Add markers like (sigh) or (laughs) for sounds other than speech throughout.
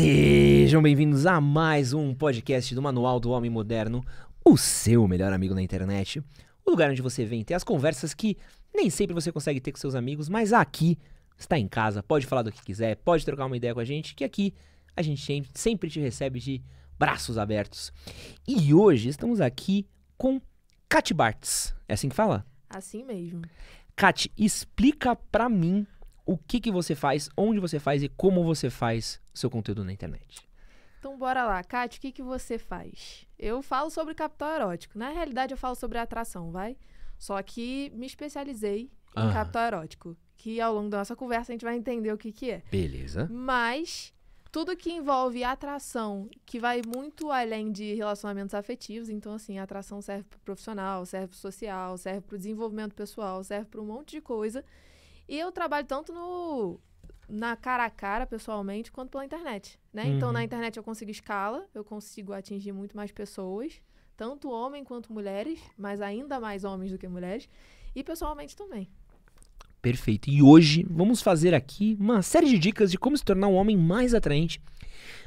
Sejam bem-vindos a mais um podcast do Manual do Homem Moderno, o seu melhor amigo na internet. O lugar onde você vem ter as conversas que nem sempre você consegue ter com seus amigos, mas aqui está em casa, pode falar do que quiser, pode trocar uma ideia com a gente, que aqui a gente sempre te recebe de braços abertos. E hoje estamos aqui com Kat Bartz. É assim que fala? Assim mesmo. Kat, explica pra mim o que, que você faz, onde você faz e como você faz seu conteúdo na internet. Então bora lá, Kátia, o que, que você faz? Eu falo sobre capital erótico. Na realidade, eu falo sobre atração, vai? Só que me especializei ah. em capital erótico. Que ao longo da nossa conversa a gente vai entender o que, que é. Beleza. Mas tudo que envolve atração, que vai muito além de relacionamentos afetivos, então assim, atração serve para profissional, serve para social, serve para o desenvolvimento pessoal, serve para um monte de coisa. E eu trabalho tanto no na cara a cara, pessoalmente, quanto pela internet, né? Uhum. Então, na uhum. internet eu consigo escala, eu consigo atingir muito mais pessoas, tanto homens quanto mulheres, mas ainda mais homens do que mulheres, e pessoalmente também. Perfeito. E hoje vamos fazer aqui uma série de dicas de como se tornar um homem mais atraente.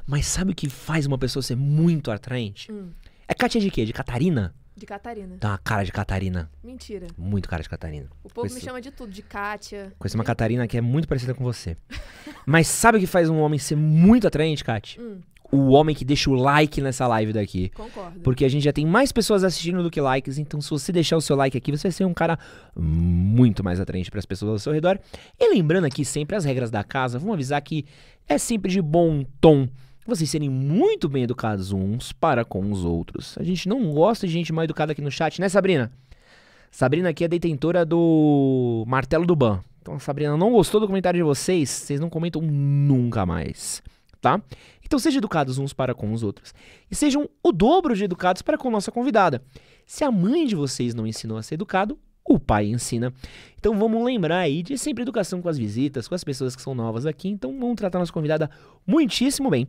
Mas sabe o que faz uma pessoa ser muito atraente? Hum. É Katia de quê? De Catarina? De Catarina. Tá uma cara de Catarina. Mentira. Muito cara de Catarina. O povo Conheço... me chama de tudo, de Kátia. Conheci uma Catarina que é muito parecida com você. (laughs) Mas sabe o que faz um homem ser muito atraente, Kátia? Hum. O homem que deixa o like nessa live daqui. Concordo. Porque a gente já tem mais pessoas assistindo do que likes, então se você deixar o seu like aqui, você vai ser um cara muito mais atraente para as pessoas ao seu redor. E lembrando aqui sempre as regras da casa, vamos avisar que é sempre de bom tom vocês serem muito bem educados uns para com os outros. A gente não gosta de gente mal educada aqui no chat, né, Sabrina? Sabrina aqui é detentora do martelo do ban. Então, Sabrina, não gostou do comentário de vocês? Vocês não comentam nunca mais, tá? Então, sejam educados uns para com os outros. E sejam o dobro de educados para com nossa convidada. Se a mãe de vocês não ensinou a ser educado, o pai ensina. Então vamos lembrar aí de sempre educação com as visitas, com as pessoas que são novas aqui. Então vamos tratar nossa convidada muitíssimo bem.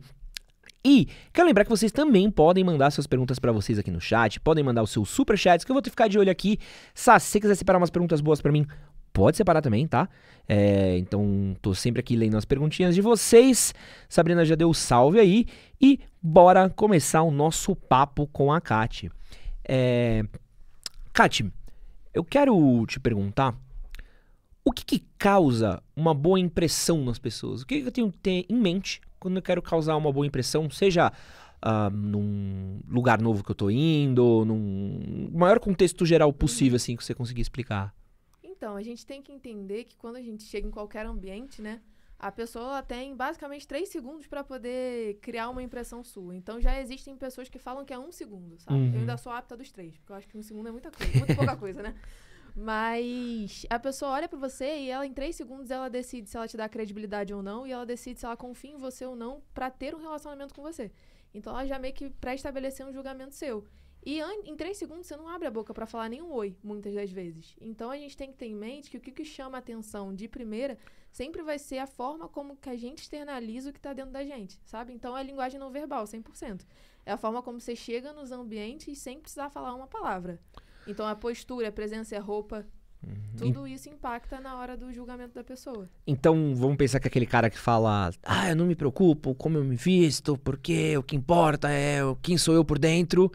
E quero lembrar que vocês também podem mandar suas perguntas para vocês aqui no chat, podem mandar os seus super chats que eu vou ter que ficar de olho aqui. Sá, se você quiser separar umas perguntas boas para mim, pode separar também, tá? É, então, tô sempre aqui lendo as perguntinhas de vocês. Sabrina já deu o salve aí. E bora começar o nosso papo com a Kat. É, eu quero te perguntar o que, que causa uma boa impressão nas pessoas? O que, que eu tenho que ter em mente quando eu quero causar uma boa impressão, seja uh, num lugar novo que eu tô indo, num maior contexto geral possível, assim, que você conseguir explicar? Então, a gente tem que entender que quando a gente chega em qualquer ambiente, né? A pessoa tem basicamente três segundos para poder criar uma impressão sua. Então já existem pessoas que falam que é um segundo, sabe? Uhum. Eu ainda sou apta dos três, porque eu acho que um segundo é muita coisa, muito pouca (laughs) coisa, né? Mas a pessoa olha para você e ela, em três segundos, ela decide se ela te dá credibilidade ou não, e ela decide se ela confia em você ou não para ter um relacionamento com você. Então ela já meio que pré-estabeleceu um julgamento seu. E em três segundos você não abre a boca para falar nenhum oi, muitas das vezes. Então a gente tem que ter em mente que o que, chama chama atenção de primeira sempre vai ser a forma como que a gente externaliza o que está dentro da gente, sabe? Então é linguagem não verbal, 100%. É a forma como você chega nos ambientes sem precisar falar uma palavra. Então a postura, a presença, a roupa, Uhum. Tudo isso impacta na hora do julgamento da pessoa. Então, vamos pensar que aquele cara que fala: Ah, eu não me preocupo como eu me visto, porque o que importa é quem sou eu por dentro.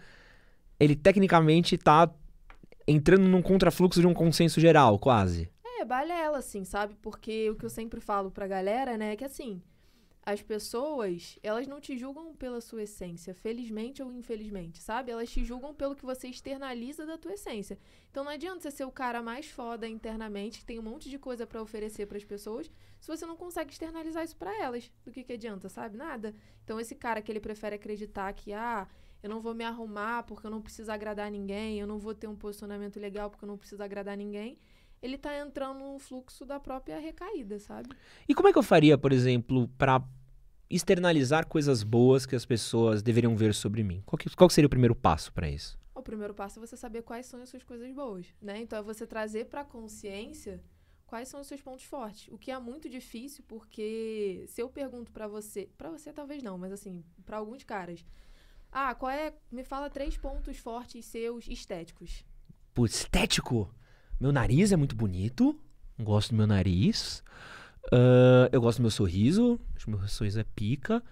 Ele tecnicamente está entrando num contrafluxo de um consenso geral, quase. É, balela, assim, sabe? Porque o que eu sempre falo pra galera, né, é que assim, as pessoas, elas não te julgam pela sua essência, felizmente ou infelizmente, sabe? Elas te julgam pelo que você externaliza da tua essência. Então não adianta você ser o cara mais foda internamente, que tem um monte de coisa para oferecer para as pessoas, se você não consegue externalizar isso para elas. Do que que adianta, sabe? Nada. Então esse cara que ele prefere acreditar que ah, eu não vou me arrumar porque eu não preciso agradar ninguém, eu não vou ter um posicionamento legal porque eu não preciso agradar ninguém ele tá entrando no fluxo da própria recaída, sabe? E como é que eu faria, por exemplo, para externalizar coisas boas que as pessoas deveriam ver sobre mim? Qual, que, qual seria o primeiro passo para isso? O primeiro passo é você saber quais são as suas coisas boas, né? Então é você trazer para a consciência quais são os seus pontos fortes. O que é muito difícil porque se eu pergunto para você, para você talvez não, mas assim, para alguns caras, ah, qual é, me fala três pontos fortes seus estéticos. Pô, estético? Meu nariz é muito bonito. Gosto do meu nariz. Uh, eu gosto do meu sorriso. Acho que meu sorriso é pica.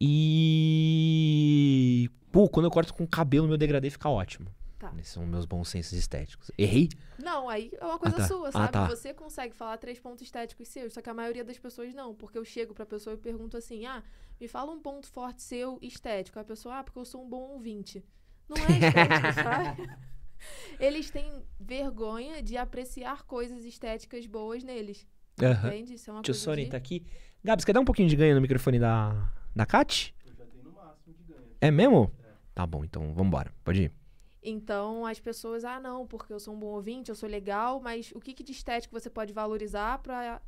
E. Pô, quando eu corto com o cabelo, meu degradê fica ótimo. Tá. Esses são meus bons sensos estéticos. Errei? Não, aí é uma ah, coisa ah, tá. sua, ah, sabe? Ah, tá. Você consegue falar três pontos estéticos seus, só que a maioria das pessoas não, porque eu chego pra pessoa e pergunto assim: ah, me fala um ponto forte seu estético. A pessoa, ah, porque eu sou um bom ouvinte. Não é estético, (laughs) sabe? Eles têm vergonha de apreciar coisas estéticas boas neles. Uhum. Entende? Isso é uma Tio coisa. Sorin de... tá aqui. Gabs, quer dar um pouquinho de ganho no microfone da, da Kat? Eu já tenho no máximo de ganho. É mesmo? É. Tá bom, então vambora. Pode ir. Então as pessoas, ah, não, porque eu sou um bom ouvinte, eu sou legal, mas o que, que de estético você pode valorizar para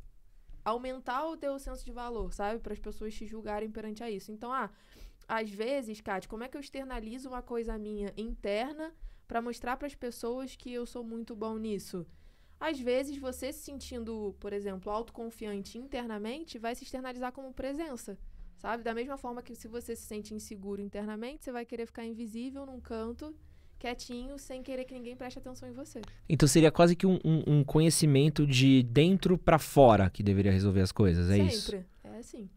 aumentar o teu senso de valor, sabe? Para as pessoas te julgarem perante a isso. Então, ah, às vezes, Kat, como é que eu externalizo uma coisa minha interna para mostrar para as pessoas que eu sou muito bom nisso? Às vezes, você se sentindo, por exemplo, autoconfiante internamente, vai se externalizar como presença, sabe? Da mesma forma que se você se sente inseguro internamente, você vai querer ficar invisível num canto, quietinho, sem querer que ninguém preste atenção em você. Então seria quase que um, um, um conhecimento de dentro para fora que deveria resolver as coisas, é Sempre. isso? Sempre, é assim.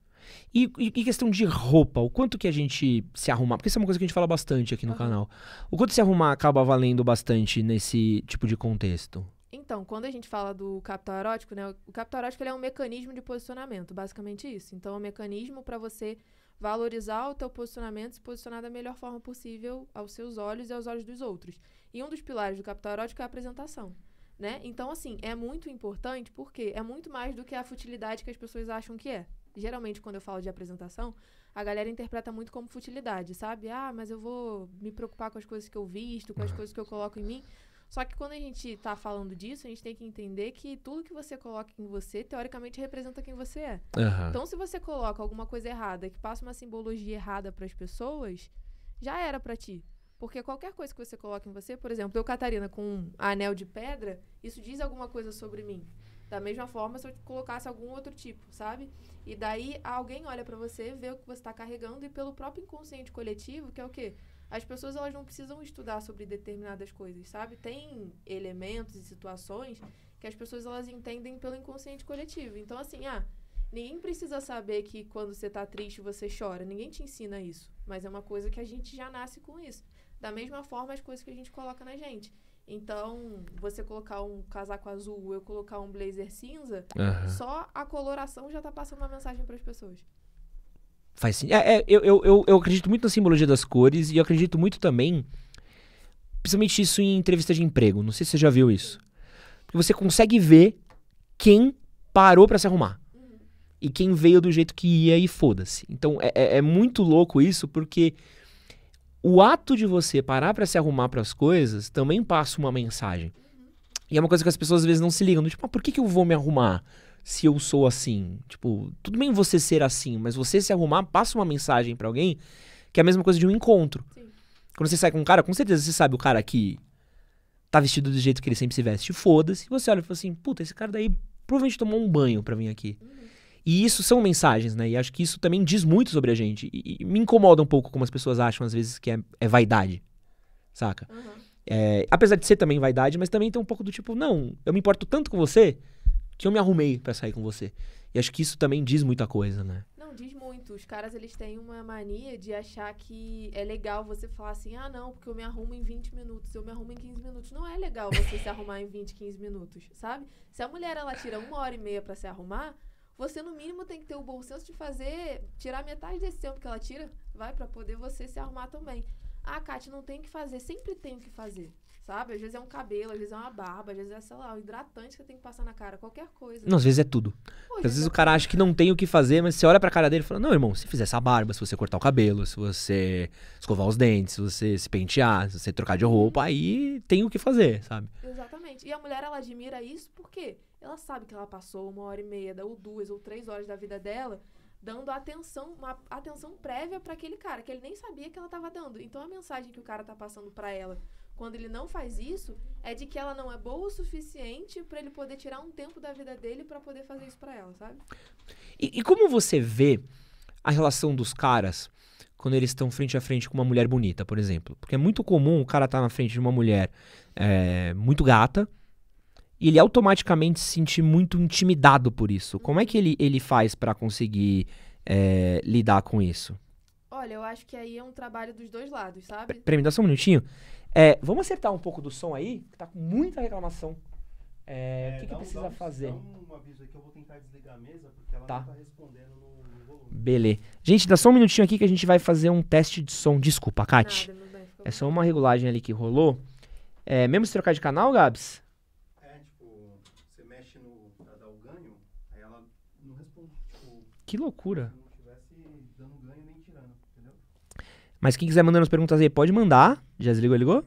E, e, e, questão de roupa, o quanto que a gente se arrumar, porque isso é uma coisa que a gente fala bastante aqui no uhum. canal. O quanto se arrumar acaba valendo bastante nesse tipo de contexto? Então, quando a gente fala do capital erótico, né? O capital erótico é um mecanismo de posicionamento, basicamente isso. Então, é um mecanismo para você valorizar o teu posicionamento, se posicionar da melhor forma possível aos seus olhos e aos olhos dos outros. E um dos pilares do capital erótico é a apresentação, né? Então, assim, é muito importante porque é muito mais do que a futilidade que as pessoas acham que é. Geralmente, quando eu falo de apresentação, a galera interpreta muito como futilidade, sabe? Ah, mas eu vou me preocupar com as coisas que eu visto, com as coisas que eu coloco em mim. Só que quando a gente tá falando disso, a gente tem que entender que tudo que você coloca em você, teoricamente, representa quem você é. Uhum. Então, se você coloca alguma coisa errada, que passa uma simbologia errada para as pessoas, já era para ti. Porque qualquer coisa que você coloca em você, por exemplo, eu, Catarina, com um anel de pedra, isso diz alguma coisa sobre mim. Da mesma forma, se eu colocasse algum outro tipo, sabe? E daí alguém olha para você, vê o que você está carregando e pelo próprio inconsciente coletivo, que é o quê? as pessoas elas não precisam estudar sobre determinadas coisas, sabe? Tem elementos e situações que as pessoas elas entendem pelo inconsciente coletivo. Então, assim, ah, ninguém precisa saber que quando você está triste você chora. Ninguém te ensina isso. Mas é uma coisa que a gente já nasce com isso. Da mesma forma, as coisas que a gente coloca na gente. Então, você colocar um casaco azul, eu colocar um blazer cinza, uhum. só a coloração já está passando uma mensagem para as pessoas. Faz sim. É, é, eu, eu, eu acredito muito na simbologia das cores e eu acredito muito também, principalmente isso em entrevista de emprego. Não sei se você já viu isso. você consegue ver quem parou para se arrumar e quem veio do jeito que ia e foda-se. Então é, é, é muito louco isso porque o ato de você parar para se arrumar para as coisas também passa uma mensagem. E é uma coisa que as pessoas às vezes não se ligam. Tipo, ah, por que, que eu vou me arrumar? se eu sou assim. Tipo, tudo bem você ser assim, mas você se arrumar, passa uma mensagem para alguém que é a mesma coisa de um encontro. Sim. Quando você sai com um cara, com certeza você sabe o cara que tá vestido do jeito que ele sempre se veste, foda-se. E você olha e fala assim: puta, esse cara daí provavelmente tomou um banho para vir aqui. Uhum. E isso são mensagens, né? E acho que isso também diz muito sobre a gente. E, e me incomoda um pouco como as pessoas acham, às vezes, que é, é vaidade. Saca? Uhum. É, apesar de ser também vaidade, mas também tem um pouco do tipo, não, eu me importo tanto com você que eu me arrumei para sair com você. E acho que isso também diz muita coisa, né? Não, diz muito. Os caras, eles têm uma mania de achar que é legal você falar assim, ah, não, porque eu me arrumo em 20 minutos, eu me arrumo em 15 minutos. Não é legal você se arrumar em 20, 15 minutos, sabe? Se a mulher, ela tira uma hora e meia para se arrumar, você, no mínimo, tem que ter o bom senso de fazer, tirar metade desse tempo que ela tira, vai, para poder você se arrumar também. Ah, Kátia, não tem o que fazer. Sempre tem o que fazer. Sabe? Às vezes é um cabelo, às vezes é uma barba, às vezes é, sei lá, o um hidratante que tem que passar na cara, qualquer coisa. Não, às vezes é tudo. Pô, às vezes é o cara tudo. acha que não tem o que fazer, mas você olha pra cara dele e fala: Não, irmão, se fizer essa barba, se você cortar o cabelo, se você escovar os dentes, se você se pentear, se você trocar de uhum. roupa, hum. aí tem o que fazer, sabe? Exatamente. E a mulher, ela admira isso porque ela sabe que ela passou uma hora e meia, ou duas, ou três horas da vida dela dando atenção, uma atenção prévia para aquele cara, que ele nem sabia que ela estava dando. Então a mensagem que o cara tá passando para ela quando ele não faz isso, é de que ela não é boa o suficiente para ele poder tirar um tempo da vida dele para poder fazer isso para ela, sabe? E, e, como você vê a relação dos caras quando eles estão frente a frente com uma mulher bonita, por exemplo? Porque é muito comum o cara estar tá na frente de uma mulher é, muito gata e ele automaticamente se sentir muito intimidado por isso. Como é que ele, ele faz para conseguir é, lidar com isso? Olha, eu acho que aí é um trabalho dos dois lados, sabe? Prêmio me dá só um minutinho. É, vamos acertar um pouco do som aí, que tá com muita reclamação. É, é o que, que um, precisa um, fazer? Dá um aviso aí que eu vou tentar desligar a mesa, porque ela tá. não tá respondendo no, no volume. Beleza. Gente, dá só um minutinho aqui que a gente vai fazer um teste de som. Desculpa, Kate. é só uma regulagem ali que rolou. É, mesmo se trocar de canal, Gabs? É, tipo, você mexe no. pra dar o ganho, aí ela não responde. Tipo, que loucura. Mas quem quiser mandando as perguntas aí, pode mandar. Já desligou, ligou?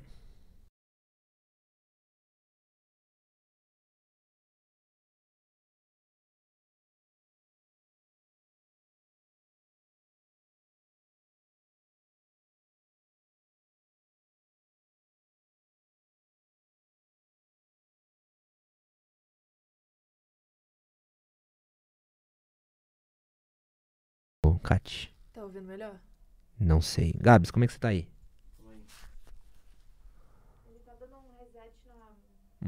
cat. Tá ouvindo melhor? Não sei. Gabs, como é que você tá aí? Ele tá dando um reset na...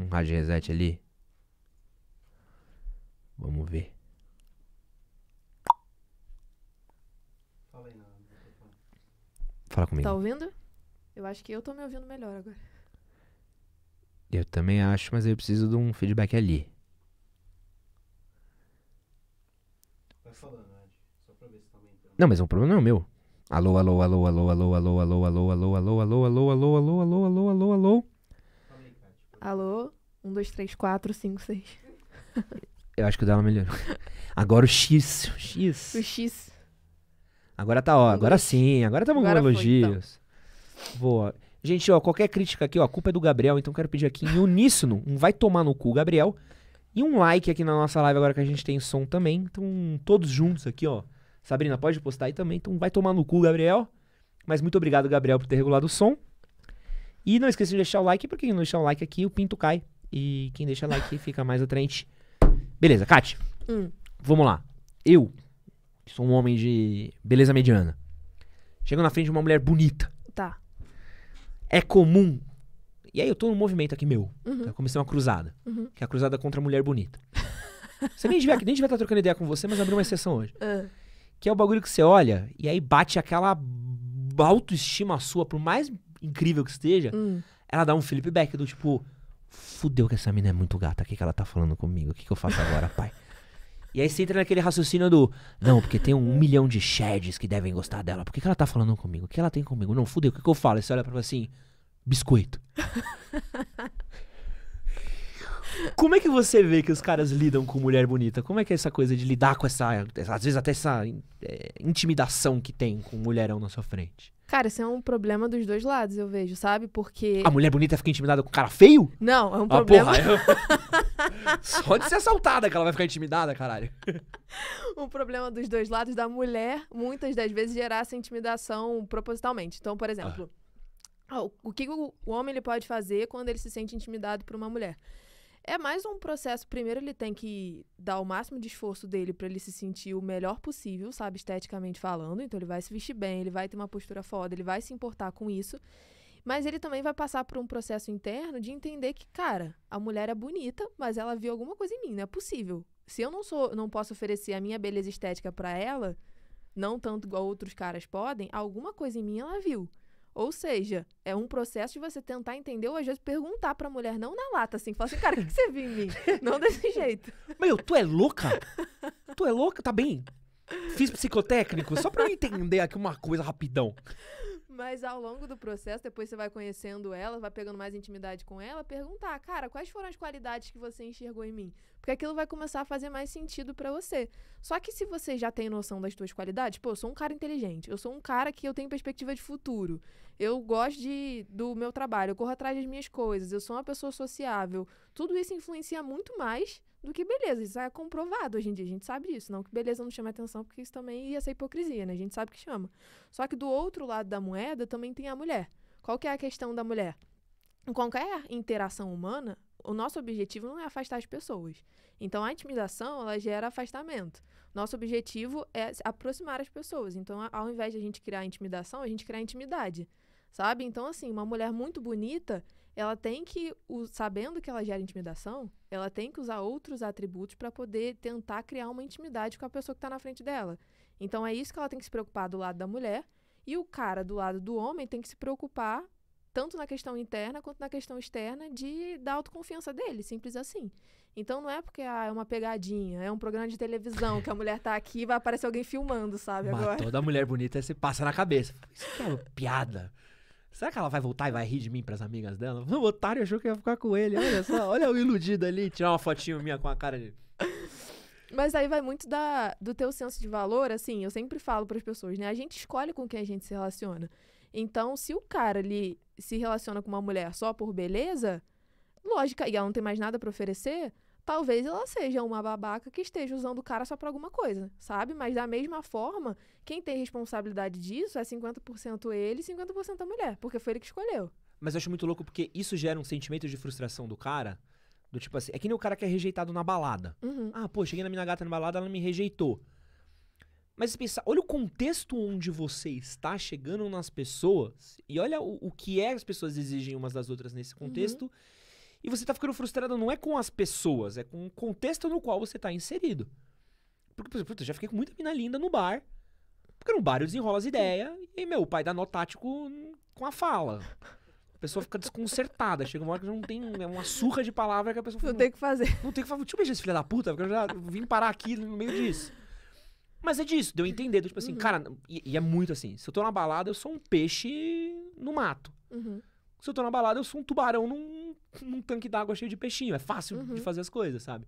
Um rádio reset ali? Vamos ver. Fala aí na... Fala comigo. Tá ouvindo? Eu acho que eu tô me ouvindo melhor agora. Eu também acho, mas eu preciso de um feedback ali. Vai falando, Ed. Só pra ver se tá aumentando. Não, mas o é problema não é o meu. Alô, alô, alô, alô, alô, alô, alô, alô, alô, alô, alô, alô, alô, alô, alô, alô, alô, alô. Alô? Um, dois, três, quatro, cinco, seis. Eu acho que o dela melhorou. Agora o X. O X. O X. Agora tá, ó. Agora sim. Agora estamos com elogios. Boa. Gente, ó, qualquer crítica aqui, ó, a culpa é do Gabriel, então quero pedir aqui em uníssono, um vai tomar no cu, Gabriel, e um like aqui na nossa live agora que a gente tem som também. Então, todos juntos aqui, ó. Sabrina, pode postar aí também. Então vai tomar no cu, Gabriel. Mas muito obrigado, Gabriel, por ter regulado o som. E não esqueça de deixar o like, porque quem não deixar o like aqui, o pinto cai. E quem deixa like (laughs) fica mais atraente. Beleza, Kat. Hum. Vamos lá. Eu, que sou um homem de beleza mediana, chego na frente de uma mulher bonita. Tá. É comum. E aí eu tô num movimento aqui meu. Uhum. Eu tá? comecei uma cruzada. Uhum. Que é a cruzada contra a mulher bonita. Você nem devia, nem tá trocando ideia com você, mas abriu uma exceção hoje. Uhum. (laughs) Que é o bagulho que você olha e aí bate aquela autoestima sua, por mais incrível que esteja, hum. ela dá um feedback do tipo, fudeu que essa mina é muito gata, o que, que ela tá falando comigo? O que, que eu faço agora, pai? e aí você entra naquele raciocínio do, não, porque tem um milhão de sheds que devem gostar dela, por que, que ela tá falando comigo? O que ela tem comigo? Não, fudeu, o que, que eu falo? E você olha pra mim assim, biscoito. Como é que você vê que os caras lidam com mulher bonita? Como é que é essa coisa de lidar com essa, às vezes até essa é, intimidação que tem com mulherão na sua frente? Cara, isso é um problema dos dois lados, eu vejo, sabe? Porque. A mulher bonita fica intimidada com o cara feio? Não, é um ah, problema. Porra, eu... (laughs) Só de ser assaltada que ela vai ficar intimidada, caralho. (laughs) Um problema dos dois lados da mulher, muitas das vezes, gerar essa intimidação propositalmente. Então, por ah. exemplo, ah. o que o homem ele pode fazer quando ele se sente intimidado por uma mulher? é mais um processo. Primeiro, ele tem que dar o máximo de esforço dele para ele se sentir o melhor possível, sabe? Esteticamente falando. Então, ele vai se vestir bem, ele vai ter uma postura foda, ele vai se importar com isso. Mas ele também vai passar por um processo interno de entender que, cara, a mulher é bonita, mas ela viu alguma coisa em mim, não é possível. Se eu não sou, não posso oferecer a minha beleza estética para ela, não tanto igual outros caras podem, alguma coisa em mim ela viu. Ou seja, é um processo de você tentar entender ou às vezes perguntar pra mulher, não na lata, assim, falar assim, cara, o que, que, você viu em mim? (laughs) Não desse jeito. Meu, tu é louca? Tu é louca? Tá bem? Fiz psicotécnico só pra eu entender aqui uma coisa rapidão. Mas ao longo do processo, depois você vai conhecendo ela, vai pegando mais intimidade com ela, perguntar, cara, quais foram as qualidades que você enxergou em mim? Porque aquilo vai começar a fazer mais sentido para você. Só que se você já tem noção das suas qualidades, pô, eu sou um cara inteligente, eu sou um cara que eu tenho perspectiva de futuro, eu gosto de, do meu trabalho, eu corro atrás das minhas coisas, eu sou uma pessoa sociável, tudo isso influencia muito mais do que beleza. Isso é comprovado hoje em dia, a gente sabe disso. Não que beleza não chama atenção, porque isso também ia ser hipocrisia, né? A gente sabe que chama. Só que do outro lado da moeda também tem a mulher. Qual que é a questão da mulher? Em qualquer interação humana, o nosso objetivo não é afastar as pessoas. Então, a intimidação, ela gera afastamento. Nosso objetivo é aproximar as pessoas. Então, ao invés de a gente criar intimidação, a gente cria intimidade, sabe? Então, assim, uma mulher muito bonita, ela tem que, sabendo que ela gera intimidação, ela tem que usar outros atributos para poder tentar criar uma intimidade com a pessoa que está na frente dela. Então é isso que ela tem que se preocupar do lado da mulher e o cara do lado do homem tem que se preocupar tanto na questão interna quanto na questão externa de da autoconfiança dele, simples assim. Então não é porque ah, é uma pegadinha, é um programa de televisão que a mulher tá aqui e vai aparecer alguém filmando, sabe? Mas agora. toda mulher bonita se passa na cabeça. Isso que é piada. Será que ela vai voltar e vai rir de mim pras amigas dela? Não, o otário achou que ia ficar com ele. Olha só, olha o iludido ali. Tirar uma fotinho minha com a cara de Mas aí vai muito da, do teu senso de valor, assim, eu sempre falo para as pessoas, né? A gente escolhe com quem a gente se relaciona. Então, se o cara ali se relaciona com uma mulher só por beleza, lógica, e ela não tem mais nada para oferecer, talvez ela seja uma babaca que esteja usando o cara só para alguma coisa, sabe? Mas da mesma forma, quem tem responsabilidade disso é 50% ele e 50% a mulher, porque foi ele que escolheu. Mas eu acho muito louco porque isso gera um sentimento de frustração do cara. Do tipo assim, é que nem o cara que é rejeitado na balada. Uhum. Ah, pô, cheguei na minha gata na balada, ela me rejeitou. Mas pensa, olha o contexto onde você está chegando nas pessoas e olha o, o que é as pessoas exigem umas das outras nesse uhum. contexto. Uhum e você tá ficando frustrado não é com as pessoas, é com o contexto no qual você tá inserido. Porque, por exemplo, eu já fiquei com muita mina linda no bar. Porque no bar eu desenrolo as ideias e, meu, o pai dá nó tático com a fala. A pessoa fica desconcertada. Chega uma hora que não tem é uma surra de palavra que a pessoa fica, Não tem o que fazer. Não tem o que fazer. Deixa tipo, eu beijar esse filho da puta, porque eu já vim parar aqui no meio disso. Mas é disso, deu de a entender. Tipo assim, uhum. cara, e, e, é muito assim. Se eu tô na balada, eu sou um peixe no mato. Uhum. Se eu tô na balada, eu sou um tubarão num num tanque d'água cheio de peixinho. É fácil uhum. de fazer as coisas, sabe?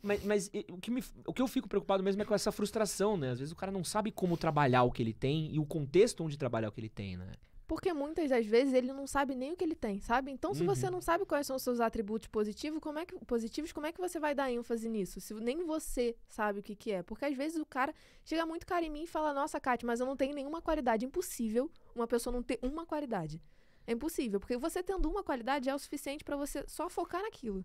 Mas, mas o, que me, o que eu fico preocupado mesmo é com essa frustração, né? Às vezes o cara não sabe como trabalhar o que ele tem e o contexto onde trabalhar o que ele tem, né? Porque muitas das vezes ele não sabe nem o que ele tem, sabe? Então, se uhum. você não sabe quais são os seus atributos positivos, como é que, positivos, como é que você vai dar ênfase nisso? Se nem você sabe o que, que é. Porque às vezes o cara chega muito cara em mim e fala, nossa, Kátia, mas eu não tenho nenhuma qualidade. Impossível uma pessoa não ter uma qualidade. É impossível, porque você tendo uma qualidade é o suficiente para você só focar naquilo.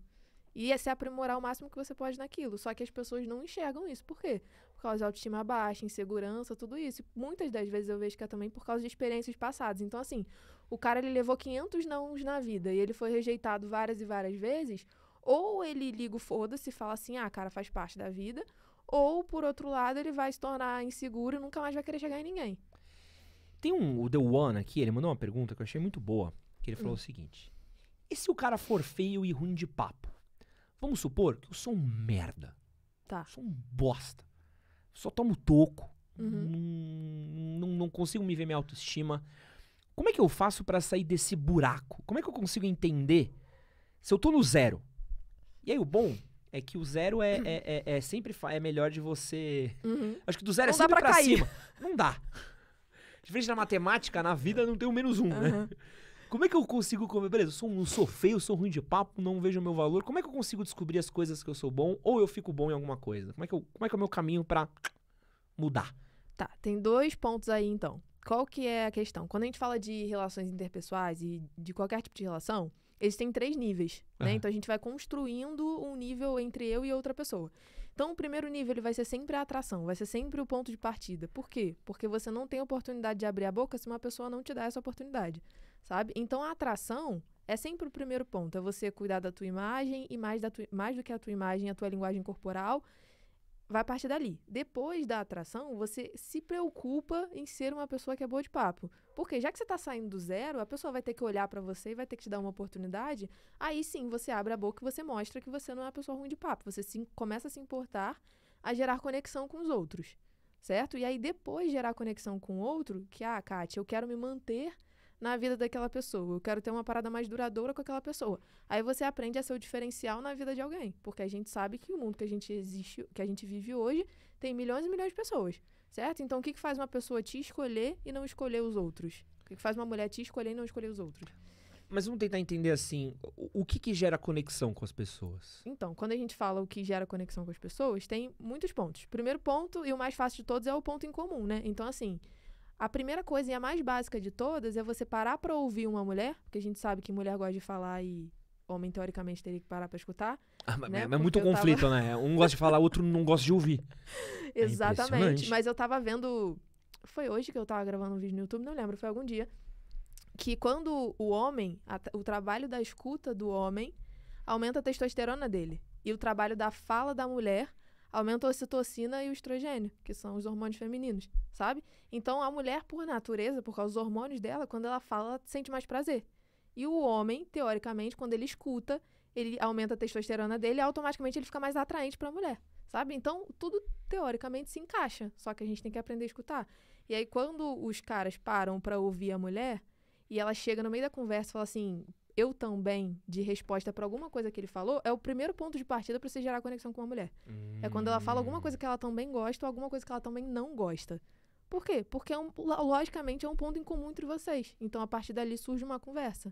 E é se aprimorar o máximo que você pode naquilo. Só que as pessoas não enxergam isso. Por quê? Por causa de autoestima baixa, insegurança, tudo isso. E muitas das vezes eu vejo que é também por causa de experiências passadas. Então, assim, o cara ele levou 500 nãos na vida e ele foi rejeitado várias e várias vezes. Ou ele liga o foda-se e fala assim, ah, cara, faz parte da vida. Ou, por outro lado, ele vai se tornar inseguro e nunca mais vai querer chegar em ninguém. Tem um, o The One aqui, ele mandou uma pergunta que eu achei muito boa. Que ele falou hum. o seguinte: E se o cara for feio e ruim de papo? Vamos supor que eu sou um merda. Tá. Sou um bosta. Só tomo toco. Uhum. Não, não consigo me ver minha autoestima. Como é que eu faço para sair desse buraco? Como é que eu consigo entender se eu tô no zero? E aí, o bom é que o zero é, uhum. é, é, é, sempre é melhor de você. Uhum. Acho que do zero é não é sempre pra, pra cima. Não dá. Diferente da matemática, na vida não tem o menos um, uhum. né? Como é que eu consigo comer? Beleza, eu sou, sou feio, sou ruim de papo, não vejo o meu valor. Como é que eu consigo descobrir as coisas que eu sou bom ou eu fico bom em alguma coisa? Como é que, eu, como é, que é o meu caminho para mudar? Tá, tem dois pontos aí então. Qual que é a questão? Quando a gente fala de relações interpessoais e de qualquer tipo de relação, eles têm três níveis, né? Uhum. Então a gente vai construindo um nível entre eu e outra pessoa. Então, o primeiro nível ele vai ser sempre a atração, vai ser sempre o ponto de partida. Por quê? Porque você não tem oportunidade de abrir a boca se uma pessoa não te dá essa oportunidade, sabe? Então, a atração é sempre o primeiro ponto. É você cuidar da tua imagem e mais, da tua, mais do que a tua imagem, a tua linguagem corporal vai partir dali. Depois da atração, você se preocupa em ser uma pessoa que é boa de papo. Porque já que você está saindo do zero, a pessoa vai ter que olhar para você e vai ter que te dar uma oportunidade. Aí sim, você abre a boca e você mostra que você não é uma pessoa ruim de papo. Você se, começa a se importar, a gerar conexão com os outros, certo? E aí depois gerar conexão com o outro, que, ah, Kátia, eu quero me manter na vida daquela pessoa. Eu quero ter uma parada mais duradoura com aquela pessoa. Aí você aprende a ser o diferencial na vida de alguém, porque a gente sabe que o mundo que a gente existe, que a gente vive hoje, tem milhões e milhões de pessoas, certo? Então, o que, que faz uma pessoa te escolher e não escolher os outros? O que, que faz uma mulher te escolher e não escolher os outros? Mas vamos tentar entender assim, o, o que, que gera conexão com as pessoas? Então, quando a gente fala o que gera conexão com as pessoas, tem muitos pontos. Primeiro ponto, e o mais fácil de todos, é o ponto em comum, né? Então, assim, a primeira coisa e a mais básica de todas é você parar para ouvir uma mulher, porque a gente sabe que mulher gosta de falar e homem teoricamente teria que parar para escutar. Ah, mas, né? mas é muito conflito, tava... né? Um gosta de falar, outro não gosta de ouvir. (laughs) É Exatamente. mas eu tava vendo foi hoje que eu tava gravando um vídeo no YouTube, não lembro, foi algum dia, que quando o homem, a, o trabalho da escuta do homem aumenta a testosterona dele e o trabalho da fala da mulher aumenta a ocitocina e o estrogênio, que são os hormônios femininos, sabe? Então a mulher, por natureza, por causa dos hormônios dela, quando ela fala, ela sente mais prazer. E o homem, teoricamente, quando ele escuta, ele aumenta a testosterona dele e automaticamente ele fica mais atraente para a mulher, sabe? Então tudo teoricamente se encaixa, só que a gente tem que aprender a escutar. E aí quando os caras param para ouvir a mulher, e ela chega no meio da conversa e fala assim: eu também de resposta para alguma coisa que ele falou é o primeiro ponto de partida para você gerar conexão com uma mulher. Hum. É quando ela fala alguma coisa que ela também gosta ou alguma coisa que ela também não gosta. Por quê? Porque é um, logicamente é um ponto em comum entre vocês. Então a partir dali surge uma conversa.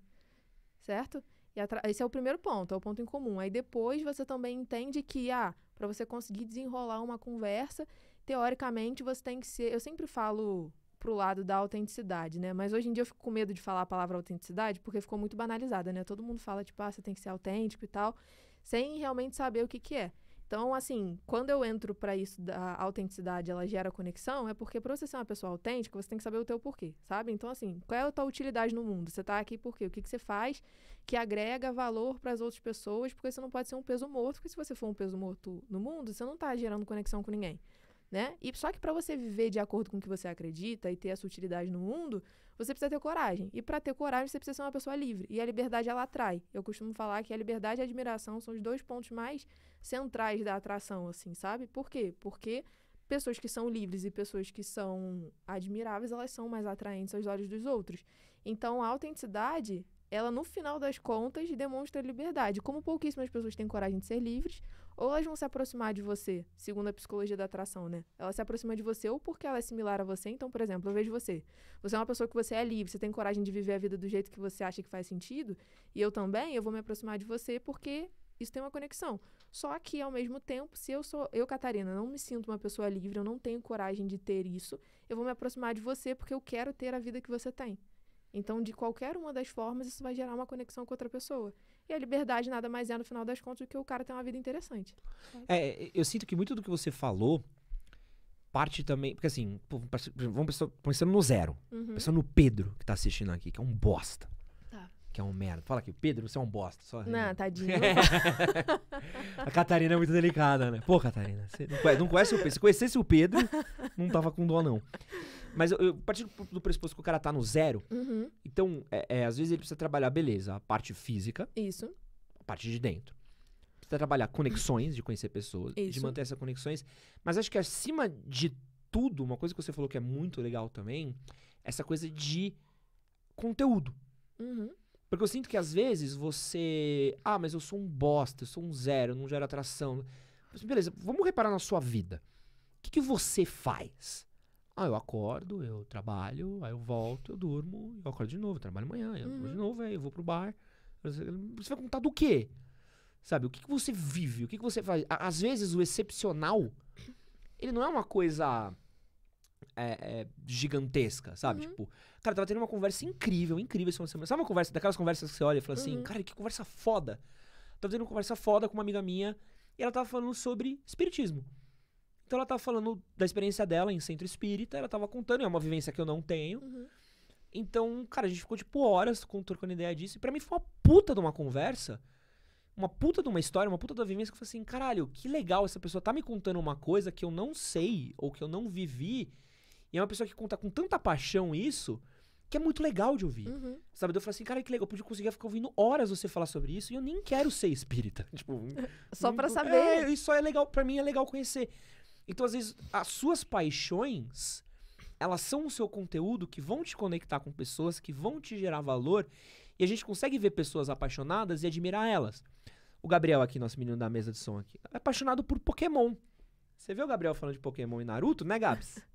Certo? E esse é o primeiro ponto, é o ponto em comum. Aí depois você também entende que ah, para você conseguir desenrolar uma conversa, teoricamente você tem que ser, eu sempre falo pro lado da autenticidade, né? Mas hoje em dia eu fico com medo de falar a palavra autenticidade porque ficou muito banalizada, né? Todo mundo fala, tipo, ah, você tem que ser autêntico e tal, sem realmente saber o que que é. Então, assim, quando eu entro para isso da autenticidade, ela gera conexão, é porque para você ser uma pessoa autêntica, você tem que saber o teu porquê, sabe? Então, assim, qual é a tua utilidade no mundo? Você está aqui por quê? O que, que você faz que agrega valor para as outras pessoas? Porque você não pode ser um peso morto, porque se você for um peso morto no mundo, você não está gerando conexão com ninguém né? E só que para você viver de acordo com o que você acredita e ter essa utilidade no mundo, você precisa ter coragem. E para ter coragem, você precisa ser uma pessoa livre. E a liberdade ela atrai. Eu costumo falar que a liberdade e a admiração são os dois pontos mais centrais da atração, assim, sabe? Por quê? Porque pessoas que são livres e pessoas que são admiráveis, elas são mais atraentes aos olhos dos outros. Então, a autenticidade, ela no final das contas demonstra liberdade. Como pouquíssimas pessoas têm coragem de ser livres, ou elas vão se aproximar de você, segundo a psicologia da atração, né? Ela se aproxima de você ou porque ela é similar a você. Então, por exemplo, eu vejo você. Você é uma pessoa que você é livre, você tem coragem de viver a vida do jeito que você acha que faz sentido, e eu também, eu vou me aproximar de você porque isso tem uma conexão. Só que, ao mesmo tempo, se eu sou, eu, Catarina, não me sinto uma pessoa livre, eu não tenho coragem de ter isso, eu vou me aproximar de você porque eu quero ter a vida que você tem. Então, de qualquer uma das formas, isso vai gerar uma conexão com outra pessoa. E a liberdade nada mais é, no final das contas, do que o cara ter uma vida interessante. É, eu sinto que muito do que você falou parte também. Porque assim, vamos pensando no zero. Uhum. Pensando no Pedro que tá assistindo aqui, que é um bosta que é um merda. Fala aqui, Pedro, você é um bosta. Só... Não, tadinho. (laughs) a Catarina é muito delicada, né? Pô, Catarina, você não conhece, não conhece o Pedro. Se conhecesse o Pedro, não tava com dó, não. Mas eu, eu partindo do pressuposto que o cara tá no zero, uhum. então, é, é, às vezes ele precisa trabalhar, beleza, a parte física. Isso. A parte de dentro. Precisa trabalhar conexões, de conhecer pessoas, Isso. de manter essas conexões. Mas acho que acima de tudo, uma coisa que você falou que é muito legal também, essa coisa de conteúdo. Uhum. Porque eu sinto que às vezes você. Ah, mas eu sou um bosta, eu sou um zero, eu não gero atração. Mas, assim, beleza, vamos reparar na sua vida. O que, que você faz? Ah, eu acordo, eu trabalho, aí eu volto, eu durmo, eu acordo de novo, trabalho amanhã, eu uhum. de novo, aí eu vou pro bar. Você vai contar do quê? Sabe, o que, que você vive, o que, que você faz? Às vezes o excepcional, ele não é uma coisa é, é, gigantesca, sabe? Uhum. Tipo, cara, tava tendo uma conversa incrível, incrível essa semana. Sabe uma conversa, daquelas conversas que você olha e fala assim, uhum. assim, cara, que conversa foda. Tava tendo uma conversa foda com uma amiga minha e ela tava falando sobre espiritismo. Então ela tava falando da experiência dela em centro espírita, ela tava contando, é uma vivência que eu não tenho. Uhum. Então, cara, a gente ficou tipo horas trocando ideia disso. E pra mim foi uma puta de uma conversa uma puta de uma história, uma puta da vivência que eu falei assim, caralho, que legal, essa pessoa tá me contando uma coisa que eu não sei ou que eu não vivi e é uma pessoa que conta com tanta paixão isso que é muito legal de ouvir. Uhum. Sabe? Eu falo assim, cara, que legal, eu podia conseguir ficar ouvindo horas você falar sobre isso e eu nem quero ser espírita. (laughs) tipo, (laughs) só para saber. É, isso é legal, para mim é legal conhecer. Então, às vezes, as suas paixões, elas são o seu conteúdo que vão te conectar com pessoas, que vão te gerar valor, e a gente consegue ver pessoas apaixonadas e admirar elas. O Gabriel aqui, nosso menino da mesa de som aqui, é apaixonado por Pokémon. Você vê o Gabriel falando de Pokémon e Naruto, né, Gabs? (laughs)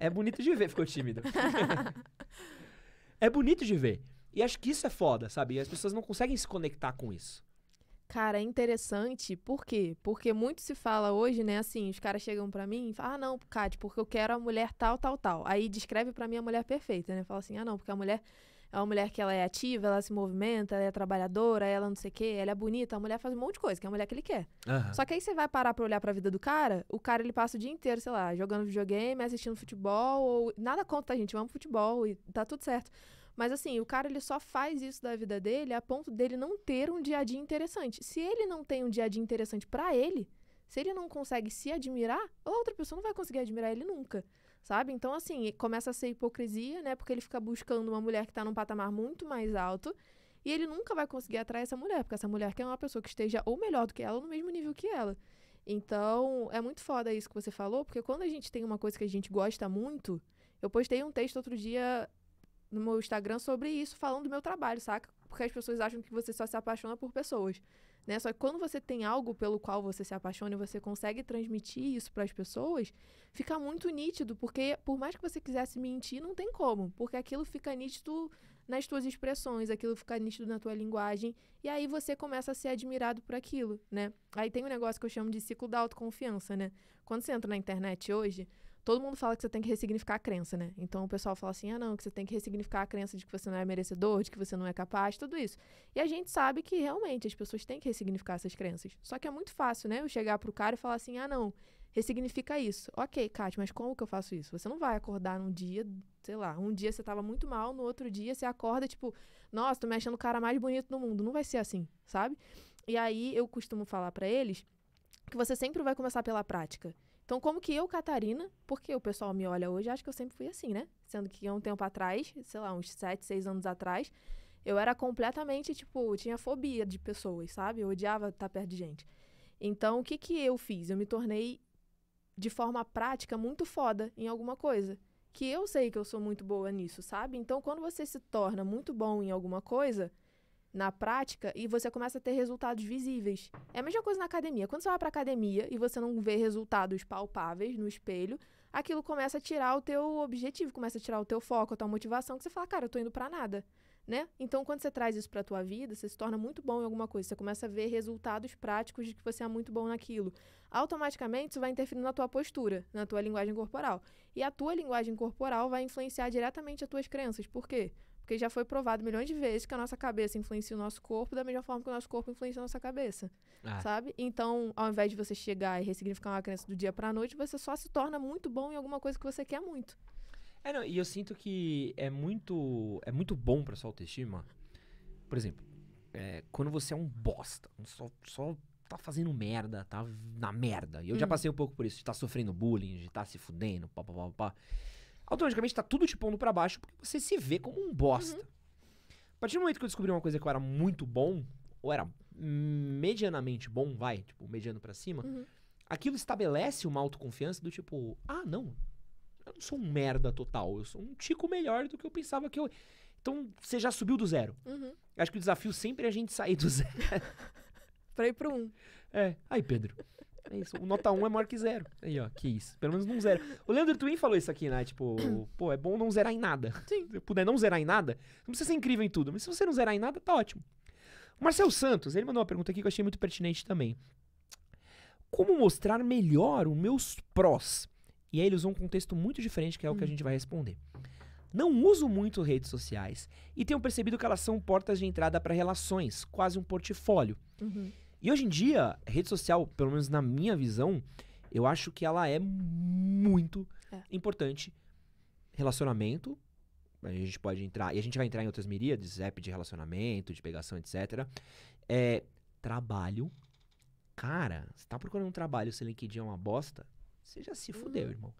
É bonito de ver, ficou tímido. (laughs) é bonito de ver. E acho que isso é foda, sabe? E as pessoas não conseguem se conectar com isso. Cara, é interessante, por quê? Porque muito se fala hoje, né, assim, os caras chegam para mim e falam, ah, não, Kátia, porque eu quero a mulher tal, tal, tal. Aí descreve para mim a mulher perfeita, né? Fala assim, ah, não, porque a mulher é uma mulher que ela é ativa, ela se movimenta, ela é trabalhadora, ela não sei o quê, ela é bonita, a mulher faz um monte de coisa, que é a mulher que ele quer. Uhum. Só que aí você vai parar pra olhar pra vida do cara, o cara ele passa o dia inteiro, sei lá, jogando videogame, assistindo futebol, ou nada conta, a tá, gente, vamos futebol e tá tudo certo. Mas assim, o cara ele só faz isso da vida dele a ponto dele não ter um dia a dia interessante. Se ele não tem um dia a dia interessante para ele, se ele não consegue se admirar, outra pessoa não vai conseguir admirar ele nunca sabe? Então, assim, começa a ser hipocrisia, né? Porque ele fica buscando uma mulher que está num patamar muito mais alto e ele nunca vai conseguir atrair essa mulher, porque essa mulher quer uma pessoa que esteja ou melhor do que ela ou no mesmo nível que ela. Então, é muito foda isso que você falou, porque quando a gente tem uma coisa que a gente gosta muito. Eu postei um texto outro dia no meu Instagram sobre isso, falando do meu trabalho, saca? Porque as pessoas acham que você só se apaixona por pessoas. Né? Só que quando você tem algo pelo qual você se apaixona e você consegue transmitir isso para as pessoas, fica muito nítido, porque por mais que você quisesse mentir, não tem como, porque aquilo fica nítido nas tuas expressões, aquilo fica nítido na tua linguagem, e aí você começa a ser admirado por aquilo, né? Aí tem um negócio que eu chamo de ciclo da autoconfiança, né? Quando você entra na internet hoje, Todo mundo fala que você tem que ressignificar a crença, né? Então o pessoal fala assim: ah, não, que você tem que ressignificar a crença de que você não é merecedor, de que você não é capaz, tudo isso. E a gente sabe que realmente as pessoas têm que ressignificar essas crenças. Só que é muito fácil, né? Eu chegar pro cara e falar assim: ah, não, ressignifica isso. Ok, Kátia, mas como que eu faço isso? Você não vai acordar num dia, sei lá, um dia você tava muito mal, no outro dia você acorda, tipo, nossa, tô me achando o cara mais bonito do mundo. Não vai ser assim, sabe? E aí eu costumo falar para eles que você sempre vai começar pela prática. Então, como que eu, Catarina, porque o pessoal me olha hoje, acho que eu sempre fui assim, né? Sendo que há um tempo atrás, sei lá, uns 7, 6 anos atrás, eu era completamente, tipo, tinha fobia de pessoas, sabe? Eu odiava estar tá perto de gente. Então, o que que eu fiz? Eu me tornei, de forma prática, muito foda em alguma coisa. Que eu sei que eu sou muito boa nisso, sabe? Então, quando você se torna muito bom em alguma coisa, na prática e você começa a ter resultados visíveis. É a mesma coisa na academia. Quando você vai para academia e você não vê resultados palpáveis no espelho, aquilo começa a tirar o teu objetivo, começa a tirar o teu foco, a tua motivação, que você fala, cara, eu tô indo para nada, né? Então, quando você traz isso para tua vida, você se torna muito bom em alguma coisa, você começa a ver resultados práticos de que você é muito bom naquilo. Automaticamente, isso vai interferir na tua postura, na tua linguagem corporal. E a tua linguagem corporal vai influenciar diretamente as tuas crenças. Por quê? Porque já foi provado milhões de vezes que a nossa cabeça influencia o nosso corpo da mesma forma que o nosso corpo influencia a nossa cabeça, ah. sabe? Então, ao invés de você chegar e ressignificar uma crença do dia para a noite, você só se torna muito bom em alguma coisa que você quer muito. É, não, e eu sinto que é muito, é muito bom para sua autoestima. Por exemplo, é, quando você é um bosta, só, só tá fazendo merda, tá na merda. E eu hum. já passei um pouco por isso, de tá sofrendo bullying, de tá se fudendo, pá, pá, pá, pá automaticamente tá tudo te pondo para baixo porque você se vê como um bosta. Uhum. A partir do momento que eu descobri uma coisa que eu era muito bom, ou era medianamente bom, vai, tipo, mediano para cima, uhum. aquilo estabelece uma autoconfiança do tipo, ah, não, eu não sou um merda total, eu sou um tico melhor do que eu pensava que eu. Então, você já subiu do zero. Uhum. Acho que o desafio sempre é a gente sair do (laughs) zero. (laughs) pra ir pro um. É. Aí, Pedro. É isso. O nota 1 é maior que zero. Aí, ó, que isso. Pelo menos não zero. O Leandro Twin falou isso aqui, né? Tipo, (coughs) pô, é bom não zerar em nada. Sim. Se eu puder não zerar em nada, não precisa ser incrível em tudo. Mas se você não zerar em nada, tá ótimo. O Marcel Santos, ele mandou uma pergunta aqui que eu achei muito pertinente também. Como mostrar melhor os meus prós? E aí ele usou um contexto muito diferente, que é o que a hum. gente vai responder. Não uso muito redes sociais e tenho percebido que elas são portas de entrada para relações, quase um portfólio. Uhum. E hoje em dia, rede social, pelo menos na minha visão, eu acho que ela é muito é. importante. Relacionamento, a gente pode entrar, e a gente vai entrar em outras miríades, app de relacionamento, de pegação, etc. É, trabalho. Cara, você tá procurando um trabalho, se LinkedIn é uma bosta, você já se fudeu, hum. irmão.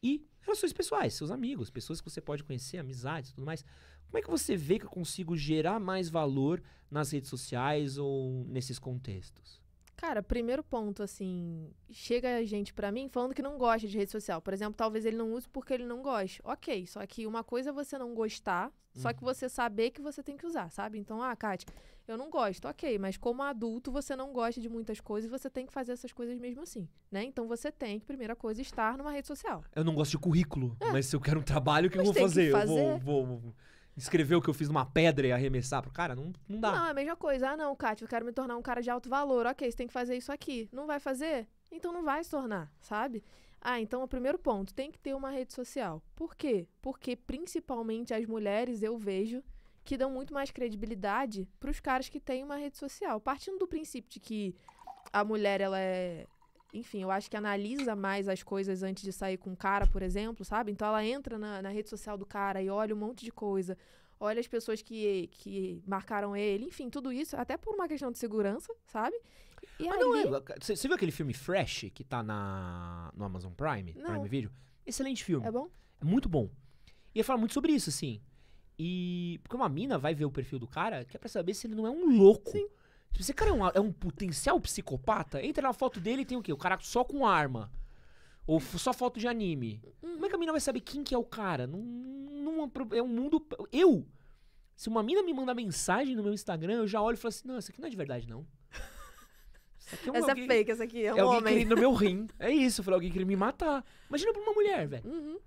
E relações pessoais, seus amigos, pessoas que você pode conhecer, amizades tudo mais. Como é que você vê que eu consigo gerar mais valor nas redes sociais ou nesses contextos? Cara, primeiro ponto, assim, chega a gente para mim falando que não gosta de rede social. Por exemplo, talvez ele não use porque ele não gosta. Ok, só que uma coisa é você não gostar, só uhum. que você saber que você tem que usar, sabe? Então, ah, Kátia, eu não gosto, ok, mas como adulto você não gosta de muitas coisas e você tem que fazer essas coisas mesmo assim, né? Então você tem que, primeira coisa, estar numa rede social. Eu não gosto de currículo, é. mas se eu quero um trabalho, o que mas eu vou fazer? Que fazer? Eu vou... vou, vou escrever o que eu fiz numa pedra e arremessar pro cara, não, não dá. Não, é a mesma coisa. Ah, não, Kátia, eu quero me tornar um cara de alto valor. Ok, você tem que fazer isso aqui. Não vai fazer? Então não vai se tornar, sabe? Ah, então é o primeiro ponto, tem que ter uma rede social. Por quê? Porque principalmente as mulheres eu vejo que dão muito mais credibilidade para os caras que têm uma rede social. Partindo do princípio de que a mulher ela é enfim, eu acho que analisa mais as coisas antes de sair com o um cara, por exemplo, sabe? Então ela entra na, na, rede social do cara e olha um monte de coisa. Olha as pessoas que, que marcaram ele, enfim, tudo isso, até por uma questão de segurança, sabe? E Mas aí... não é. Você viu aquele filme Fresh que tá na, no Amazon Prime, não. Prime Video? Excelente filme. É bom? É muito bom. E ia falar muito sobre isso, assim. E. Porque uma mina vai ver o perfil do cara que é pra saber se ele não é um louco. Sim se esse cara é um, é um potencial psicopata, entra na foto dele e tem o quê? O cara só com arma. Ou só foto de anime. Como é que a mina vai saber quem que é o cara? Não, é um mundo. Eu! Se uma mina me manda mensagem no meu Instagram, eu já olho e falo assim: não, isso aqui não é de verdade, não. (laughs) É um essa é alguém, é fake, essa aqui é, é um é alguém homem. no meu rim. (laughs) É isso, falei: alguém querendo me matar. Imagina pra uma mulher, velho. Uhum.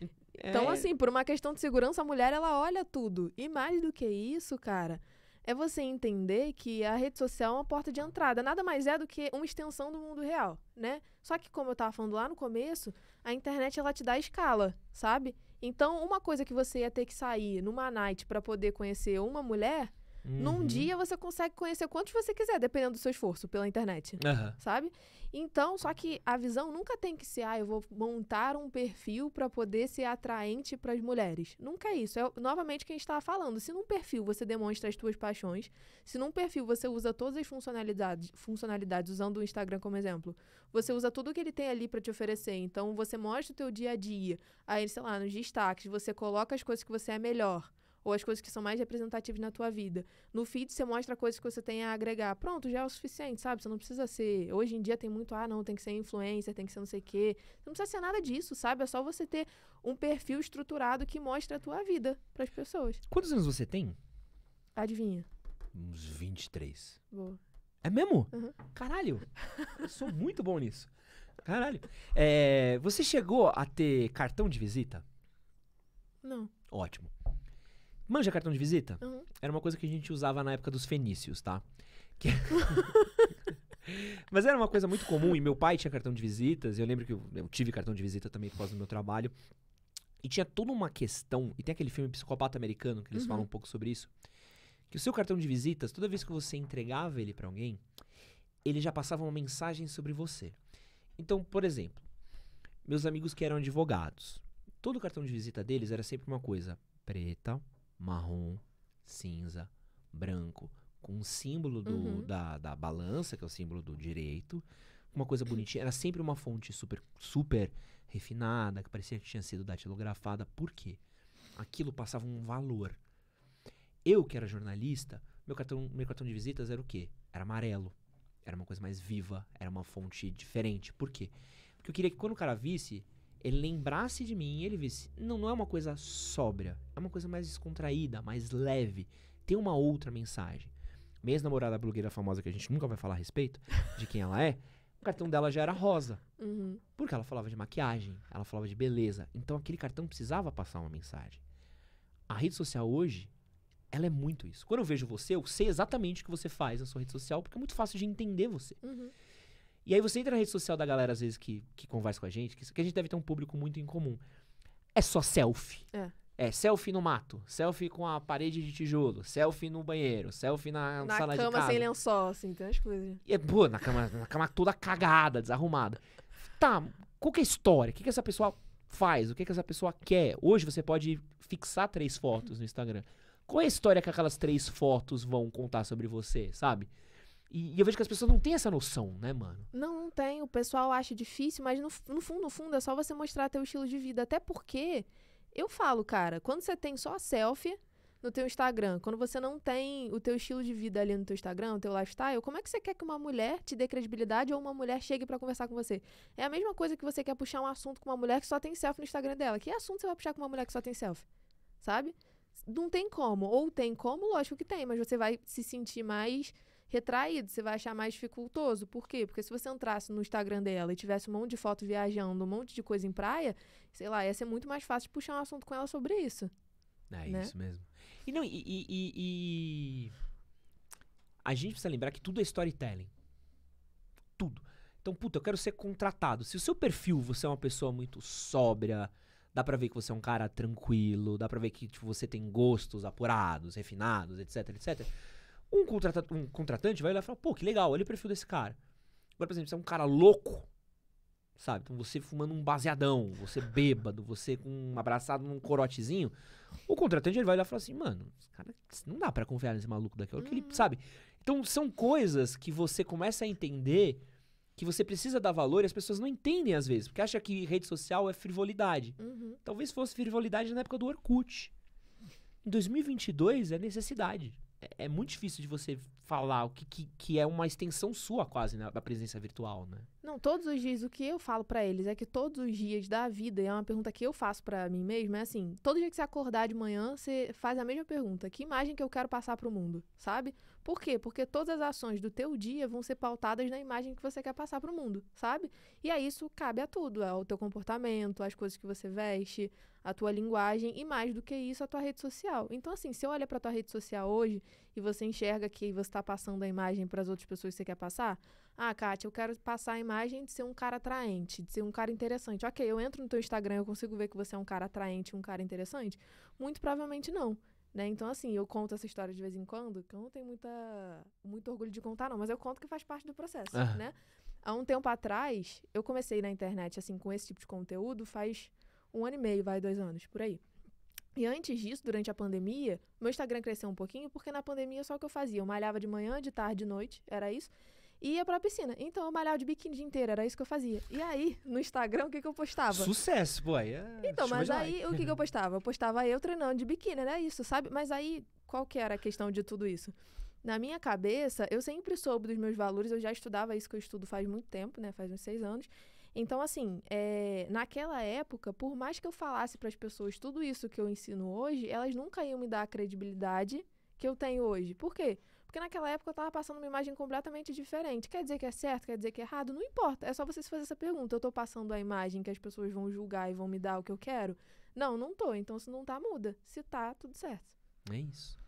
Então, é... Então, assim, por uma questão de segurança, a mulher, ela olha tudo. E mais do que isso, cara, é você entender que a rede social é uma porta de entrada, nada mais é do que uma extensão do mundo real, né? Só que como eu estava falando lá no começo, a internet ela te dá escala, sabe? Então, uma coisa que você ia ter que sair numa night para poder conhecer uma mulher, Uhum. Num dia você consegue conhecer quantos você quiser, dependendo do seu esforço, pela internet. Uhum. Sabe? Então, só que a visão nunca tem que ser, ah, eu vou montar um perfil para poder ser atraente para as mulheres. Nunca é isso. É novamente o que a gente estava falando. Se num perfil você demonstra as tuas paixões, se num perfil você usa todas as funcionalidades, funcionalidades usando o Instagram como exemplo, você usa tudo que ele tem ali para te oferecer. Então, você mostra o teu dia a dia. Aí, sei lá, nos destaques, você coloca as coisas que você é melhor. Ou as coisas que são mais representativas na tua vida. No feed você mostra coisas que você tem a agregar. Pronto, já é o suficiente, sabe? Você não precisa ser. Hoje em dia tem muito, ah, não, tem que ser influencer, tem que ser não sei o quê. Você não precisa ser nada disso, sabe? É só você ter um perfil estruturado que mostra a tua vida para as pessoas. Quantos anos você tem? Adivinha? Uns 23. Boa. É mesmo? Uhum. Caralho! Eu sou muito bom nisso. Caralho. É, você chegou a ter cartão de visita? Não. Ótimo. Manja cartão de visita? Uhum. Era uma coisa que a gente usava na época dos fenícios, tá? Que... (laughs) Mas era uma coisa muito comum e meu pai tinha cartão de visitas. E eu lembro que eu, eu tive cartão de visita também por causa do meu trabalho. E tinha toda uma questão, e tem aquele filme Psicopata Americano, que eles uhum. falam um pouco sobre isso, que o seu cartão de visitas, toda vez que você entregava ele para alguém, ele já passava uma mensagem sobre você. Então, por exemplo, meus amigos que eram advogados, todo o cartão de visita deles era sempre uma coisa preta, marrom, cinza, branco, com um símbolo do, uhum. da, da balança, que é o símbolo do direito. Uma coisa bonitinha. Era sempre uma fonte super, super refinada, que parecia que tinha sido datilografada. Por quê? Aquilo passava um valor. Eu, que era jornalista, meu cartão, meu cartão de visitas era o quê? Era amarelo. Era uma coisa mais viva, era uma fonte diferente. Por quê? Porque eu queria que quando o cara visse, ele lembrasse de mim e ele visse, não, não é uma coisa sóbria, é uma coisa mais descontraída, mais leve, tem uma outra mensagem. mesma namorada blogueira famosa, que a gente nunca vai falar a respeito de quem ela é, o cartão dela já era rosa. Uhum. Porque ela falava de maquiagem, ela falava de beleza. Então aquele cartão precisava passar uma mensagem. A rede social hoje, ela é muito isso. Quando eu vejo você, eu sei exatamente o que você faz na sua rede social, porque é muito fácil de entender você. Uhum. E aí você entra na rede social da galera, às vezes, que, que conversa com a gente, que, que a gente deve ter um público muito em comum. É só selfie. É. É, selfie no mato, selfie com a parede de tijolo, selfie no banheiro, selfie na, na sala de casa. Na cama sem lençol, assim, tem umas coisas. E, é, pô, na cama, na cama toda cagada, desarrumada. Tá, qual que é a história? O que, que essa pessoa faz? O que, que essa pessoa quer? Hoje você pode fixar três fotos no Instagram. Qual é a história que aquelas três fotos vão contar sobre você, sabe? E, e, eu vejo que as pessoas não têm essa noção, né, mano? Não, não tem. O pessoal acha difícil, mas no, no fundo, no fundo, é só você mostrar teu estilo de vida. Até porque eu falo, cara, quando você tem só a selfie no teu Instagram, quando você não tem o teu estilo de vida ali no teu Instagram, o teu lifestyle, como é que você quer que uma mulher te dê credibilidade ou uma mulher chegue para conversar com você? É a mesma coisa que você quer puxar um assunto com uma mulher que só tem selfie no Instagram dela. Que assunto você vai puxar com uma mulher que só tem selfie? Sabe? Não tem como. Ou tem como, lógico que tem, mas você vai se sentir mais retraído, você vai achar mais dificultoso. Por quê? Porque se você entrasse no Instagram dela e tivesse um monte de foto viajando, um monte de coisa em praia, sei lá, ia ser muito mais fácil puxar um assunto com ela sobre isso. É né? isso mesmo. E não, e, e, e, e, A gente precisa lembrar que tudo é storytelling. Tudo. Então, puta, eu quero ser contratado. Se o seu perfil, você é uma pessoa muito sóbria, dá pra ver que você é um cara tranquilo, dá pra ver que tipo, você tem gostos apurados, refinados, etc, etc. Um, contrata um contratante vai olhar e falar, pô, que legal, olha o perfil desse cara. Agora, por exemplo, você é um cara louco, sabe? Então você fumando um baseadão, você bêbado, você com um abraçado num corotezinho, o contratante ele vai olhar e falar assim, mano, cara, não dá para confiar nesse maluco daqui, hum. ele, uhum. sabe? Então são coisas que você começa a entender que você precisa dar valor e as pessoas não entendem às vezes, porque acha que rede social é frivolidade. Uhum. Talvez fosse frivolidade na época do Orkut. Em 2022 é necessidade. É, é muito difícil de você falar o que, que, que é uma extensão sua quase na, né, na presença virtual, né? Não, todos os dias o que eu falo para eles é que todos os dias da vida, e é uma pergunta que eu faço para mim mesma, é assim, todo dia que você acordar de manhã, você faz a mesma pergunta, que imagem que eu quero passar para o mundo, sabe? Por quê? Porque todas as ações do teu dia vão ser pautadas na imagem que você quer passar para o mundo, sabe? E a isso cabe a tudo, ao é teu comportamento, às coisas que você veste, a tua linguagem e mais do que isso, a tua rede social. Então assim, se eu olhar para tua rede social hoje e você enxerga que você está passando a imagem para as outras pessoas que você quer passar, ah, Kátia, eu quero passar a imagem de ser um cara atraente, de ser um cara interessante. Ok, eu entro no teu Instagram, eu consigo ver que você é um cara atraente, um cara interessante? Muito provavelmente não. Né? Então, assim, eu conto essa história de vez em quando, que eu não tenho muita, muito orgulho de contar, não, mas eu conto que faz parte do processo, ah. né? Há um tempo atrás, eu comecei na internet, assim, com esse tipo de conteúdo faz um ano e meio, vai, dois anos, por aí. E antes disso, durante a pandemia, meu Instagram cresceu um pouquinho, porque na pandemia só o que eu fazia, eu malhava de manhã, de tarde, de noite, era isso e ia pra piscina. Então eu malhava de biquíni o dia inteiro, era isso que eu fazia. E aí, no Instagram, o que, que eu postava? Sucesso, pô. é... Então, mas aí o que, que eu postava? Eu postava eu treinando de biquíni, era né, isso, sabe? Mas aí, qual que era a questão de tudo isso? Na minha cabeça, eu sempre soube dos meus valores, eu já estudava isso que eu estudo faz muito tempo, né? Faz uns seis anos. Então, assim, é, naquela época, por mais que eu falasse para as pessoas tudo isso que eu ensino hoje, elas nunca iam me dar a credibilidade que eu tenho hoje. Por quê? Porque naquela época eu estava passando uma imagem completamente diferente. Quer dizer que é certo, quer dizer que é errado? Não importa. É só você se fazer essa pergunta. Eu estou passando a imagem que as pessoas vão julgar e vão me dar o que eu quero? Não, não tô. Então se não tá, muda. Se tá, tudo certo. É isso.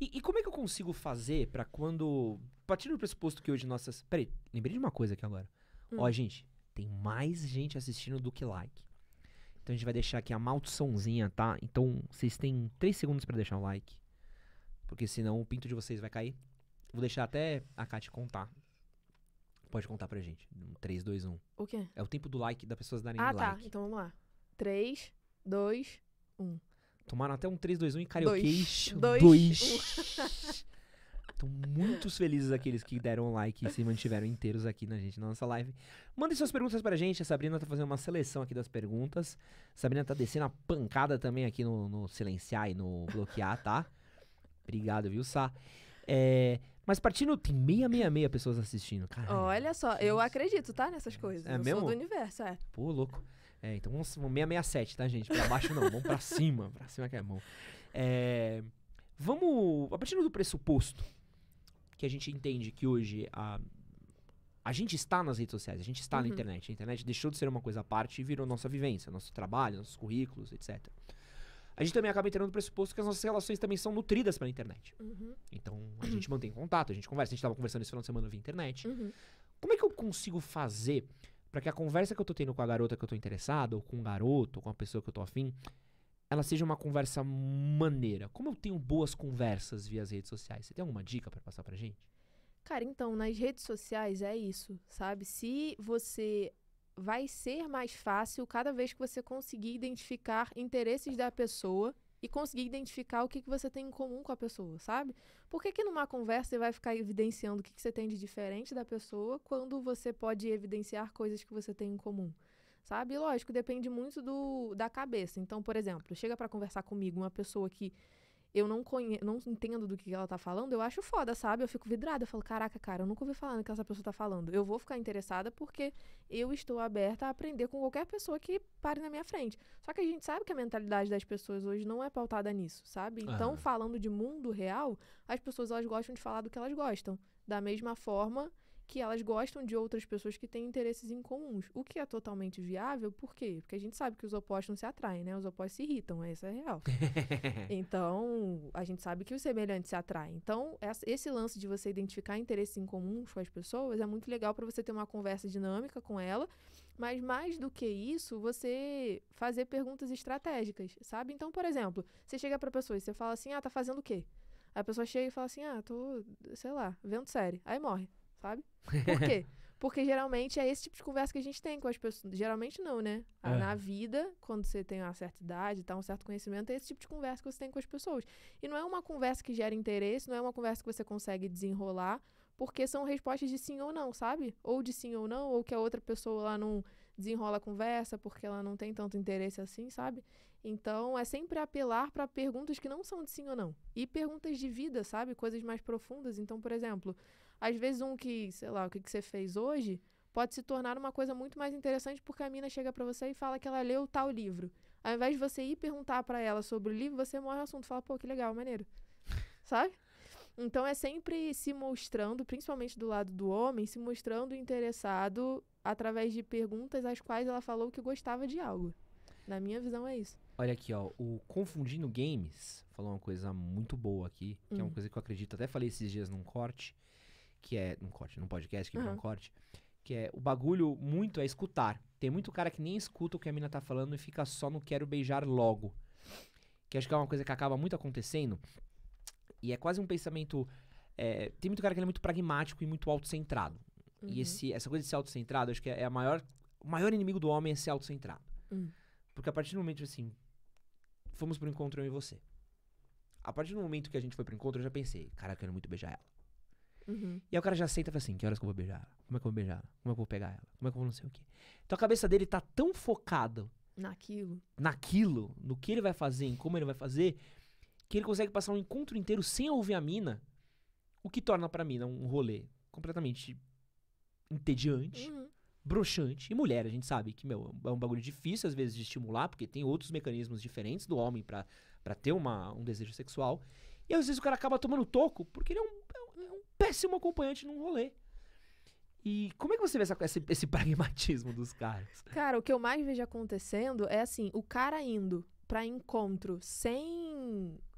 E, e como é que eu consigo fazer para quando. Partindo do pressuposto que hoje nossas. Peraí, lembrei de uma coisa aqui agora. Hum. Ó, gente, tem mais gente assistindo do que like. Então a gente vai deixar aqui a maldiçãozinha, tá? Então vocês têm três segundos para deixar o like. Porque senão o pinto de vocês vai cair. Vou deixar até a Kate contar. Pode contar pra gente. Um 3, 2, 1. O quê? É o tempo do like, das pessoas darem ah, like. Ah, tá. Então vamos lá. 3, 2, 1. Tomaram até um 3, 2, 1 e karaokeish. 2. 2. Estão muito felizes aqueles que deram like e se mantiveram inteiros aqui na gente, na nossa live. Mandem suas perguntas pra gente. A Sabrina tá fazendo uma seleção aqui das perguntas. A Sabrina tá descendo a pancada também aqui no, no silenciar e no bloquear, tá? Obrigado, viu, Sá? É, mas partindo, tem 666 pessoas assistindo, cara. Olha só, eu acredito, tá? Nessas é coisas. É eu mesmo? sou do universo, é. Pô, louco. É, então vamos, vamos 667, tá, gente? Pra baixo não, vamos pra (laughs) cima. Pra cima que é bom. É, vamos, a partir do pressuposto que a gente entende que hoje a, a gente está nas redes sociais, a gente está uhum. na internet. A internet deixou de ser uma coisa à parte e virou nossa vivência, nosso trabalho, nossos currículos, etc a gente também acaba entrando no pressuposto que as nossas relações também são nutridas pela internet. Uhum. Então, a uhum. gente (clears throat) mantém contato, a gente conversa. A gente estava conversando esse final de semana via internet. Uhum. Como é que eu consigo fazer para que a conversa que eu tô tendo com a garota que eu tô interessado, ou com um garoto, ou com a pessoa que eu tô afim, ela seja uma conversa maneira? Como eu tenho boas conversas via as redes sociais? Você tem alguma dica para passar pra gente? Cara, então, nas redes sociais é isso, sabe? Se você vai ser mais fácil cada vez que você conseguir identificar interesses da pessoa e conseguir identificar o que, que você tem em comum com a pessoa, sabe? Por que, que numa conversa você vai ficar evidenciando o que, que você tem de diferente da pessoa quando você pode evidenciar coisas que você tem em comum? Sabe? Lógico, depende muito do, da cabeça. Então, por exemplo, chega para conversar comigo uma pessoa que eu não conhe não entendo do que ela tá falando, eu acho foda, sabe? Eu fico vidrada, eu falo, caraca, cara, eu nunca ouvi falar do que essa pessoa tá falando. Eu vou ficar interessada porque eu estou aberta a aprender com qualquer pessoa que pare na minha frente. Só que a gente sabe que a mentalidade das pessoas hoje não é pautada nisso, sabe? Então, ah. falando de mundo real, as pessoas elas gostam de falar do que elas gostam. Da mesma forma que elas gostam de outras pessoas que têm interesses em comuns, o que é totalmente viável, por quê? Porque a gente sabe que os opostos não se atraem, né? Os opostos se irritam, essa é real. (laughs) então, a gente sabe que os semelhantes se atraem. Então, esse lance de você identificar interesses em comuns com as pessoas é muito legal para você ter uma conversa dinâmica com ela, mas mais do que isso, você fazer perguntas estratégicas, sabe? Então, por exemplo, você chega para pessoa e você fala assim: "Ah, tá fazendo o quê?" Aí a pessoa chega e fala assim: "Ah, tô, sei lá, vendo série". Aí morre. Sabe? (laughs) Por quê? Porque geralmente é esse tipo de conversa que a gente tem com as pessoas. Geralmente não, né? Ah, é. Na vida, quando você tem uma certa idade, tá, um certo conhecimento, é esse tipo de conversa que você tem com as pessoas. E não é uma conversa que gera interesse, não é uma conversa que você consegue desenrolar, porque são respostas de sim ou não, sabe? Ou de sim ou não, ou que a outra pessoa lá não desenrola a conversa porque ela não tem tanto interesse assim, sabe? Então é sempre apelar para perguntas que não são de sim ou não. E perguntas de vida, sabe? Coisas mais profundas. Então, por exemplo, às vezes um que, sei lá, o que, que você fez hoje pode se tornar uma coisa muito mais interessante porque a mina chega para você e fala que ela leu tal livro. Ao invés de você ir perguntar para ela sobre o livro, você morre o assunto, fala, pô, que legal, maneiro. (laughs) Sabe? Então é sempre se mostrando, principalmente do lado do homem, se mostrando interessado através de perguntas às quais ela falou que gostava de algo. Na minha visão é isso. Olha aqui, ó, o Confundindo Games falou uma coisa muito boa aqui, que hum. é uma hum. coisa que eu acredito, até falei esses dias num corte, que é um corte, num podcast que uhum. é um corte, que é o bagulho muito é escutar. Tem muito cara que nem escuta o que a mina tá falando e fica só no quero beijar logo. Que acho que é uma coisa que acaba muito acontecendo. E é quase um pensamento. É, tem muito cara que é muito pragmático e muito autocentrado. Uhum. E esse, essa coisa de ser autocentrado, acho que é, é a maior. O maior inimigo do homem é ser autocentrado. Uhum. Porque a partir do momento, assim. Fomos pro encontro eu e você. A partir do momento que a gente foi pro encontro, eu já pensei, cara, eu quero muito beijar ela. Uhum. E aí o cara já aceita e fala assim: que horas que eu vou beijar ela? Como é que eu vou beijar ela? Como é que eu vou pegar ela? Como é que eu vou não sei o quê? Então a cabeça dele tá tão focada naquilo, naquilo, no que ele vai fazer, em como ele vai fazer, que ele consegue passar um encontro inteiro sem ouvir a mina, o que torna para mina um rolê completamente entediante. Uhum broxante. E mulher, a gente sabe que, meu, é um bagulho difícil às vezes de estimular, porque tem outros mecanismos diferentes do homem para ter uma, um desejo sexual. E às vezes o cara acaba tomando toco, porque ele é um é um péssimo acompanhante num rolê. E como é que você vê essa, esse, esse pragmatismo dos caras? Cara, o que eu mais vejo acontecendo é assim, o cara indo para encontro sem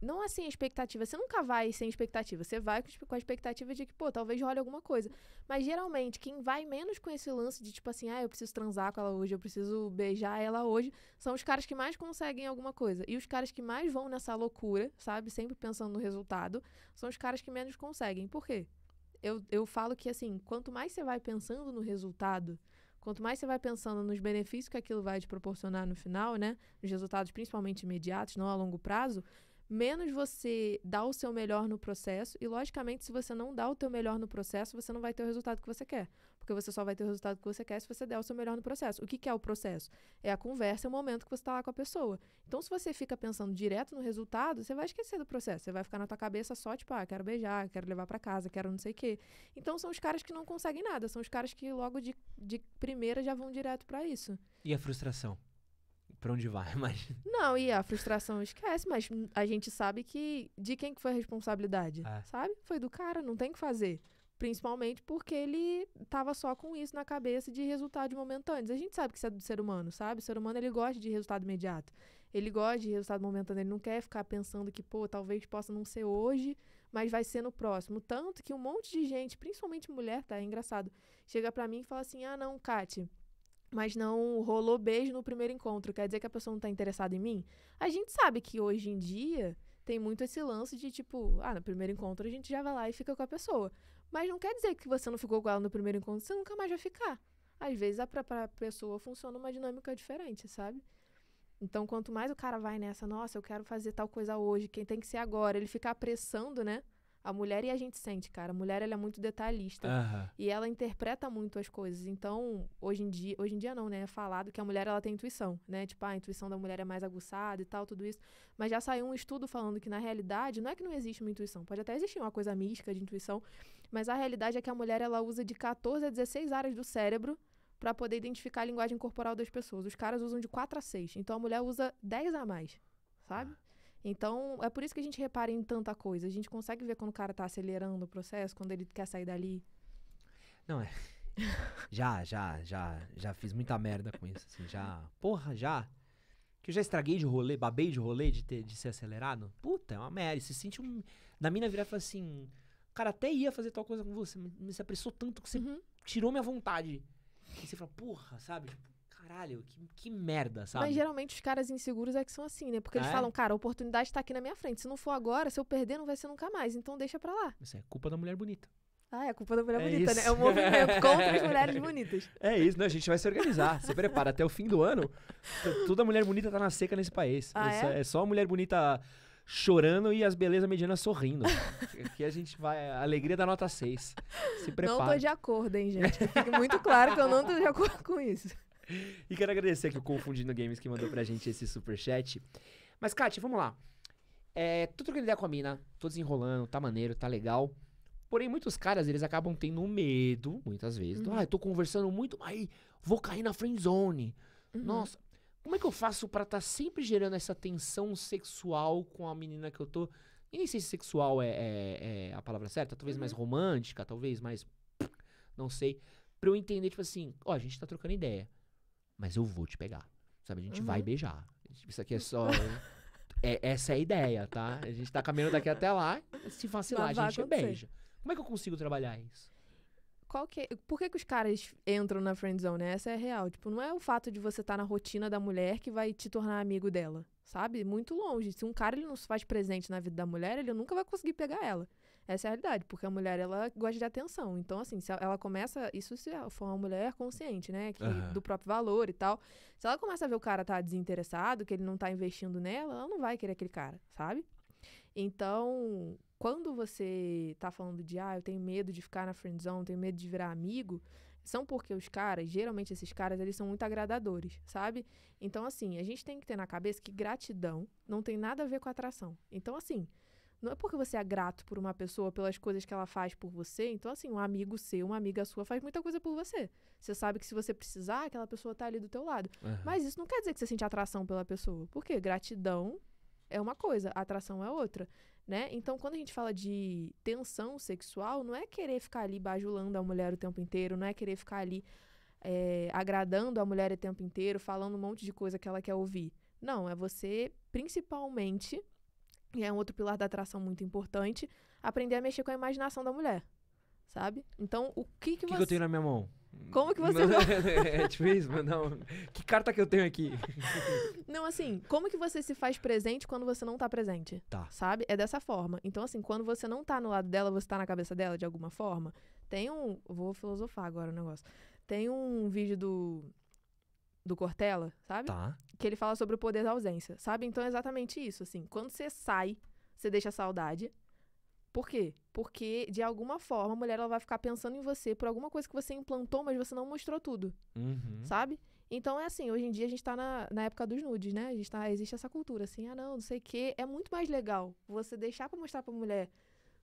não assim expectativa. Você nunca vai sem expectativa. Você vai com a expectativa de que, pô, talvez role alguma coisa. Mas geralmente, quem vai menos com esse lance de, tipo assim, ah, eu preciso transar com ela hoje, eu preciso beijar ela hoje, são os caras que mais conseguem alguma coisa. E os caras que mais vão nessa loucura, sabe? Sempre pensando no resultado, são os caras que menos conseguem. Por quê? Eu, eu falo que, assim, quanto mais você vai pensando no resultado, Quanto mais você vai pensando nos benefícios que aquilo vai te proporcionar no final, né? Nos resultados principalmente imediatos, não a longo prazo, menos você dá o seu melhor no processo. E, logicamente, se você não dá o seu melhor no processo, você não vai ter o resultado que você quer. Porque você só vai ter o resultado que você quer se você der o seu melhor no processo. O que, que é o processo? É a conversa, é o momento que você está lá com a pessoa. Então, se você fica pensando direto no resultado, você vai esquecer do processo. Você vai ficar na tua cabeça só, tipo, ah, quero beijar, quero levar para casa, quero não sei o quê. Então, são os caras que não conseguem nada. São os caras que logo de, de primeira já vão direto para isso. E a frustração? para onde vai, (laughs) mas. Não, e a frustração esquece, mas a gente sabe que de quem que foi a responsabilidade, é. sabe? Foi do cara, não tem o que fazer. Principalmente porque ele tava só com isso na cabeça de resultados momentâneos. A gente sabe que isso é do ser humano, sabe? O ser humano ele gosta de resultado imediato. Ele gosta de resultado momentâneo, ele não quer ficar pensando que, pô, talvez possa não ser hoje, mas vai ser no próximo. Tanto que um monte de gente, principalmente mulher, tá? É engraçado. Chega para mim e fala assim: ah, não, Kate mas não rolou beijo no primeiro encontro, quer dizer que a pessoa não tá interessada em mim? A gente sabe que hoje em dia tem muito esse lance de tipo, ah, no primeiro encontro a gente já vai lá e fica com a pessoa. Mas não quer dizer que você não ficou com ela no primeiro encontro, você nunca mais vai ficar. Às vezes a própria pessoa funciona uma dinâmica diferente, sabe? Então, quanto mais o cara vai nessa, nossa, eu quero fazer tal coisa hoje, quem tem que ser agora, ele fica apressando, né? A mulher e a gente sente, cara. A mulher ela é muito detalhista uhum. e ela interpreta muito as coisas. Então, hoje em dia, hoje em dia não, né? É falado que a mulher ela tem intuição, né? Tipo, ah, a intuição da mulher é mais aguçada e tal, tudo isso. Mas já saiu um estudo falando que na realidade não é que não existe uma intuição. Pode até existir uma coisa mística de intuição, mas a realidade é que a mulher ela usa de 14 a 16 áreas do cérebro para poder identificar a linguagem corporal das pessoas. Os caras usam de 4 a 6. Então a mulher usa 10 a mais, sabe? Uhum. Então, é por isso que a gente repara em tanta coisa. A gente consegue ver quando o cara tá acelerando o processo, quando ele quer sair dali. Não, é. (laughs) já, já, já, já fiz muita merda com isso, assim, já. Porra, já. Que eu já estraguei de rolê, babei de rolê de, ter, de ser acelerado. Puta, é uma merda. Você sente um. Da mina virar e falar assim. Cara, até ia fazer tal coisa com você, mas você apressou tanto que você uhum. tirou minha vontade. E você fala, porra, sabe? Tipo, caralho, que, que merda, sabe? Mas geralmente os caras inseguros é que são assim, né? Porque eles é? falam, cara, a oportunidade tá aqui na minha frente. Se não for agora, se eu perder, não vai ser nunca mais. Então deixa pra lá. Isso é culpa da mulher bonita. Ah, é culpa da mulher é bonita, né? isso. né? É um movimento (laughs) contra as mulheres bonitas. É isso, né? A gente vai se organizar. Se prepara, até o fim do ano, toda mulher bonita tá na seca nesse país. Ah, é? é? é? só mulher bonita chorando e as belezas medianas sorrindo. (laughs) Aqui a gente vai. alegria da nota 6. Se prepara. Não tô de acordo, hein, gente? Fica muito claro que eu não tô de acordo com isso e quero agradecer aqui o Confundindo Games que mandou pra gente esse super chat. Mas, Kátia, vamos lá. É, tô trocando ideia com a mina, tô desenrolando, tá maneiro, tá legal. Porém, muitos caras, eles acabam tendo medo, muitas vezes. Uhum. Do, ah, eu tô conversando muito, mas vou cair na friend zone. Uhum. Nossa, como é que eu faço para estar tá sempre gerando essa tensão sexual com a menina que eu tô... E nem sei se sexual é, é, é a palavra certa, talvez uhum. mais romântica, talvez mais... Não sei. Pra eu entender, tipo assim, ó, a gente tá trocando ideia mas eu vou te pegar. Sabe, a gente uhum. vai beijar. Isso aqui é só. (laughs) é, essa é a ideia, tá? A gente tá caminhando daqui até lá, se vacilar, a gente beija. Como é que eu consigo trabalhar isso? Qual que, é, por que, que os caras entram na friend zone? Essa é real. Tipo, não é o fato de você estar tá na rotina da mulher que vai te tornar amigo dela, sabe? Muito longe. Se um cara ele não se faz presente na vida da mulher, ele nunca vai conseguir pegar ela. Essa é a realidade, porque a mulher, ela gosta de atenção. Então, assim, se ela começa. Isso se for uma mulher consciente, né? Que, uhum. Do próprio valor e tal. Se ela começa a ver o cara tá desinteressado, que ele não tá investindo nela, ela não vai querer aquele cara, sabe? Então, quando você tá falando de, ah, eu tenho medo de ficar na friendzone, tenho medo de virar amigo, são porque os caras, geralmente esses caras, eles são muito agradadores, sabe? Então, assim, a gente tem que ter na cabeça que gratidão não tem nada a ver com atração. Então, assim, não é porque você é grato por uma pessoa, pelas coisas que ela faz por você. Então, assim, um amigo seu, uma amiga sua faz muita coisa por você. Você sabe que se você precisar, aquela pessoa tá ali do teu lado. Uhum. Mas isso não quer dizer que você sente atração pela pessoa. Porque gratidão é uma coisa, atração é outra. Né? Então, quando a gente fala de tensão sexual, não é querer ficar ali bajulando a mulher o tempo inteiro, não é querer ficar ali é, agradando a mulher o tempo inteiro, falando um monte de coisa que ela quer ouvir. Não, é você, principalmente, e é um outro pilar da atração muito importante, aprender a mexer com a imaginação da mulher, sabe? Então, o que que, que você... O que eu tenho na minha mão? Como que você... (laughs) é tipo isso, não. Que carta que eu tenho aqui? (laughs) não, assim, como que você se faz presente quando você não tá presente? Tá. Sabe? É dessa forma. Então, assim, quando você não tá no lado dela, você tá na cabeça dela de alguma forma. Tem um... Vou filosofar agora o negócio. Tem um vídeo do do Cortella, sabe? Tá. Que ele fala sobre o poder da ausência, sabe? Então é exatamente isso, assim. Quando você sai, você deixa saudade. Por quê? Porque, de alguma forma, a mulher ela vai ficar pensando em você por alguma coisa que você implantou, mas você não mostrou tudo. Uhum. Sabe? Então é assim, hoje em dia a gente tá na, na época dos nudes, né? A gente tá, existe essa cultura, assim, ah não, não sei o quê. É muito mais legal você deixar pra mostrar pra mulher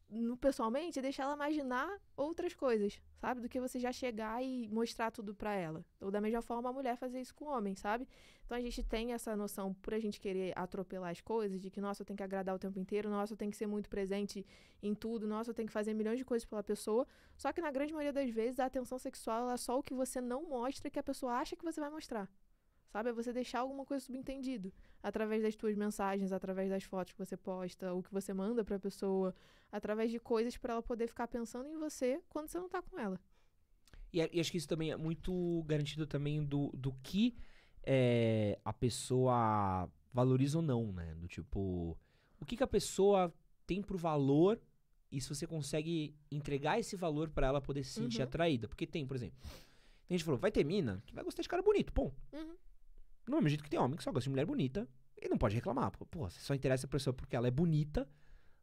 no, pessoalmente é deixar ela imaginar outras coisas, sabe? Do que você já chegar e mostrar tudo para ela. Ou da mesma forma a mulher fazer isso com o homem, sabe? Então a gente tem essa noção, por a gente querer atropelar as coisas, de que, nossa, eu tenho que agradar o tempo inteiro, nossa, eu tenho que ser muito presente em tudo, nossa, eu tenho que fazer milhões de coisas pela pessoa. Só que na grande maioria das vezes a atenção sexual é só o que você não mostra que a pessoa acha que você vai mostrar sabe? É você deixar alguma coisa subentendido através das tuas mensagens, através das fotos que você posta, o que você manda para a pessoa, através de coisas para ela poder ficar pensando em você quando você não tá com ela. E, é, e acho que isso também é muito garantido também do, do que é, a pessoa valoriza ou não, né? Do tipo, o que, que a pessoa tem pro valor e se você consegue entregar esse valor para ela poder se sentir uhum. atraída. Porque tem, por exemplo, tem gente que falou, vai ter mina que vai gostar de cara bonito, bom. Uhum. No mesmo jeito que tem homem que só gosta de mulher bonita e não pode reclamar. Pô, você só interessa a pessoa porque ela é bonita,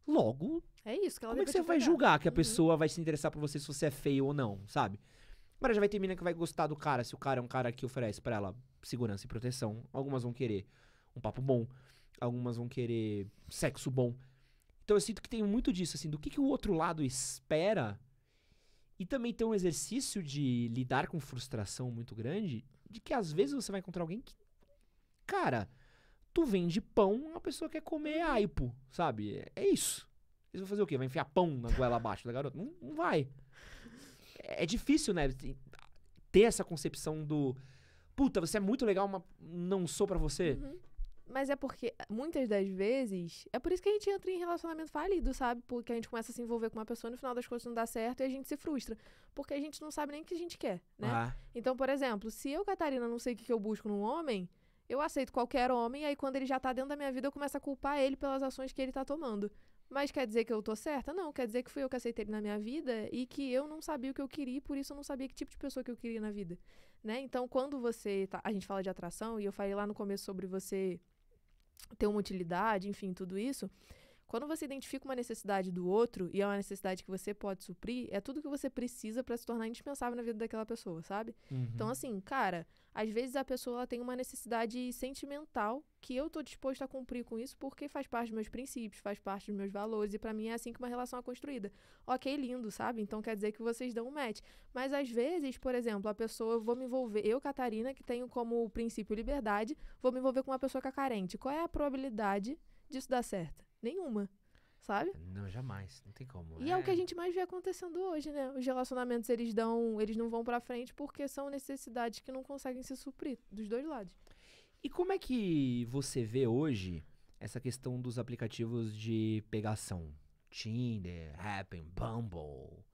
logo. É isso que ela Como é que você vai pegar. julgar que a uhum. pessoa vai se interessar por você se você é feio ou não, sabe? Agora já vai ter menina que vai gostar do cara, se o cara é um cara que oferece para ela segurança e proteção. Algumas vão querer um papo bom, algumas vão querer sexo bom. Então eu sinto que tem muito disso, assim, do que, que o outro lado espera. E também tem um exercício de lidar com frustração muito grande, de que às vezes você vai encontrar alguém que Cara, tu vende pão, a pessoa quer comer uhum. aipo, sabe? É, é isso. Eles vão fazer o quê? Vai enfiar pão na goela abaixo da garota? Não, não vai. É, é difícil, né? Ter essa concepção do. Puta, você é muito legal, mas não sou para você. Uhum. Mas é porque muitas das vezes. É por isso que a gente entra em relacionamento falido, sabe? Porque a gente começa a se envolver com uma pessoa, no final das coisas não dá certo e a gente se frustra. Porque a gente não sabe nem o que a gente quer, né? Ah. Então, por exemplo, se eu, Catarina, não sei o que eu busco num homem, eu aceito qualquer homem, aí quando ele já tá dentro da minha vida, eu começo a culpar ele pelas ações que ele tá tomando. Mas quer dizer que eu tô certa? Não, quer dizer que fui eu que aceitei ele na minha vida e que eu não sabia o que eu queria, e por isso eu não sabia que tipo de pessoa que eu queria na vida, né? Então, quando você tá, a gente fala de atração e eu falei lá no começo sobre você ter uma utilidade, enfim, tudo isso, quando você identifica uma necessidade do outro e é uma necessidade que você pode suprir, é tudo que você precisa para se tornar indispensável na vida daquela pessoa, sabe? Então, uhum. Então, assim, cara, às vezes a pessoa tem uma necessidade sentimental que eu tô disposto a cumprir com isso porque faz parte dos meus princípios, faz parte dos meus valores e para mim é assim que uma relação é construída. OK, lindo, sabe? Então quer dizer que vocês dão um match. Mas às vezes, por exemplo, a pessoa eu vou me envolver, eu, Catarina, que tenho como princípio liberdade, vou me envolver com uma pessoa que é carente. Qual é a probabilidade disso dar certo? nenhuma, sabe? Não, jamais, não tem como. E é, é o que a é. gente mais vê acontecendo hoje, né? Os relacionamentos eles dão, eles não vão para frente porque são necessidades que não conseguem se suprir dos dois lados. E como é que você vê hoje essa questão dos aplicativos de pegação? Tinder, Happn, Bumble.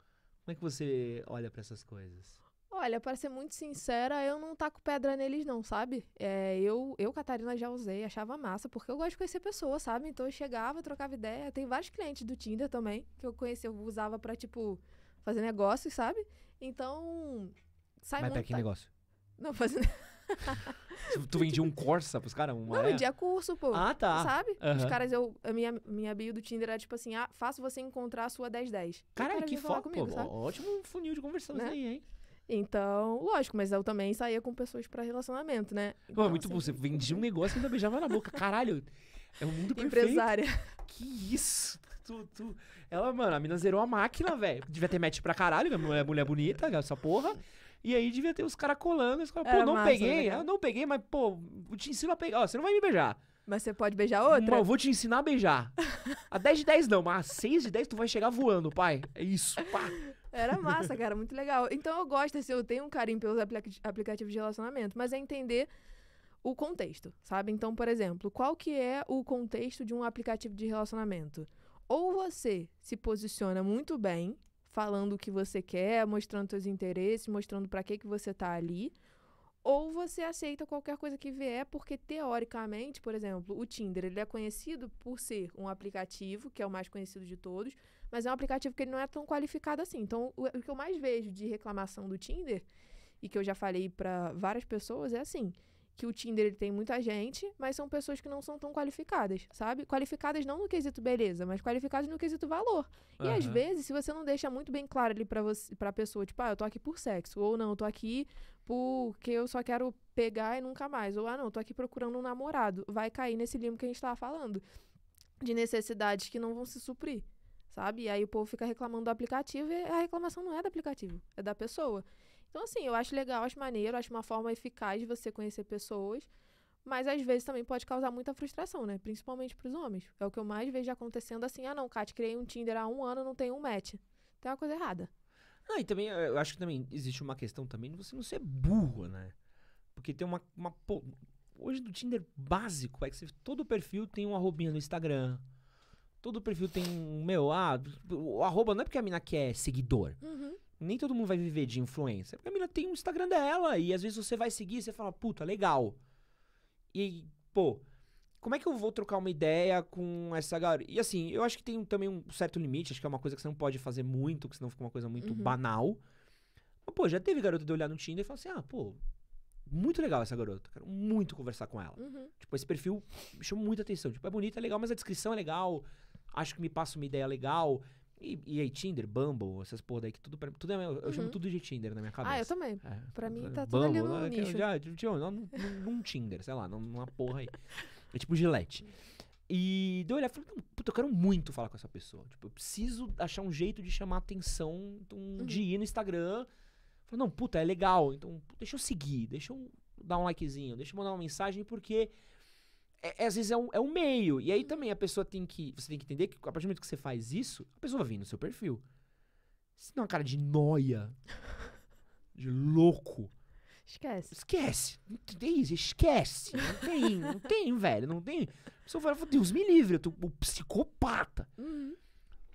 Como é que você olha para essas coisas? Olha, para ser muito sincera, eu não taco pedra neles, não, sabe? É, eu, eu, Catarina, já usei, achava massa, porque eu gosto de conhecer pessoas, sabe? Então eu chegava, trocava ideia. Tem vários clientes do Tinder também, que eu conheci, eu usava pra, tipo, fazer negócios, sabe? Então. Sai Mas pra que negócio? Não, fazendo. (laughs) tu vendia um Corsa pros caras? Uma... Não, vendia curso, pô. Ah, tá. Sabe? Uhum. Os caras, eu, a minha, minha bio do Tinder era tipo assim: ah, faço você encontrar a sua 1010. Caralho, cara que foco, comigo, pô. Sabe? Ótimo funil de conversão né? aí, hein? Então, lógico, mas eu também saía com pessoas para relacionamento, né? Então, Pô, é muito assim, bom. Você tipo, vendia um negócio e ainda beijava na boca. Caralho, é um mundo perfeito. Empresária. Que isso? Tu, tu... Ela, mano, a mina zerou a máquina, velho. Devia ter match pra caralho, mulher, mulher bonita, essa porra. E aí devia ter os caras colando. Os cara, pô, não massa, peguei, né? não peguei, mas, pô, eu te ensino a pegar. Ó, você não vai me beijar. Mas você pode beijar outra? Eu vou te ensinar a beijar. A 10 de 10 não, mas a 6 de 10 tu vai chegar voando, pai. É isso, pá. Era massa, cara, muito legal. Então eu gosto, assim, eu tenho um carinho pelos aplicativos de relacionamento, mas é entender o contexto, sabe? Então, por exemplo, qual que é o contexto de um aplicativo de relacionamento? Ou você se posiciona muito bem, falando o que você quer, mostrando seus interesses, mostrando para que que você tá ali, ou você aceita qualquer coisa que vier, porque teoricamente, por exemplo, o Tinder, ele é conhecido por ser um aplicativo, que é o mais conhecido de todos, mas é um aplicativo que ele não é tão qualificado assim. Então, o, o que eu mais vejo de reclamação do Tinder, e que eu já falei para várias pessoas, é assim que o Tinder ele tem muita gente, mas são pessoas que não são tão qualificadas, sabe? Qualificadas não no quesito beleza, mas qualificadas no quesito valor. Uhum. E às vezes, se você não deixa muito bem claro ali para você, para pessoa, tipo, ah, eu tô aqui por sexo, ou não, eu tô aqui porque eu só quero pegar e nunca mais, ou ah, não, eu tô aqui procurando um namorado, vai cair nesse limbo que a gente tava falando de necessidades que não vão se suprir sabe? E aí o povo fica reclamando do aplicativo e a reclamação não é do aplicativo, é da pessoa. Então, assim, eu acho legal, acho maneiro, acho uma forma eficaz de você conhecer pessoas, mas às vezes também pode causar muita frustração, né? Principalmente para os homens. É o que eu mais vejo acontecendo assim: ah, não, Kat, criei um Tinder há um ano, não tem um match. Tem uma coisa errada. Não, e também, eh, eu acho que também existe uma questão também de você não ser burro, né? Porque tem uma. uma pô, hoje do Tinder básico é que você, todo perfil tem um arrobinha no Instagram, Todo perfil tem um, meu, ah, o arroba não é porque a mina quer seguidor. Uhum. Nem todo mundo vai viver de influência. Porque a mina tem um Instagram dela e às vezes você vai seguir e você fala, puta, legal. E, pô, como é que eu vou trocar uma ideia com essa garota? E assim, eu acho que tem também um certo limite, acho que é uma coisa que você não pode fazer muito, que senão fica uma coisa muito uhum. banal. Mas, pô, já teve garota de olhar no Tinder e falar assim, ah, pô, muito legal essa garota, quero muito conversar com ela. Uhum. Tipo, esse perfil me chamou muita atenção. Tipo, é bonita, é legal, mas a descrição é legal, acho que me passa uma ideia legal. E, e aí, Tinder, Bumble, essas porra daí que tudo pra Tudo é, eu uhum. chamo tudo de Tinder na minha cabeça. Ah, eu também. É, pra mim tá Bumble, tudo ali no né, nicho. Já, já, num, num Tinder, sei lá, numa porra aí. É tipo Gillette. E deu olhar e falei, puta, eu quero muito falar com essa pessoa. Tipo, eu preciso achar um jeito de chamar a atenção uhum. de ir no Instagram. Falei, não, puta, é legal. Então, deixa eu seguir, deixa eu dar um likezinho, deixa eu mandar uma mensagem, porque é, é, às vezes é um, é um meio. E aí uhum. também a pessoa tem que. Você tem que entender que a partir do momento que você faz isso, a pessoa vai vir no seu perfil. Se não é uma cara de noia, de louco. Esquece. Esquece. Não tem isso, esquece. Não tem, não tem, velho. Não tem. A pessoa fala, Deus me livre, eu tô um psicopata. Uhum.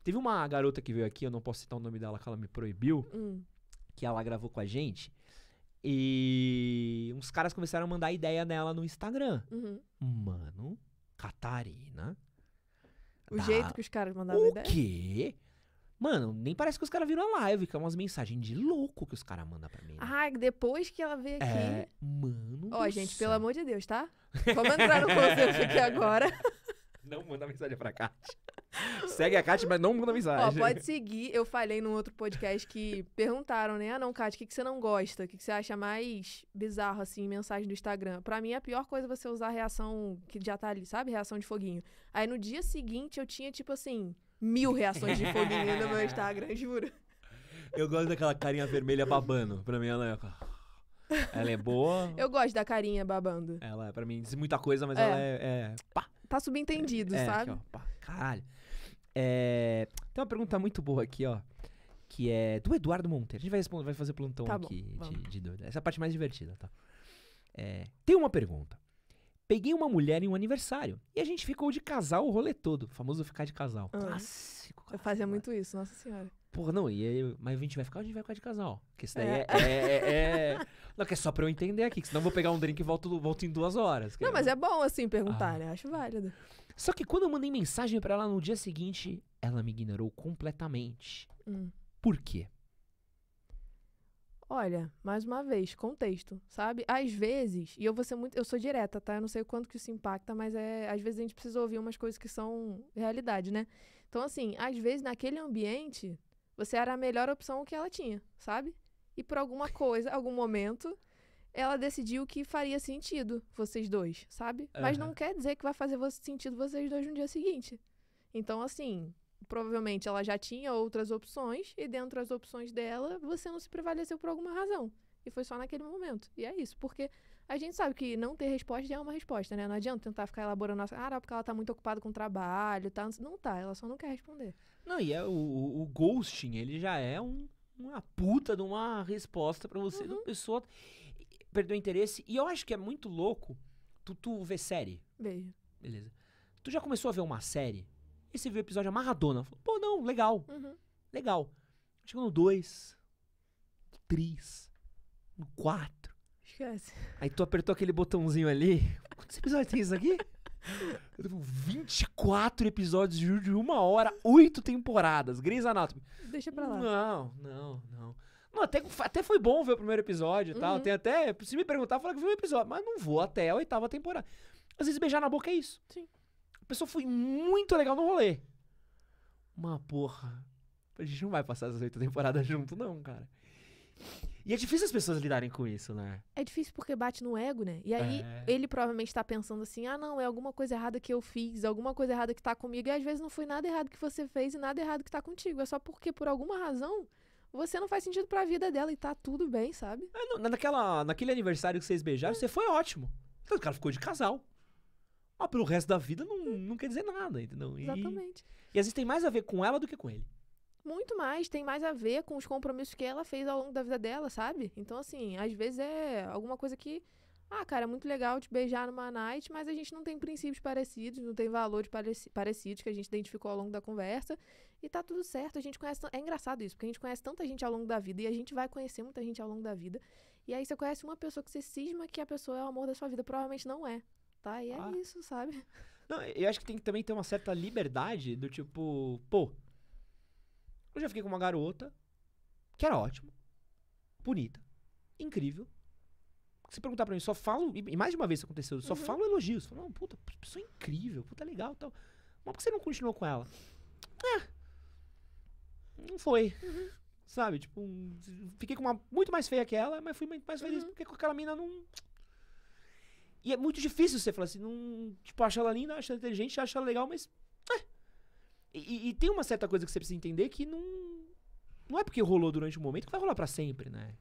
Teve uma garota que veio aqui, eu não posso citar o nome dela, que ela me proibiu, uhum. que ela gravou com a gente. E uns caras começaram a mandar ideia nela no Instagram. Uhum. Mano, Catarina. O da... jeito que os caras mandaram o ideia. O quê? Mano, nem parece que os caras viram a live, que é umas mensagens de louco que os caras mandam pra mim. Né? Ah, depois que ela veio é, aqui. É, mano. Ó, gente, céu. pelo amor de Deus, tá? Vamos entrar no consenso aqui agora. (laughs) Não manda mensagem pra Kátia. Segue a Kátia, mas não manda mensagem. Ó, pode seguir. Eu falei num outro podcast que perguntaram, né? Ah, não, Kátia, o que, que você não gosta? O que, que você acha mais bizarro, assim, mensagem do Instagram? Pra mim, a pior coisa é você usar a reação que já tá ali, sabe? Reação de foguinho. Aí no dia seguinte eu tinha, tipo assim, mil reações de foguinho no meu Instagram, (laughs) juro. Eu gosto daquela carinha vermelha babando. Pra mim, ela é. Ela é boa. Eu gosto da carinha babando. Ela, é, pra mim, diz muita coisa, mas é. ela é, é. Pá. Tá subentendido, é, sabe? Aqui, ó, pá. Caralho. É, tem uma pergunta muito boa aqui, ó. Que é do Eduardo Monteiro. A gente vai, responder, vai fazer plantão tá aqui bom, de, de doido. Essa é a parte mais divertida, tá? É, tem uma pergunta. Peguei uma mulher em um aniversário e a gente ficou de casal o rolê todo. Famoso ficar de casal. Ah, clássico. Eu fazia muito isso, nossa senhora. Porra, não, e aí, mas a gente vai ficar, a gente vai ficar de casal. Porque isso daí é. É, é. é, é, é. Não, que é só pra eu entender aqui, que senão eu vou pegar um drink e volto, volto em duas horas. Não, mas é bom assim perguntar, ah. né? Acho válido. Só que quando eu mandei mensagem para ela no dia seguinte, ela me ignorou completamente. Hum. Por quê? Olha, mais uma vez, contexto, sabe? Às vezes, e eu vou ser muito. Eu sou direta, tá? Eu não sei o quanto que isso impacta, mas é. Às vezes a gente precisa ouvir umas coisas que são realidade, né? Então, assim, às vezes naquele ambiente, você era a melhor opção que ela tinha, sabe? E por alguma coisa, algum momento, ela decidiu que faria sentido vocês dois, sabe? Uhum. Mas não quer dizer que vai fazer sentido vocês dois no dia seguinte. Então, assim, provavelmente ela já tinha outras opções, e dentro das opções dela, você não se prevaleceu por alguma razão. E foi só naquele momento. E é isso, porque a gente sabe que não ter resposta já é uma resposta, né? Não adianta tentar ficar elaborando nossa. Ah, não, porque ela tá muito ocupada com o trabalho, tá? Não tá, ela só não quer responder. Não, e é, o, o ghosting, ele já é um, uma puta de uma resposta para você, uhum. uma pessoa perdeu interesse. E eu acho que é muito louco tu, tu ver série. Veio. Beleza. Tu já começou a ver uma série e você viu o episódio é amarradona. Falou, Pô, não, legal. Uhum. Legal. Chegou é no 2, 3, no 4. Esquece. Aí tu apertou aquele botãozinho ali. Quantos episódios tem isso aqui? 24 (laughs) episódios de uma hora, oito temporadas. Grey's Anatomy. Deixa pra lá. Não, não, não. Mano, até, até foi bom ver o primeiro episódio e uhum. tal. Tem até. Se me perguntar, falar que vi um episódio. Mas não vou até a oitava temporada. Às vezes beijar na boca é isso. Sim. A pessoa foi muito legal no rolê. Uma porra. A gente não vai passar as oito temporadas junto, não, cara. E é difícil as pessoas lidarem com isso, né? É difícil porque bate no ego, né? E aí é. ele provavelmente tá pensando assim: ah, não, é alguma coisa errada que eu fiz, alguma coisa errada que tá comigo. E às vezes não foi nada errado que você fez e nada errado que tá contigo. É só porque por alguma razão você não faz sentido pra vida dela e tá tudo bem, sabe? É, não, naquela, naquele aniversário que vocês beijaram, é. você foi ótimo. Então o cara ficou de casal. Mas ah, pelo resto da vida não, não quer dizer nada, entendeu? E, Exatamente. E às vezes tem mais a ver com ela do que com ele. Muito mais, tem mais a ver com os compromissos que ela fez ao longo da vida dela, sabe? Então, assim, às vezes é alguma coisa que. Ah, cara, é muito legal te beijar numa night, mas a gente não tem princípios parecidos, não tem valores pareci parecidos que a gente identificou ao longo da conversa. E tá tudo certo, a gente conhece. É engraçado isso, porque a gente conhece tanta gente ao longo da vida e a gente vai conhecer muita gente ao longo da vida. E aí você conhece uma pessoa que você cisma que a pessoa é o amor da sua vida, provavelmente não é. Tá? E é ah. isso, sabe? (laughs) Não, eu acho que tem que também ter uma certa liberdade do tipo, pô, eu já fiquei com uma garota que era ótima, bonita, incrível. Se perguntar pra mim, só falo, e mais de uma vez isso aconteceu, só uhum. falo elogios. Falo, não, puta, pessoa incrível, puta legal tal. Mas por que você não continuou com ela? Ah, não foi. Uhum. Sabe? Tipo, um, fiquei com uma muito mais feia que ela, mas fui muito mais feliz uhum. porque com aquela mina não. E é muito difícil você falar assim, não. Tipo, acha ela linda, acha ela inteligente, acha ela legal, mas. É. E, e, tem uma certa coisa que você precisa entender que não. Não é porque rolou durante o um momento que vai rolar para sempre, né?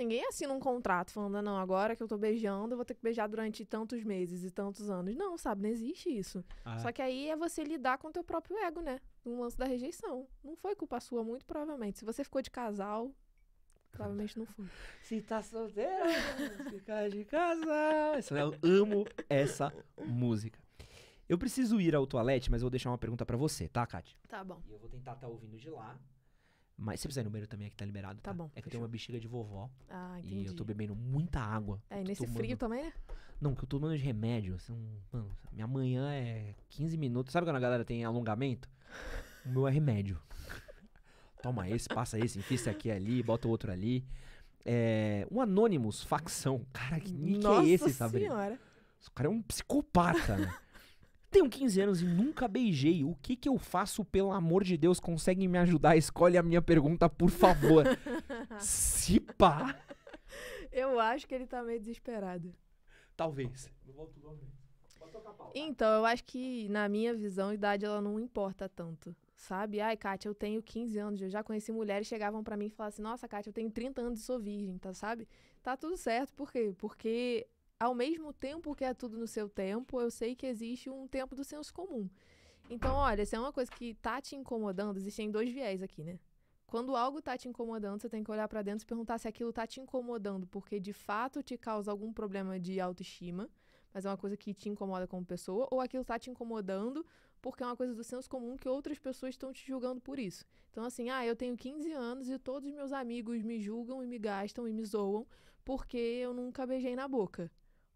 ninguém assina um contrato falando, não, agora que eu tô beijando, eu vou ter que beijar durante tantos meses e tantos anos. Não, sabe? Não existe isso. Ah. É. Só que aí é você lidar com o teu próprio ego, né? No lance da rejeição. Não foi culpa sua, muito provavelmente. Se você ficou de casal, Provavelmente não foi (laughs) Se tá solteira, ficar de casa. Né? Eu amo essa música. Eu preciso ir ao toalete, mas vou deixar uma pergunta para você, tá, Kátia? Tá bom. E eu vou tentar estar tá ouvindo de lá. Mas se precisar ir no banheiro também aqui é tá liberado. Tá, tá? bom. É que fechou. eu tenho uma bexiga de vovó. Ah, entendi. E eu tô bebendo muita água. É, e nesse tomando... frio também, né? Não, que eu tô tomando de remédio. Assim, mano, minha manhã é 15 minutos. Sabe quando a galera tem alongamento? O meu é remédio. (laughs) Toma esse, passa esse, enfia esse aqui ali, bota o outro ali. É, um Anonymous, facção. Cara, que, que é esse, sabe? Nossa senhora. Esse cara é um psicopata, né? Tenho 15 anos e nunca beijei. O que que eu faço, pelo amor de Deus? Conseguem me ajudar? Escolhe a minha pergunta, por favor. (laughs) Se pá. Eu acho que ele tá meio desesperado. Talvez. Então, eu acho que, na minha visão, idade ela não importa tanto. Sabe? Ai, Kátia, eu tenho 15 anos. Eu já conheci mulheres que chegavam para mim e falavam assim: Nossa, Kátia, eu tenho 30 anos e sou virgem, tá? Sabe? Tá tudo certo. Por quê? Porque ao mesmo tempo que é tudo no seu tempo, eu sei que existe um tempo do senso comum. Então, olha, se é uma coisa que tá te incomodando, existem dois viés aqui, né? Quando algo tá te incomodando, você tem que olhar para dentro e perguntar se aquilo tá te incomodando, porque de fato te causa algum problema de autoestima, mas é uma coisa que te incomoda como pessoa, ou aquilo tá te incomodando porque é uma coisa do senso comum que outras pessoas estão te julgando por isso. Então, assim, ah, eu tenho 15 anos e todos os meus amigos me julgam e me gastam e me zoam porque eu nunca beijei na boca.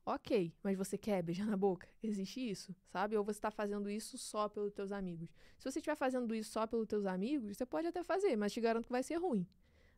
Ok, mas você quer beijar na boca? Existe isso, sabe? Ou você está fazendo isso só pelos teus amigos. Se você estiver fazendo isso só pelos teus amigos, você pode até fazer, mas te garanto que vai ser ruim.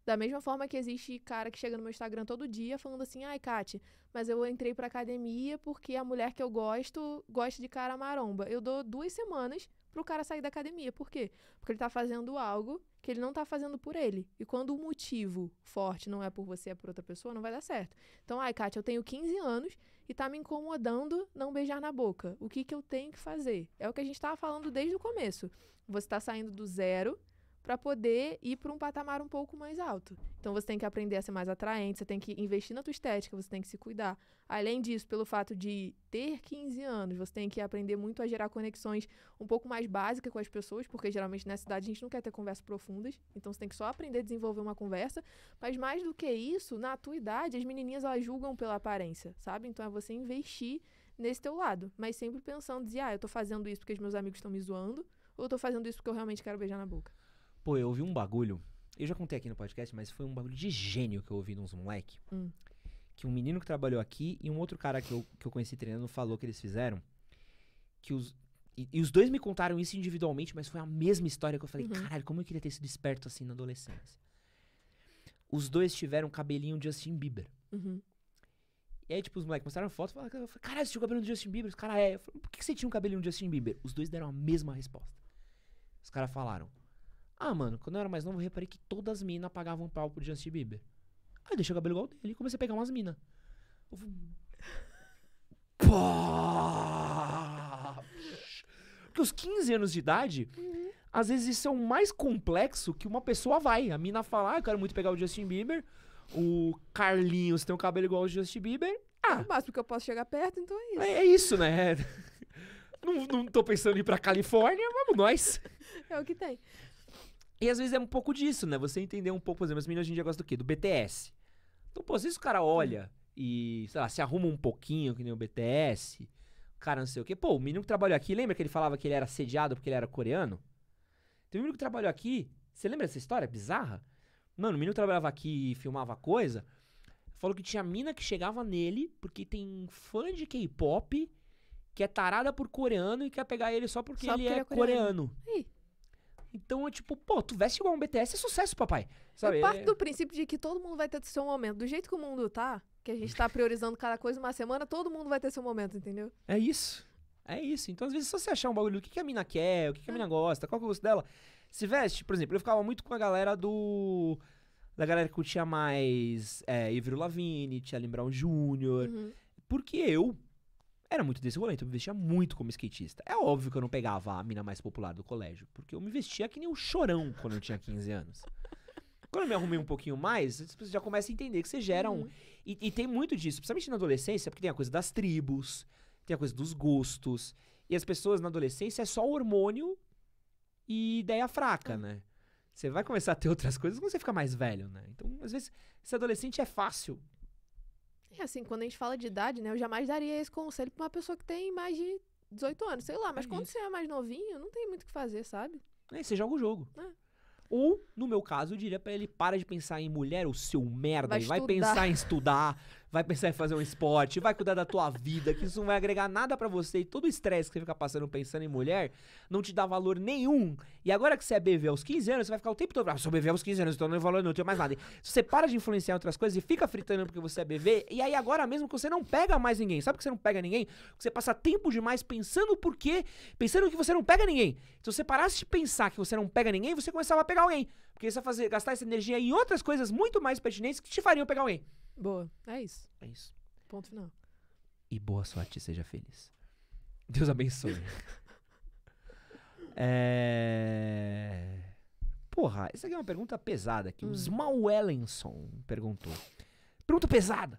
Da mesma forma que existe cara que chega no meu Instagram todo dia falando assim: ai, Kate, mas eu entrei pra academia porque a mulher que eu gosto gosta de cara maromba. Eu dou duas semanas pro cara sair da academia. Por quê? Porque ele tá fazendo algo que ele não está fazendo por ele. E quando o motivo forte não é por você, é por outra pessoa, não vai dar certo. Então, ai, Kátia, eu tenho 15 anos e está me incomodando não beijar na boca. O que, que eu tenho que fazer? É o que a gente estava falando desde o começo. Você está saindo do zero para poder ir para um patamar um pouco mais alto. Então você tem que aprender a ser mais atraente, você tem que investir na tua estética, você tem que se cuidar. Além disso, pelo fato de ter 15 anos, você tem que aprender muito a gerar conexões um pouco mais básicas com as pessoas, porque geralmente nessa idade a gente não quer ter conversas profundas, então você tem que só aprender a desenvolver uma conversa. Mas mais do que isso, na tua idade, as menininhas elas julgam pela aparência, sabe? Então é você investir nesse teu lado, mas sempre pensando, dizer, ah, eu tô fazendo isso porque os meus amigos estão me zoando, ou eu tô fazendo isso porque eu realmente quero beijar na boca. Pô, eu ouvi um bagulho. Eu já contei aqui no podcast, mas foi um bagulho de gênio que eu ouvi de uns moleque. Hum. Que um menino que trabalhou aqui e um outro cara que eu, que eu conheci treinando falou que eles fizeram. Que os. E, e os dois me contaram isso individualmente, mas foi a mesma história que eu falei, uhum. caralho, como eu queria ter sido esperto assim na adolescência. Os dois tiveram cabelinho Justin Bieber. Uhum. E aí, tipo, os moleques mostraram foto e falaram, caralho, você tinha o cabelo do Justin Bieber? Os caras, é. Eu falei, por que, você tinha um cabelinho do Justin Bieber? Os dois deram a mesma resposta. Os caras falaram, ah, mano, quando eu era mais novo, eu reparei que todas as minas pagavam pau pro Justin Bieber. Aí eu deixei o cabelo igual dele e comecei a pegar umas minas. Eu fui... Pá! Porque os 15 anos de idade, uhum. às vezes isso é o mais complexo que uma pessoa vai. A mina fala, ah, eu quero muito pegar o Justin Bieber. O Carlinhos tem o um cabelo igual ao Justin Bieber. Ah, é o máximo que eu posso chegar perto, então é isso. É, é isso, né? (laughs) não, não tô pensando em ir pra Califórnia, vamos nós. (laughs) É o que tem. E às vezes é um pouco disso, né? Você entender um pouco, por exemplo, as meninas hoje em dia gostam do quê? Do BTS. Então, pô, se o cara olha e, sei lá, se arruma um pouquinho, que nem o BTS, cara, não sei o quê. Pô, o menino que trabalhou aqui, lembra que ele falava que ele era sediado porque ele era coreano? Tem um menino que trabalhou aqui, você lembra dessa história bizarra? Mano, o menino trabalhava aqui e filmava coisa, falou que tinha mina que chegava nele porque tem fã de K-pop que é tarada por coreano e quer pegar ele só porque só ele é, é coreano. coreano. Ih. Então é tipo, pô, tu veste igual um BTS, é sucesso, papai. Sabe? Eu parto é do princípio de que todo mundo vai ter seu momento. Do jeito que o mundo tá, que a gente tá priorizando cada coisa uma semana, todo mundo vai ter seu momento, entendeu? É isso. É isso. Então, às vezes, só você achar um bagulho, o que, que a mina quer, o que, que a é. mina gosta, qual que é o gosto dela. Se veste, por exemplo, eu ficava muito com a galera do. Da galera que curtia mais é, Ivro tinha Tia Brown Júnior. Uhum. Porque eu, era muito desse goleiro, então eu me vestia muito como skatista. É óbvio que eu não pegava a mina mais popular do colégio, porque eu me vestia que nem um chorão quando eu tinha 15 anos. Quando eu me arrumei um pouquinho mais, as pessoas já começam a entender que você gera um. Uhum. E, e, tem muito disso, principalmente na adolescência, porque tem a coisa das tribos, tem a coisa dos gostos. E as pessoas na adolescência é só hormônio e ideia fraca, é. né? Você vai começar a ter outras coisas quando você fica mais velho, né? Então, às vezes, ser adolescente é fácil é assim, quando a gente fala de idade, né? Eu jamais daria esse conselho pra uma pessoa que tem mais de 18 anos, sei lá. Mas é quando isso. você é mais novinho, não tem muito o que fazer, sabe? É, você joga o jogo. É. Ou, no meu caso, eu diria para ele: para de pensar em mulher, o seu merda, vai e vai pensar em estudar, vai pensar em fazer um esporte, vai cuidar da tua vida, que isso não vai agregar nada para você. E todo o estresse que você fica passando pensando em mulher não te dá valor nenhum. E agora que você é BV aos 15 anos, você vai ficar o tempo todo. Ah, sou BV aos 15 anos, então não é valor, não tenho mais nada. E você para de influenciar outras coisas e fica fritando porque você é BV. E aí agora mesmo que você não pega mais ninguém. Sabe que você não pega ninguém? Porque você passa tempo demais pensando por quê? Pensando que você não pega ninguém. Se você parasse de pensar que você não pega ninguém, você começava a pegar alguém. Porque você vai fazer, gastar essa energia em outras coisas muito mais pertinentes que te fariam pegar alguém. Boa. É isso. É isso. Ponto final. E boa sorte, seja feliz. Deus abençoe. (laughs) é... Porra, essa aqui é uma pergunta pesada aqui hum. o Small Wellenson perguntou. Pergunta pesada.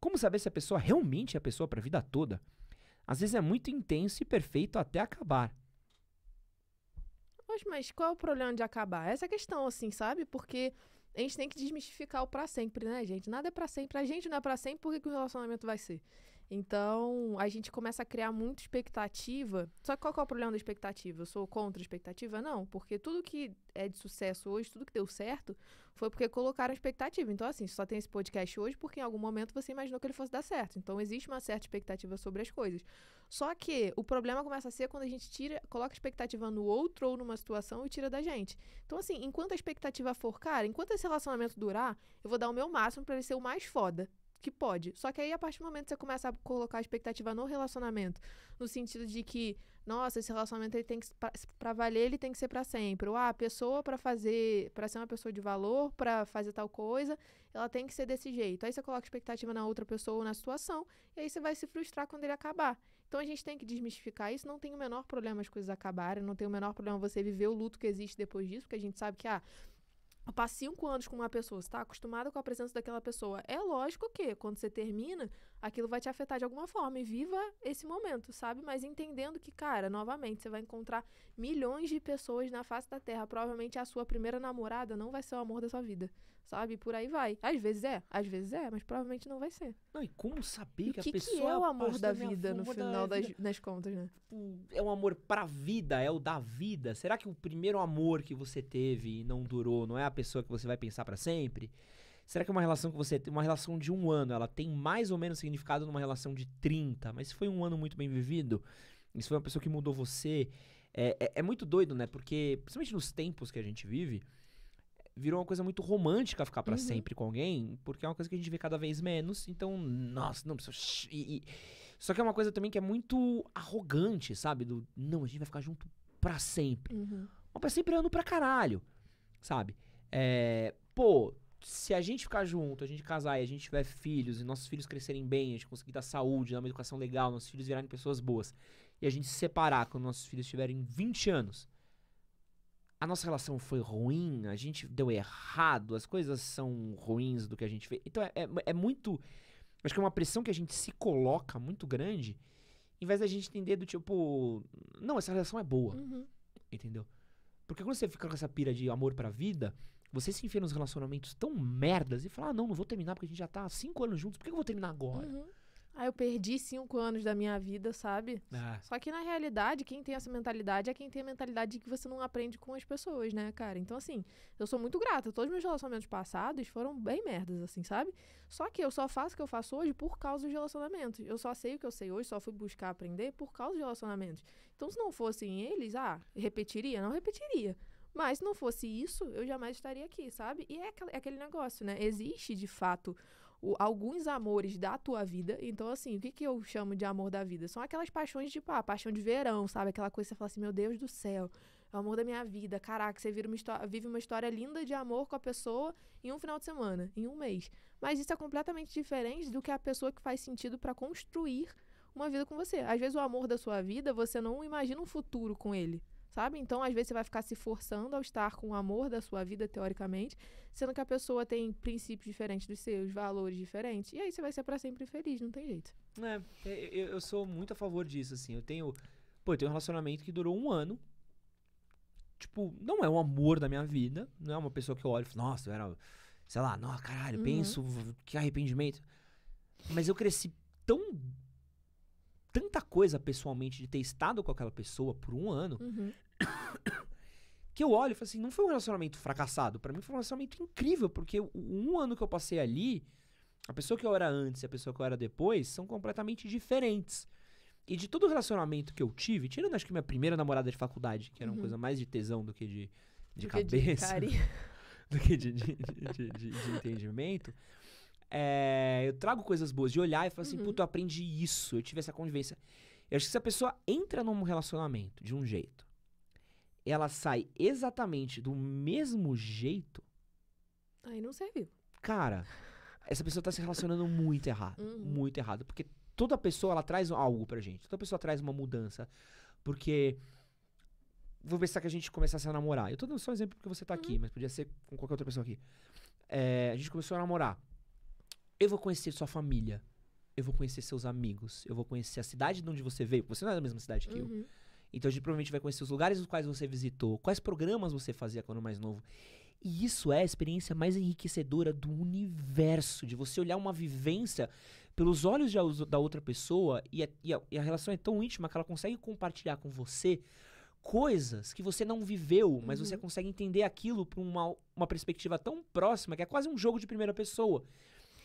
Como saber se a pessoa realmente é a pessoa para a vida toda? Às vezes é muito intenso e perfeito até acabar. Poxa, mas qual é o problema de acabar? Essa é a questão, assim, sabe? Porque a gente tem que desmistificar o pra sempre, né, gente? Nada é pra sempre. A gente não é pra sempre, por que, que o relacionamento vai ser? Então, a gente começa a criar muita expectativa. Só que qual que é o problema da expectativa? Eu sou contra a expectativa? Não, porque tudo que é de sucesso hoje, tudo que deu certo, foi porque colocaram expectativa. Então, assim, só tem esse podcast hoje porque em algum momento você imaginou que ele fosse dar certo. Então, existe uma certa expectativa sobre as coisas. Só que o problema começa a ser quando a gente tira, coloca expectativa no outro ou numa situação e tira da gente. Então, assim, enquanto a expectativa for cara, enquanto esse relacionamento durar, eu vou dar o meu máximo para ele ser o mais foda que pode. Só que aí, a partir do momento que você começa a colocar a expectativa no relacionamento, no sentido de que, nossa, esse relacionamento ele tem que para valer, ele tem que ser para sempre. Ou ah, a pessoa para fazer, para ser uma pessoa de valor, para fazer tal coisa, ela tem que ser desse jeito. Aí você coloca expectativa na outra pessoa ou na situação, e aí você vai se frustrar quando ele acabar. Então a gente tem que desmistificar isso, não tem o menor problema as coisas acabarem, não tem o menor problema você viver o luto que existe depois disso, porque a gente sabe que ah, Passa cinco anos com uma pessoa, está acostumado com a presença daquela pessoa. É lógico que quando você termina, aquilo vai te afetar de alguma forma. E viva esse momento, sabe? Mas entendendo que, cara, novamente, você vai encontrar milhões de pessoas na face da Terra. Provavelmente a sua primeira namorada não vai ser o amor da sua vida sabe? Por aí vai. Às vezes é, às vezes é, mas provavelmente não vai ser. Não, e como saber e que, que a pessoa. O que é o amor da vida no final da das, das contas, né? Tipo, é um amor pra vida, é o da vida. Será que o primeiro amor que você teve e não durou não é a pessoa que você vai pensar para sempre? Será que uma relação que você tem, uma relação de um ano, ela tem mais ou menos significado numa relação de 30? Mas se foi um ano muito bem vivido, isso foi uma pessoa que mudou você. É, é, é muito doido, né? Porque, principalmente nos tempos que a gente vive, virou uma coisa muito romântica ficar para uhum. sempre com alguém, porque é uma coisa que a gente vê cada vez menos. Então, nossa, não precisa. E, e... Só que é uma coisa também que é muito arrogante, sabe? Do não, a gente vai ficar junto para sempre. Uhum. Mas pra sempre eu é ando pra caralho, sabe? É, pô, se a gente ficar junto, a gente casar e a gente tiver filhos, e nossos filhos crescerem bem, a gente conseguir dar saúde, dar uma educação legal, nossos filhos virarem pessoas boas, e a gente se separar quando nossos filhos tiverem 20 anos, a nossa relação foi ruim, a gente deu errado, as coisas são ruins do que a gente fez. Então é, é, é muito. Acho que é uma pressão que a gente se coloca muito grande, em vez da gente entender do tipo, não, essa relação é boa. Uhum. Entendeu? Porque quando você fica com essa pira de amor pra vida, você se enfia nos relacionamentos tão merdas e fala, ah, não, não vou terminar porque a gente já tá há cinco anos juntos, por que eu vou terminar agora? Uhum. Ah, eu perdi cinco anos da minha vida, sabe? Ah. Só que na realidade, quem tem essa mentalidade é quem tem a mentalidade de que você não aprende com as pessoas, né, cara? Então, assim, eu sou muito grata. Todos os meus relacionamentos passados foram bem merdas, assim, sabe? Só que eu só faço o que eu faço hoje por causa dos relacionamentos. Eu só sei o que eu sei hoje, só fui buscar aprender por causa dos relacionamentos. Então, se não fossem eles, ah, repetiria? Não repetiria. Mas se não fosse isso, eu jamais estaria aqui, sabe? E é, é aquele negócio, né? Existe de fato o, alguns amores da tua vida. Então, assim, o que, que eu chamo de amor da vida? São aquelas paixões, tipo, ah, paixão de verão, sabe? Aquela coisa que você fala assim, meu Deus do céu, é o amor da minha vida. Caraca, você uma vive uma história linda de amor com a pessoa em um final de semana, em um mês. Mas isso é completamente diferente do que a pessoa que faz sentido para construir uma vida com você. Às vezes o amor da sua vida, você não imagina um futuro com ele sabe? Então, às vezes, você vai ficar se forçando ao estar com o amor da sua vida, teoricamente, sendo que a pessoa tem princípios diferentes dos seus, valores diferentes. E aí você vai ser para sempre feliz, não tem jeito. É, é, eu, eu sou muito a favor disso, assim. Eu tenho. Pô, eu tenho um relacionamento que durou um ano. Tipo, não é um amor da minha vida. Não é uma pessoa que eu olho e falo, nossa, eu era. Sei lá, nossa, caralho, uhum. penso, que arrependimento. Mas eu cresci tão tanta coisa pessoalmente de ter estado com aquela pessoa por um ano. Uhum. (coughs) que eu olho e falo assim, não foi um relacionamento fracassado. para mim foi um relacionamento incrível, porque um ano que eu passei ali, a pessoa que eu era antes e a pessoa que eu era depois são completamente diferentes. E de todo o relacionamento que eu tive, tirando acho que minha primeira namorada de faculdade, que era uma uhum. coisa mais de tesão do que de, de do cabeça. Que de (laughs) do que de, de, de entendimento. É, eu trago coisas boas de olhar e falar assim, uhum. puta, eu aprendi isso, eu tive essa convivência. Eu acho que se a pessoa entra num relacionamento de um jeito, ela sai exatamente do mesmo jeito. Aí não serviu. Cara, essa pessoa tá se relacionando muito errado. Uhum. Muito errado. Porque toda pessoa ela traz algo pra gente. Toda pessoa traz uma mudança. Porque. Vou pensar é que a gente começasse a namorar. Eu tô dando só um exemplo porque você tá uhum. aqui, mas podia ser com qualquer outra pessoa aqui. É, a gente começou a namorar. Eu vou conhecer sua família. Eu vou conhecer seus amigos. Eu vou conhecer a cidade de onde você veio. Você não é da mesma cidade que uhum. eu. Então a gente provavelmente vai conhecer os lugares nos quais você visitou, quais programas você fazia quando mais novo. E isso é a experiência mais enriquecedora do universo, de você olhar uma vivência pelos olhos de, da outra pessoa e a, é, e, a, é, e a, relação é tão íntima que ela consegue compartilhar com você coisas que você não viveu, mas uhum. você consegue entender aquilo por uma, uma perspectiva tão próxima que é quase um jogo de primeira pessoa.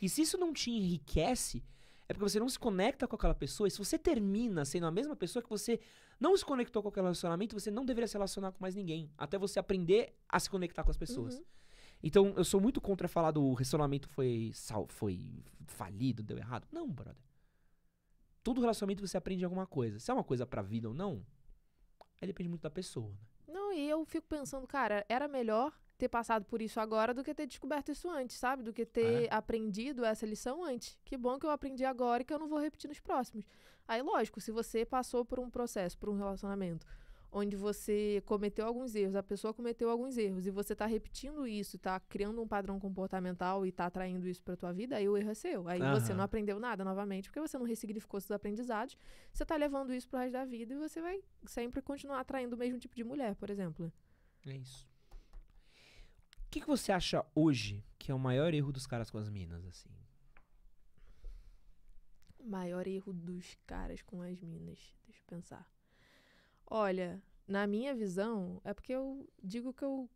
E se isso não te enriquece, é porque você não se conecta com aquela pessoa. E se você termina sendo a mesma pessoa que você não se conectou com aquele relacionamento, você não deveria se relacionar com mais ninguém. Até você aprender a se conectar com as pessoas. Uhum. Então, eu sou muito contra falar do relacionamento foi, sal, foi falido, deu errado. Não, brother. Todo relacionamento você aprende alguma coisa. Se é uma coisa pra vida ou não, aí depende muito da pessoa, né? Não, e eu fico pensando, cara, era melhor ter passado por isso agora do que ter descoberto isso antes, sabe? Do que ter ah, é. aprendido essa lição antes. Que bom que eu aprendi agora e que eu não vou repetir nos próximos. Aí, lógico, se você passou por um processo, por um relacionamento, onde você cometeu alguns erros, a pessoa cometeu alguns erros e você está repetindo isso, está criando um padrão comportamental e está atraindo isso para tua vida, aí o erro é seu. Aí uhum. você não aprendeu nada novamente, porque você não ressignificou seus aprendizados. Você está levando isso pro resto da vida e você vai sempre continuar atraindo o mesmo tipo de mulher, por exemplo. É isso que, que você acha hoje que é o maior erro dos caras com as minas, assim? Maior erro dos caras com as minas. Deixa eu pensar. Olha, na minha visão, é porque eu digo que eu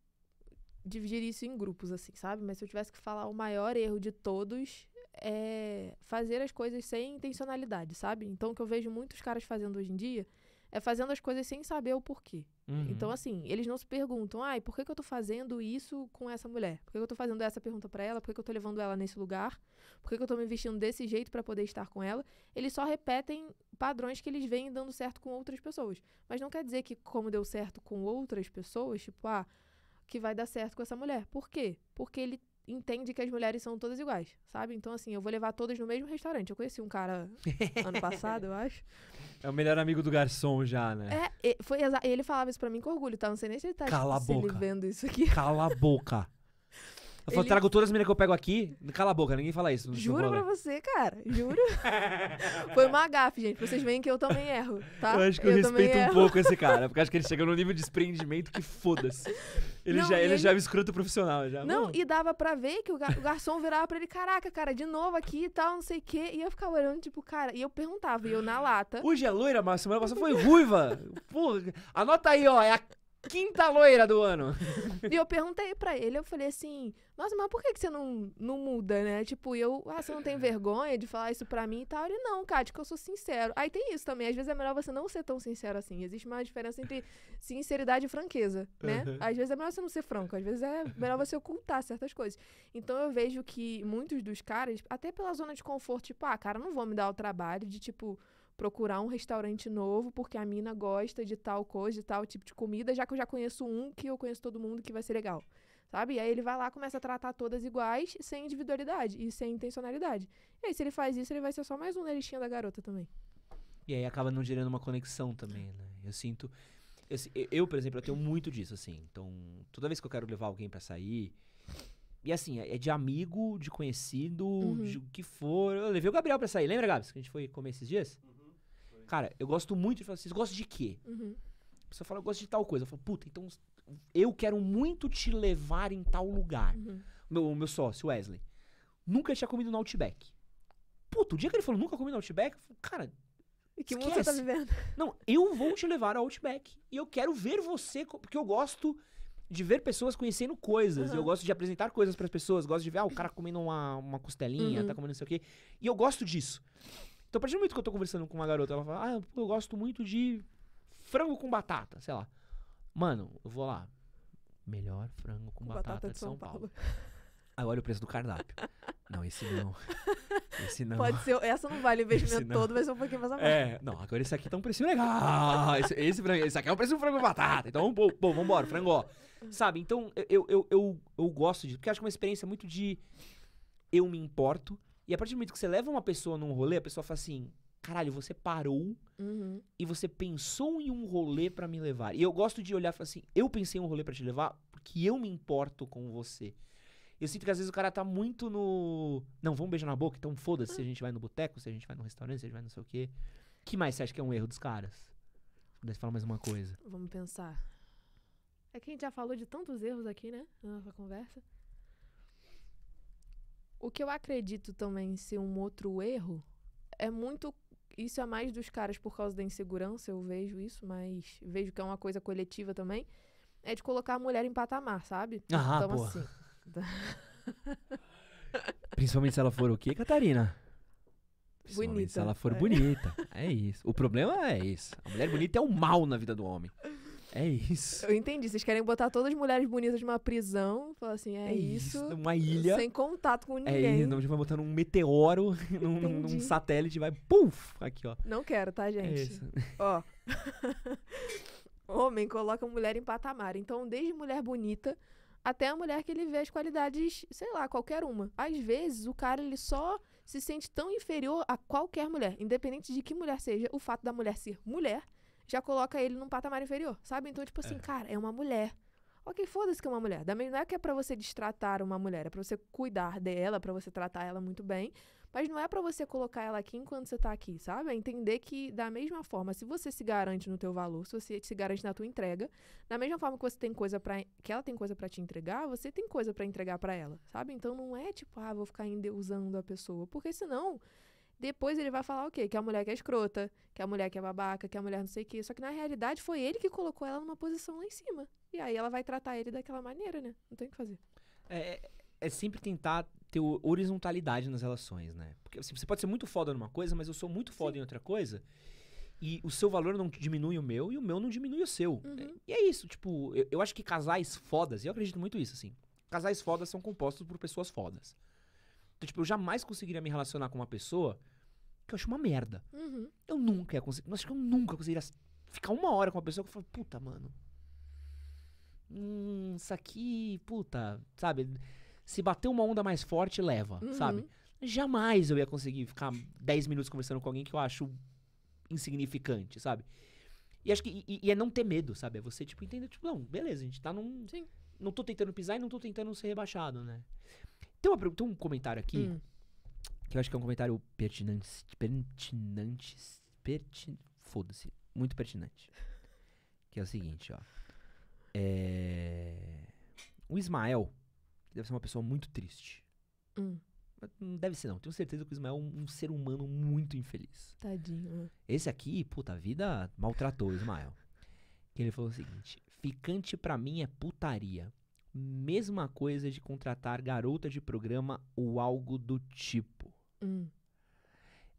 dividiria isso em grupos, assim, sabe? Mas se eu tivesse que falar o maior erro de todos é fazer as coisas sem intencionalidade, sabe? Então, o que eu vejo muitos caras fazendo hoje em dia é fazendo as coisas sem saber o porquê. Uhum. Então, assim, eles não se perguntam, ai, por que, que eu tô fazendo isso com essa mulher? Por que, que eu tô fazendo essa pergunta para ela? Por que, que eu tô levando ela nesse lugar? Por que, que eu tô me vestindo desse jeito para poder estar com ela? Eles só repetem padrões que eles veem dando certo com outras pessoas. Mas não quer dizer que, como deu certo com outras pessoas, tipo, ah, que vai dar certo com essa mulher. Por quê? Porque ele entende que as mulheres são todas iguais, sabe? Então, assim, eu vou levar todas no mesmo restaurante. Eu conheci um cara ano (laughs) passado, eu acho. É o melhor amigo do garçom já, né? É, foi ele falava isso pra mim com orgulho, tá? Não sei nem se ele tá Cala a boca. vendo isso aqui. Cala a boca. (laughs) Eu falo, trago todas as meninas que eu pego aqui. Cala a boca, ninguém fala isso. Juro pra você, cara. Juro. (laughs) Foi uma gafe, gente. Vocês veem que eu também erro, tá? Eu acho que eu, eu respeito um erro. pouco esse (laughs) cara, porque acho que ele chega num nível de desprendimento que foda-se. Ele, já, ele, ele já é um escroto profissional. Já. Não, e dava pra ver que o, gar... o garçom virava pra ele, caraca, cara, de novo aqui e tal, não sei o quê. E eu ficava olhando, tipo, cara, e eu perguntava, e eu na lata. Hoje é loira, mas semana passada foi ruiva. Pô, anota aí, ó, é a quinta loira do ano. E eu perguntei pra ele, eu falei assim, nossa, mas por que, que você não, não muda, né? Tipo, eu, ah, você não tem vergonha de falar isso pra mim e tal? Ele, não, Cátia, que eu sou sincero. Aí tem isso também, às vezes é melhor você não ser tão sincero assim. Existe uma diferença entre sinceridade e franqueza, né? Uhum. Às vezes é melhor você não ser franco, às vezes é melhor você ocultar certas coisas. Então eu vejo que muitos dos caras, até pela zona de conforto, tipo, ah, cara, não vou me dar o trabalho de, tipo procurar um restaurante novo porque a mina gosta de tal coisa, de tal tipo de comida, já que eu já conheço um que eu conheço todo mundo que vai ser legal. Sabe? E aí ele vai lá, começa a tratar todas iguais, sem individualidade e sem intencionalidade. E aí, se ele faz isso, ele vai ser só mais um na listinha da garota também. E aí acaba não gerando uma conexão também, né? Eu sinto. Eu, eu, por exemplo, eu tenho muito disso, assim. Então, toda vez que eu quero levar alguém para sair. E assim, é, é de amigo, de conhecido, uhum. de o que for. Eu levei o Gabriel pra sair, lembra, Gabs? Que a gente foi comer esses dias? Uhum cara, eu gosto muito de falar, assim, vocês gostam de quê? Uhum. A pessoa fala, eu gosto de tal coisa. Eu falo, puta, então eu quero muito te levar em tal lugar. Uhum. Meu, meu sócio, Wesley, nunca tinha comido no Outback. Puta, o dia que ele falou, nunca comi no Outback, eu falei, cara, e que Esquece. mundo você tá vivendo? (laughs) Não, eu vou te levar ao Outback. E eu quero ver você, porque eu gosto de ver pessoas conhecendo coisas. Uhum. Eu gosto de apresentar coisas para as pessoas. Gosto de ver, ah, o cara comendo uma, uma costelinha, uhum. tá comendo não sei o quê. E eu gosto disso. Então, a partir do momento que eu tô conversando com uma garota, ela fala, ah, eu gosto muito de frango com batata, sei lá. Mano, eu vou lá. Melhor frango com, com batata, batata, de São, São Paulo. Paulo. olha o preço do cardápio. Não, esse não. (laughs) Esse não. Pode ser, essa não vale o investimento todo, mas ser é um pouquinho mais a mais. É, não, agora esse aqui tá um preço legal. Esse, esse, esse aqui é um preço do frango e batata. Então, bom, bom vambora, frango, ó. Sabe, então eu, eu, eu, eu gosto disso, porque acho que é uma experiência muito de eu me importo e a partir do momento que você leva uma pessoa num rolê, a pessoa fala assim: caralho, você parou uhum. e você pensou em um rolê para me levar. E eu gosto de olhar e falar assim: eu pensei em um rolê para te levar porque eu me importo com você. Eu sinto que às vezes o cara tá muito no. Não, vamos beijar na boca, então foda-se se a gente vai no boteco, se a gente vai no restaurante, se a gente vai não sei o quê. O que mais você acha que é um erro dos caras? Se pudesse falar mais uma coisa. Vamos pensar. É que a gente já falou de tantos erros aqui, né? Na nossa conversa. O que eu acredito também ser um outro erro é muito. Isso é mais dos caras por causa da insegurança, eu vejo isso, mas vejo que é uma coisa coletiva também. É de colocar a mulher em patamar, sabe? Ah, então, porra. assim. (laughs) Principalmente se ela for o quê, Catarina? Bonita. Se ela for é. bonita. (laughs) É isso. O problema é isso. A mulher bonita é o mal na vida do homem. É isso. Eu entendi. Vocês querem botar todas as mulheres bonitas numa prisão, falar assim, é, é isso, Uma ilha. Sem contato com é ninguém. É isso. Não, a gente vai botando um meteoro (laughs) num, num, satélite vai, puf, aqui, ó. Não quero, tá, é gente? É isso. (laughs) Ó. Homem coloca mulher em patamar. Então, desde mulher bonita até a mulher que ele vê as qualidades, sei lá, qualquer uma. Às vezes, o cara, ele só se sente tão inferior a qualquer mulher, independente de que mulher seja, o fato da mulher ser mulher já coloca ele num patamar inferior, sabe? Então, tipo assim, é. cara, é uma mulher. Ok, foda-se que é uma mulher. Também não é que é pra você destratar uma mulher, é pra você cuidar dela, para você tratar ela muito bem. Mas não é para você colocar ela aqui enquanto você tá aqui, sabe? É entender que, da mesma forma, se você se garante no teu valor, se você se garante na tua entrega, da mesma forma que você tem coisa para que ela tem coisa para te entregar, você tem coisa para entregar para ela, sabe? Então não é tipo, ah, vou ficar endeusando a pessoa. Porque senão depois ele vai falar o quê? Que a mulher que é escrota, que a mulher que é babaca, que a mulher não sei o quê. Só que na realidade foi ele que colocou ela numa posição lá em cima. E aí ela vai tratar ele daquela maneira, né? Não tem o que fazer. É, é, é sempre tentar ter horizontalidade nas relações, né? Porque assim, você pode ser muito foda numa coisa, mas eu sou muito foda Sim. em outra coisa. E o seu valor não diminui o meu e o meu não diminui o seu. Uhum. É, e é isso, tipo, eu, eu acho que casais fodas, e eu acredito muito nisso, assim. Casais fodas são compostos por pessoas fodas. Então, tipo, eu jamais conseguiria me relacionar com uma pessoa que eu acho uma merda. Uhum. Eu nunca ia conseguir. Acho que eu nunca conseguiria ficar uma hora com uma pessoa que eu falo, puta, mano. Hum, isso aqui, puta, sabe? Se bater uma onda mais forte, leva, uhum. sabe? Jamais eu ia conseguir ficar 10 minutos conversando com alguém que eu acho insignificante, sabe? E acho que e, e é não ter medo, sabe? É você, tipo, entender, tipo, não, beleza, a gente tá num. Sim. Não tô tentando pisar e não tô tentando ser rebaixado, né? Tem, uma, tem um comentário aqui, hum. que eu acho que é um comentário pertinente. Pertinente. Pertin, Foda-se. Muito pertinente. Que é o seguinte, ó. É... O Ismael deve ser uma pessoa muito triste. Hum. Não deve ser, não. Tenho certeza que o Ismael é um, um ser humano muito infeliz. Tadinho. É. Esse aqui, puta, a vida maltratou o Ismael. ele falou o seguinte: ficante pra mim é putaria. Mesma coisa de contratar garota de programa ou algo do tipo. Hum.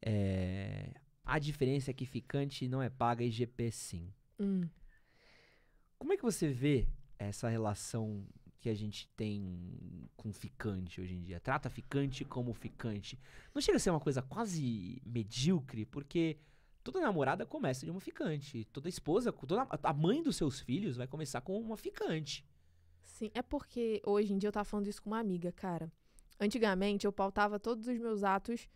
É, a diferença é que ficante não é paga e GP sim. Hum. Como é que você vê essa relação que a gente tem com ficante hoje em dia? Trata ficante como ficante. Não chega a ser uma coisa quase medíocre, porque toda namorada começa de uma ficante. Toda esposa, toda a mãe dos seus filhos vai começar com uma ficante. Sim, é porque hoje em dia eu tava falando isso com uma amiga, cara. Antigamente eu pautava todos os meus atos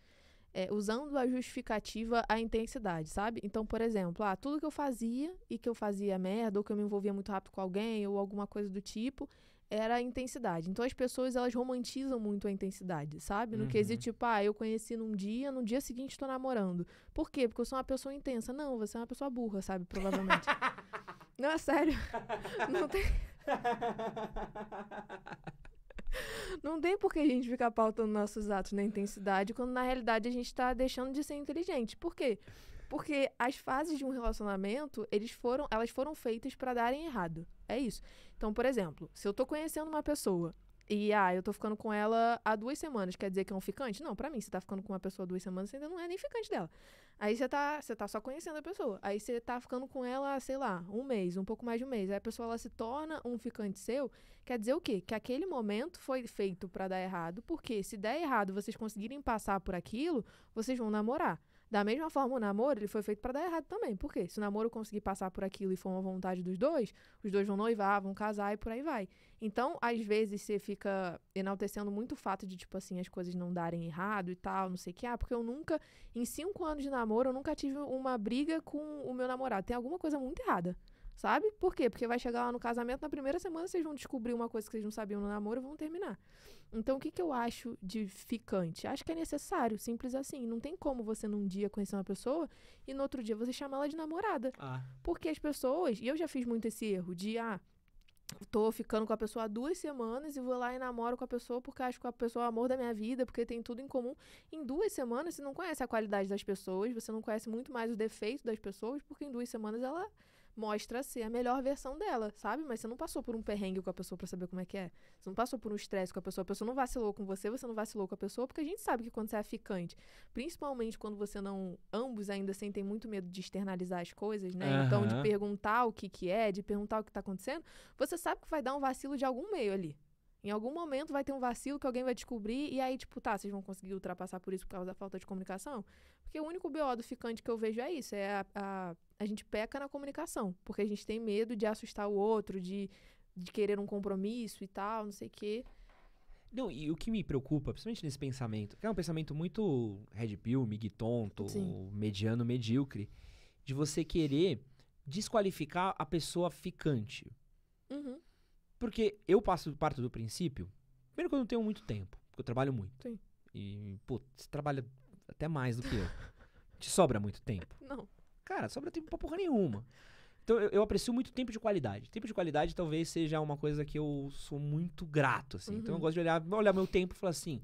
é, usando a justificativa à intensidade, sabe? Então, por exemplo, ah, tudo que eu fazia e que eu fazia merda ou que eu me envolvia muito rápido com alguém ou alguma coisa do tipo era a intensidade. Então as pessoas elas romantizam muito a intensidade, sabe? No uhum. quesito tipo, ah, eu conheci num dia, no dia seguinte tô namorando. Por quê? Porque eu sou uma pessoa intensa. Não, você é uma pessoa burra, sabe? Provavelmente. (laughs) Não, é sério. (laughs) Não tem. (laughs) Não tem por que a gente ficar pautando nossos atos na intensidade quando na realidade a gente está deixando de ser inteligente. Por quê? Porque as fases de um relacionamento, eles foram, elas foram feitas para darem errado. É isso. Então, por exemplo, se eu tô conhecendo uma pessoa e ah, eu tô ficando com ela há duas semanas, quer dizer que é um ficante? Não, para mim, você tá ficando com uma pessoa há duas semanas, você ainda não é nem ficante dela. Aí você tá, você tá só conhecendo a pessoa. Aí você tá ficando com ela, sei lá, um mês, um pouco mais de um mês. Aí a pessoa ela se torna um ficante seu. Quer dizer o quê? Que aquele momento foi feito para dar errado, porque se der errado, vocês conseguirem passar por aquilo, vocês vão namorar. Da mesma forma, o namoro, ele foi feito para dar errado também. Por quê? Se o namoro conseguir passar por aquilo e for uma vontade dos dois, os dois vão noivar, vão casar e por aí vai. Então, às vezes, você fica enaltecendo muito o fato de, tipo assim, as coisas não darem errado e tal, não sei o que. Ah, porque eu nunca, em cinco anos de namoro, eu nunca tive uma briga com o meu namorado. Tem alguma coisa muito errada. Sabe? Por quê? Porque vai chegar lá no casamento, na primeira semana vocês vão descobrir uma coisa que vocês não sabiam no namoro e vão terminar. Então, o que, que eu acho de ficante? Acho que é necessário, simples assim. Não tem como você num dia conhecer uma pessoa e no outro dia você chamar ela de namorada. Ah. Porque as pessoas, e eu já fiz muito esse erro, de, ah, tô ficando com a pessoa há duas semanas e vou lá e namoro com a pessoa porque acho que a pessoa é o amor da minha vida, porque tem tudo em comum. Em duas semanas você não conhece a qualidade das pessoas, você não conhece muito mais o defeito das pessoas, porque em duas semanas ela mostra ser a melhor versão dela, sabe? Mas você não passou por um perrengue com a pessoa para saber como é que é. Você não passou por um estresse com a pessoa. A pessoa não vacilou com você, você não vacilou com a pessoa, porque a gente sabe que quando você é ficante, principalmente quando você não. Ambos ainda sentem muito medo de externalizar as coisas, né? Uhum. Então, de perguntar o que, que é, de perguntar o que tá acontecendo, você sabe que vai dar um vacilo de algum meio ali. Em algum momento vai ter um vacilo que alguém vai descobrir e aí, tipo, tá, vocês vão conseguir ultrapassar por isso por causa da falta de comunicação? Porque o único BO do ficante que eu vejo é isso, é a, a, a gente peca na comunicação, porque a gente tem medo de assustar o outro, de, de querer um compromisso e tal, não sei o quê. Não, e o que me preocupa, principalmente nesse pensamento, que é um pensamento muito red pill, mig tonto, Sim. mediano, medíocre, de você querer desqualificar a pessoa ficante. Uhum. Porque eu passo parto do princípio, primeiro que eu não tenho muito tempo, porque eu trabalho muito. Sim. E, pô, você trabalha até mais do que eu. (laughs) Te sobra muito tempo? Não. Cara, sobra tempo pra porra nenhuma. Então eu, eu, aprecio muito tempo de qualidade. Tempo de qualidade talvez seja uma coisa que eu sou muito grato, assim. Uhum. Então eu uhum. gosto de olhar, olhar meu tempo e falar assim: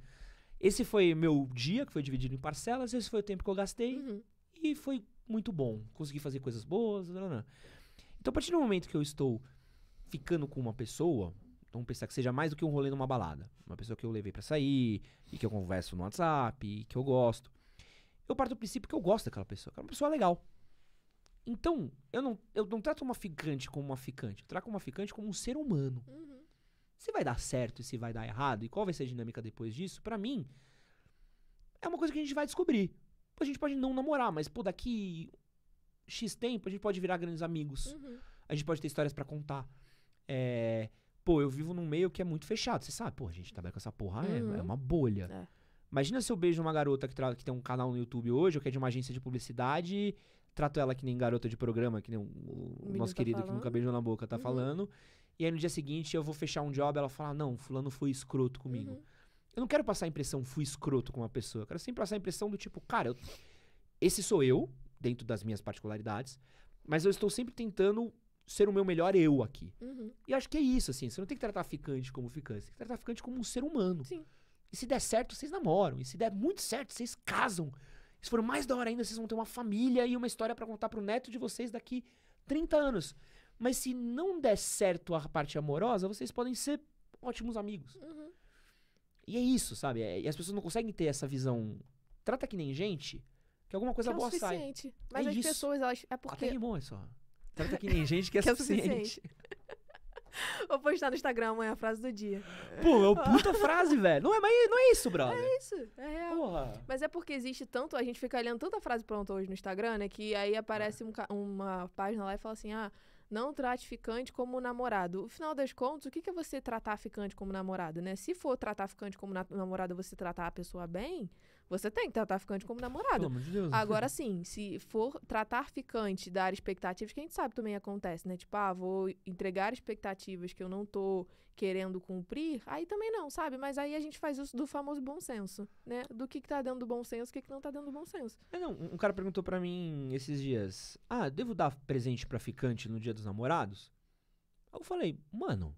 esse foi meu dia, que foi dividido em parcelas, esse foi o tempo que eu gastei uhum. e foi muito bom. Consegui fazer coisas boas. Blá, blá. Então, a partir do momento que eu estou ficando com uma pessoa, vamos pensar que seja mais do que um rolê numa balada. Uma pessoa que eu levei para sair, e que eu converso no WhatsApp, e que eu gosto. Eu parto do princípio que eu gosto daquela pessoa, que é uma pessoa legal. Então, eu não, eu não trato uma ficante como uma ficante, eu trato uma ficante como um ser humano. Uhum. Se vai dar certo e se vai dar errado, e qual vai ser a dinâmica depois disso, para mim, é uma coisa que a gente vai descobrir. A gente pode não namorar, mas pô, daqui X tempo a gente pode virar grandes amigos. Uhum. A gente pode ter histórias para contar. É, pô, eu vivo num meio que é muito fechado. Você sabe, pô, a gente trabalha com essa porra, é, uhum. é, é, uma bolha. É. Imagina se eu beijo uma garota que, que, tem um canal no YouTube hoje, ou que é de uma agência de publicidade, trato ela que nem garota de programa, que nem o, o, o nosso tá querido falando. que nunca beijou na boca tá uhum. falando. E aí no dia seguinte eu vou fechar um job, ela fala, não, fulano foi escroto comigo. Uhum. Eu não quero passar a impressão, fui escroto com uma pessoa. Eu quero sempre passar a impressão do tipo, cara, eu, esse sou eu, dentro das minhas particularidades, mas eu estou sempre tentando ser o meu melhor eu aqui. Uhum. E acho que é isso, assim. Você não tem que tratar ficante como ficante. Você tem que tratar ficante como um ser humano. Sim. E se der certo, vocês namoram. E se der muito certo, vocês casam. E se for mais da hora ainda, vocês vão ter uma família e uma história para contar pro neto de vocês daqui 30 anos. Mas se não der certo a parte amorosa, vocês podem ser ótimos amigos. Uhum. E é isso, sabe? É, e as pessoas não conseguem ter essa visão. Trata que nem gente, que alguma coisa que é boa sai. Mas é as isso. pessoas, elas. É porque. Até rimou, é só. Tanto que nem gente que é, que é suficiente. (laughs) Vou postar no Instagram amanhã a frase do dia. Pô, é uma puta frase, velho. Não é, não é isso, brother. É isso, é real. Porra. Mas é porque existe tanto, a gente fica olhando tanta frase pronta hoje no Instagram, né? Que aí aparece é. um, uma página lá e fala assim, ah, não trate ficante como namorado. No final das contas, o que, que é você tratar ficante como namorado, né? Se for tratar ficante como na namorado, você tratar a pessoa bem, você tem que tá, tratar tá ficante como namorado. Pelo amor de Deus. Agora sim, se for tratar ficante, dar expectativas, que a gente sabe também acontece, né? Tipo, ah, vou entregar expectativas que eu não tô querendo cumprir, aí também não, sabe? Mas aí a gente faz isso do famoso bom senso, né? Do que que tá dando bom senso, o que que não tá dando bom senso. É, não, um cara perguntou para mim esses dias, ah, devo dar presente pra ficante no dia dos namorados? Eu falei, mano,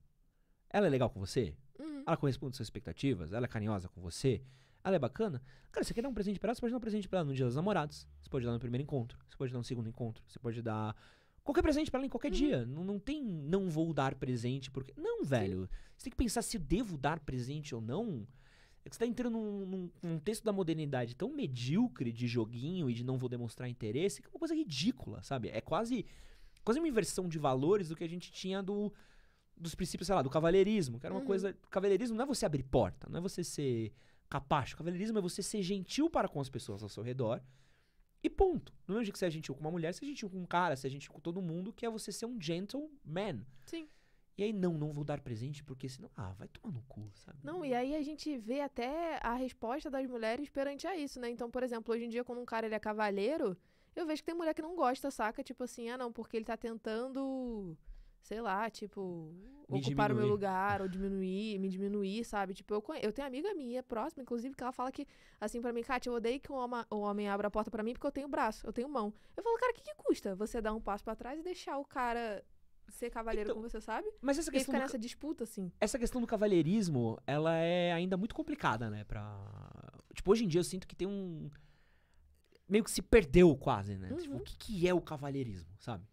ela é legal com você? Uhum. Ela corresponde às suas expectativas? Ela é carinhosa com você? Ela é bacana? Cara, você quer dar um presente para ela? Você pode dar um presente para ela no dia dos namorados. Você pode dar no primeiro encontro. Você pode dar no segundo encontro. Você pode dar qualquer presente para ela em qualquer uhum. dia. Não, não tem não vou dar presente porque. Não, velho. Sim. Você tem que pensar se devo dar presente ou não. É que você tá entrando num, num, num, texto da modernidade tão medíocre de joguinho e de não vou demonstrar interesse, que é uma coisa ridícula, sabe? É quase, quase uma inversão de valores do que a gente tinha do, dos princípios, sei lá, do cavalheirismo, que era uma uhum. coisa. Cavalheirismo não é você abrir porta, não é você ser capacho. Cavalheirismo é você ser gentil para com as pessoas ao seu redor. E ponto. No é de que você é gentil com uma mulher, você é gentil com um cara, você é gentil com todo mundo, que é você ser um gentleman. Sim. E aí, não, não vou dar presente, porque senão, ah, vai tomar no cu, sabe? Não, e aí a gente vê até a resposta das mulheres perante a isso, né? Então, por exemplo, hoje em dia, quando um cara ele é cavalheiro, eu vejo que tem mulher que não gosta, saca? Tipo assim, ah, não, porque ele tá tentando sei lá, tipo, me ocupar diminuir. o meu lugar ou diminuir, me diminuir, sabe? Tipo, eu, eu tenho amiga minha próxima, inclusive, que ela fala que, assim, para mim, Kátia, eu odeio que o homem, o homem abra a porta para mim porque eu tenho braço, eu tenho mão. Eu falo, cara, o que, que custa você dar um passo para trás e deixar o cara ser cavalheiro então, com você, sabe? Mas essa questão. E ficar nessa disputa, assim. Essa questão do cavalheirismo, ela é ainda muito complicada, né? Pra... Tipo, hoje em dia eu sinto que tem um. Meio que se perdeu quase, né? Uhum. Tipo, o uhum. que, que é o cavalheirismo, sabe?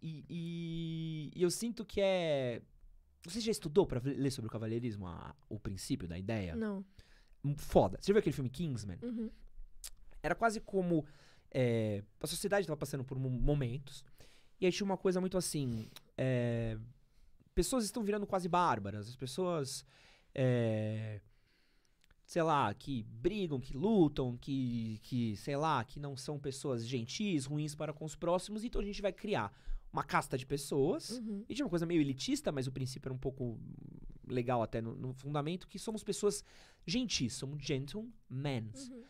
E, e, e eu sinto que é. Você já estudou para ler sobre o cavalheirismo, a, o princípio da ideia? Não. Hum, foda. Você viu aquele filme Kingsman? Uhum. Era quase como. É, a sociedade estava passando por momentos. E aí tinha uma coisa muito assim. É, pessoas estão virando quase bárbaras. As pessoas. É, sei lá, que brigam, que lutam, que, que, sei lá, que não são pessoas gentis, ruins para com os próximos, então a gente vai criar uma casta de pessoas, uhum. e tinha uma coisa meio elitista, mas o princípio era um pouco legal até no, no fundamento, que somos pessoas gentis, somos gentlemen. Uhum.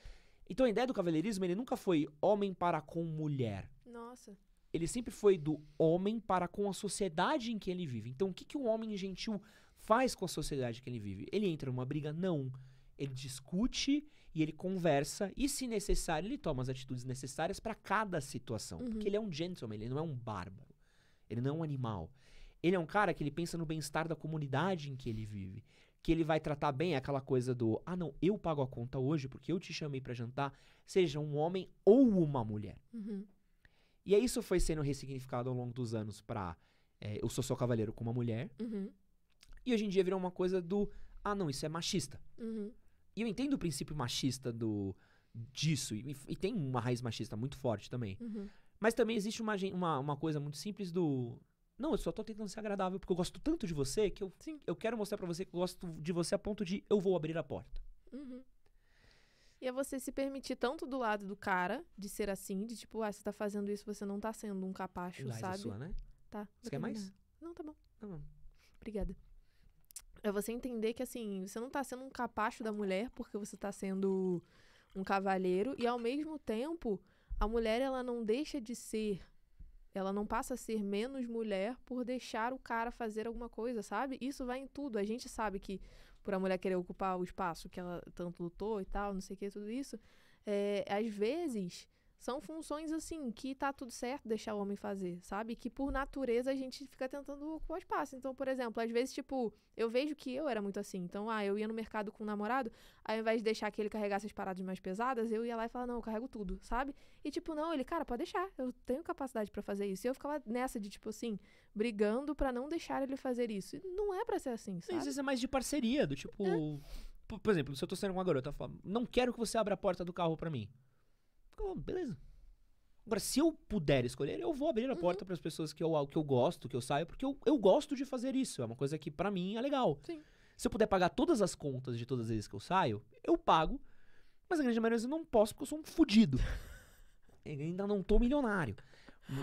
Então a ideia do cavaleirismo, ele nunca foi homem para com mulher. Nossa. Ele sempre foi do homem para com a sociedade em que ele vive. Então o que, que um homem gentil faz com a sociedade em que ele vive? Ele entra numa briga? Não ele discute e ele conversa e se necessário ele toma as atitudes necessárias para cada situação, uhum. porque ele é um gentleman, ele não é um barba. Ele não é um animal. Ele é um cara que ele pensa no bem-estar da comunidade em que ele vive. Que ele vai tratar bem é aquela coisa do, ah não, eu pago a conta hoje porque eu te chamei para jantar, seja um homem ou uma mulher. Uhum. E aí isso foi sendo ressignificado ao longo dos anos pra é, eu sou só cavaleiro com uma mulher. Uhum. E hoje em dia virou uma coisa do, ah não, isso é machista. Uhum. E eu entendo o princípio machista do disso, e, e tem uma raiz machista muito forte também. Uhum. Mas também existe uma, uma, uma coisa muito simples do. Não, eu só tô tentando ser agradável, porque eu gosto tanto de você que eu, Sim. eu quero mostrar para você que eu gosto de você a ponto de eu vou abrir a porta. Uhum. E é você se permitir tanto do lado do cara, de ser assim, de tipo, ah, você tá fazendo isso, você não tá sendo um capacho, é sabe? É sua, né? Tá. Você quer mais? Não, tá bom. Tá bom. Obrigada. É você entender que, assim, você não tá sendo um capacho da mulher porque você tá sendo um cavalheiro e, ao mesmo tempo, a mulher ela não deixa de ser ela não passa a ser menos mulher por deixar o cara fazer alguma coisa, sabe? Isso vai em tudo. A gente sabe que por a mulher querer ocupar o espaço que ela tanto lutou e tal, não sei o que, tudo isso, é, às vezes são funções assim que tá tudo certo deixar o homem fazer, sabe? Que por natureza a gente fica tentando ocupar espaço. Então, por exemplo, às vezes, tipo, eu vejo que eu era muito assim. Então, ah, eu ia no mercado com o um namorado, aí, ao invés de deixar que ele carregasse as paradas mais pesadas, eu ia lá e falava, não, eu carrego tudo, sabe? E tipo, não, ele, cara, pode deixar, eu tenho capacidade para fazer isso. E eu ficava nessa de, tipo assim, brigando para não deixar ele fazer isso. E não é para ser assim, sabe? Às vezes é mais de parceria, do é. tipo. É. Por exemplo, se eu tô saindo com uma garota, eu falo, não quero que você abra a porta do carro para mim beleza. Agora, se eu puder escolher, eu vou abrir a uhum. porta para as pessoas que eu, que eu gosto, que eu saio, porque eu, eu gosto de fazer isso. É uma coisa que, para mim, é legal. Sim. Se eu puder pagar todas as contas de todas as vezes que eu saio, eu pago. Mas a grande maioria eu não posso, porque eu sou um fudido. (laughs) eu ainda não tô milionário.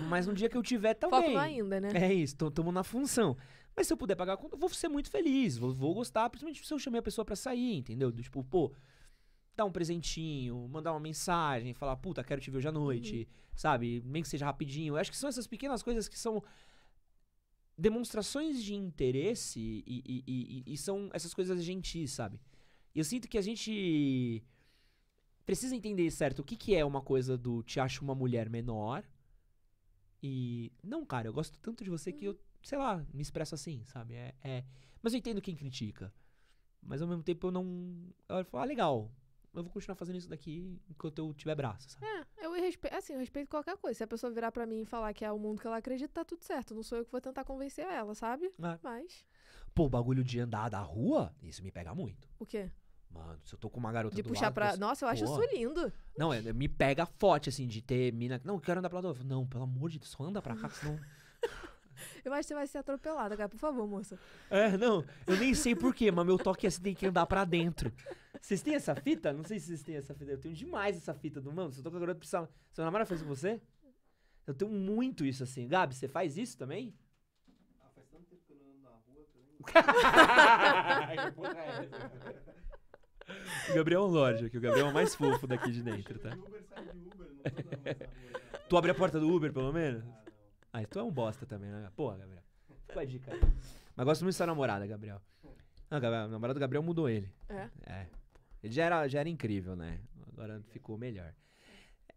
Mas um dia que eu tiver, talvez. ainda, né? É isso, estamos na função. Mas se eu puder pagar a conta, eu vou ser muito feliz, vou, vou gostar, principalmente se eu chamei a pessoa para sair, entendeu? Tipo, pô, dar um presentinho, mandar uma mensagem, falar, puta, quero te ver hoje à noite, uhum. sabe? Nem que seja rapidinho. Eu acho que são essas pequenas coisas que são demonstrações de interesse e, e, e, e são essas coisas gentis, sabe? E eu sinto que a gente precisa entender certo o que, que é uma coisa do te acho uma mulher menor e não, cara, eu gosto tanto de você que eu, uhum. sei lá, me expresso assim, sabe? É, é... Mas eu entendo quem critica. Mas ao mesmo tempo eu não. Eu falo, ah, legal eu vou continuar fazendo isso daqui enquanto eu tiver braço, sabe? É, eu respeito, assim, eu respeito qualquer coisa. Se a pessoa virar para mim e falar que é o mundo que ela acredita, tá tudo certo. Não sou eu que vou tentar convencer ela, sabe? É. Mas. Pô, o bagulho de andar da rua, isso me pega muito. O quê? Mano, se eu tô com uma garota de do puxar lado, pra. Nossa, eu acho Porra. isso lindo. Não, é, me pega forte, assim, de ter mina. Não, eu quero andar pra lá. Não, pelo amor de Deus, só anda pra cá, senão. Eu acho que você vai ser atropelada, cara. Por favor, moça. É, não. Eu nem sei porquê, mas meu toque é você assim, tem que andar pra dentro. Vocês têm essa fita? Não sei se vocês têm essa fita. Eu tenho demais essa fita do mano. Se eu tô com a garota precisava. Seu namorado fez com você? Eu tenho muito isso assim. Gabi, você faz isso também? Ah, faz tanto tempo que eu não ando na rua também. (laughs) O Gabriel é um Lorde aqui, o Gabriel é o mais fofo daqui de dentro, tá? Uber, sai de Uber, né? Tu abre a porta do Uber, pelo menos? Ah, tu então é um bosta também, né? Porra, Gabriel. Fica a dica aí. Mas gosto muito da sua namorada, Gabriel. Ah, Gabriel, a namorada do Gabriel mudou ele. É? É. Ele já era, já era incrível, né? Agora ficou melhor.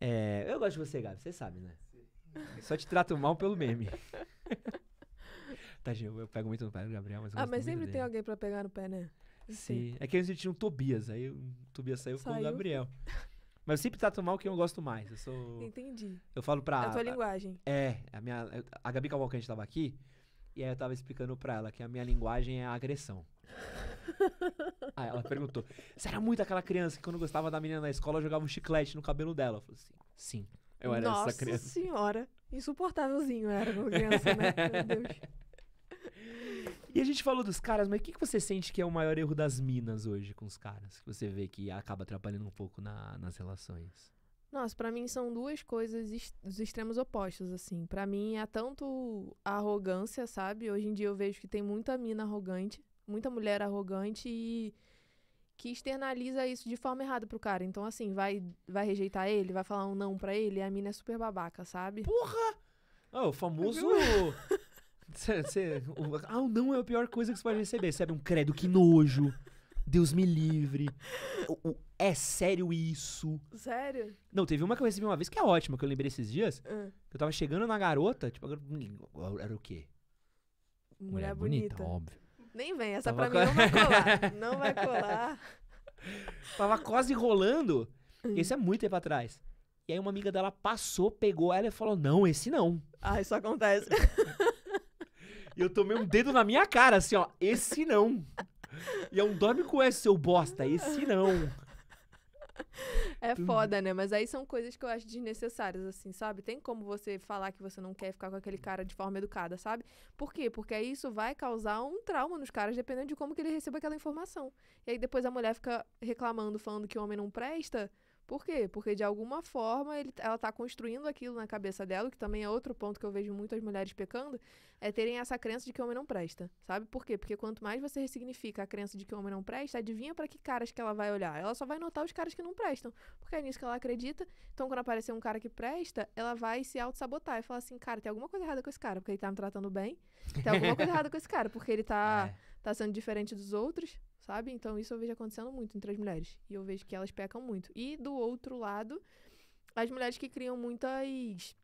É, eu gosto de você, Gabi, você sabe, né? Sim. Só te trato mal pelo meme. (laughs) tá, eu, eu pego muito no pé do Gabriel, mas eu Ah, mas sempre tem alguém pra pegar no pé, né? Sim. Sim. É que a gente tinha um Tobias, aí o Tobias saiu, saiu. com o Gabriel. (laughs) Mas eu sempre trato mal quem eu gosto mais. Eu sou. Entendi. Eu falo pra. É a tua a, linguagem. É, a minha. A Gabi Cavalcante tava aqui. E aí eu tava explicando pra ela que a minha linguagem é a agressão. (laughs) aí ela perguntou: Você era muito aquela criança que quando gostava da menina na escola jogava um chiclete no cabelo dela? Eu falei assim: Sim. Eu era Nossa essa criança. Nossa senhora. Insuportávelzinho era quando criança, né? (laughs) Meu Deus. E a gente falou dos caras, mas o que, que você sente que é o maior erro das minas hoje com os caras? Que você vê que acaba atrapalhando um pouco na, nas relações? Nossa, para mim são duas coisas dos extremos opostos, assim. para mim é tanto a arrogância, sabe? Hoje em dia eu vejo que tem muita mina arrogante, muita mulher arrogante e que externaliza isso de forma errada pro cara. Então, assim, vai, vai rejeitar ele, vai falar um não pra ele, e a mina é super babaca, sabe? Porra! Ah, oh, o famoso. Cê, cê, o, ah, o não é a pior coisa que você pode receber. Sabe, recebe um credo, que nojo. Deus me livre. O, o, é sério isso? Sério? Não, teve uma que eu recebi uma vez que é ótima, que eu lembrei esses dias. Ah. Eu tava chegando na garota, tipo, hum, era o quê? Mulher, Mulher bonita. bonita. óbvio. Nem vem, essa tava pra mim co... não vai colar. (laughs) Não vai colar. tava quase rolando. Hum. Esse é muito tempo atrás. E aí uma amiga dela passou, pegou ela e falou: Não, esse não. Ah, isso acontece. (laughs) E eu tomei um dedo na minha cara, assim, ó. Esse não. E é um dorme com esse, seu bosta. Esse não. É foda, né? Mas aí são coisas que eu acho desnecessárias, assim, sabe? Tem como você falar que você não quer ficar com aquele cara de forma educada, sabe? Por quê? Porque aí isso vai causar um trauma nos caras, dependendo de como que ele receba aquela informação. E aí depois a mulher fica reclamando, falando que o homem não presta por quê? Porque de alguma forma ele, ela está construindo aquilo na cabeça dela, que também é outro ponto que eu vejo muitas mulheres pecando, é terem essa crença de que o homem não presta. Sabe por quê? Porque quanto mais você ressignifica a crença de que o homem não presta, adivinha para que caras que ela vai olhar? Ela só vai notar os caras que não prestam, porque é nisso que ela acredita. Então, quando aparecer um cara que presta, ela vai se auto-sabotar e falar assim: cara, tem alguma coisa errada com esse cara, porque ele tá me tratando bem. Tem alguma coisa errada com esse cara, porque ele tá, (laughs) é. tá sendo diferente dos outros sabe? Então isso eu vejo acontecendo muito entre as mulheres. E eu vejo que elas pecam muito. E do outro lado, as mulheres que criam muitas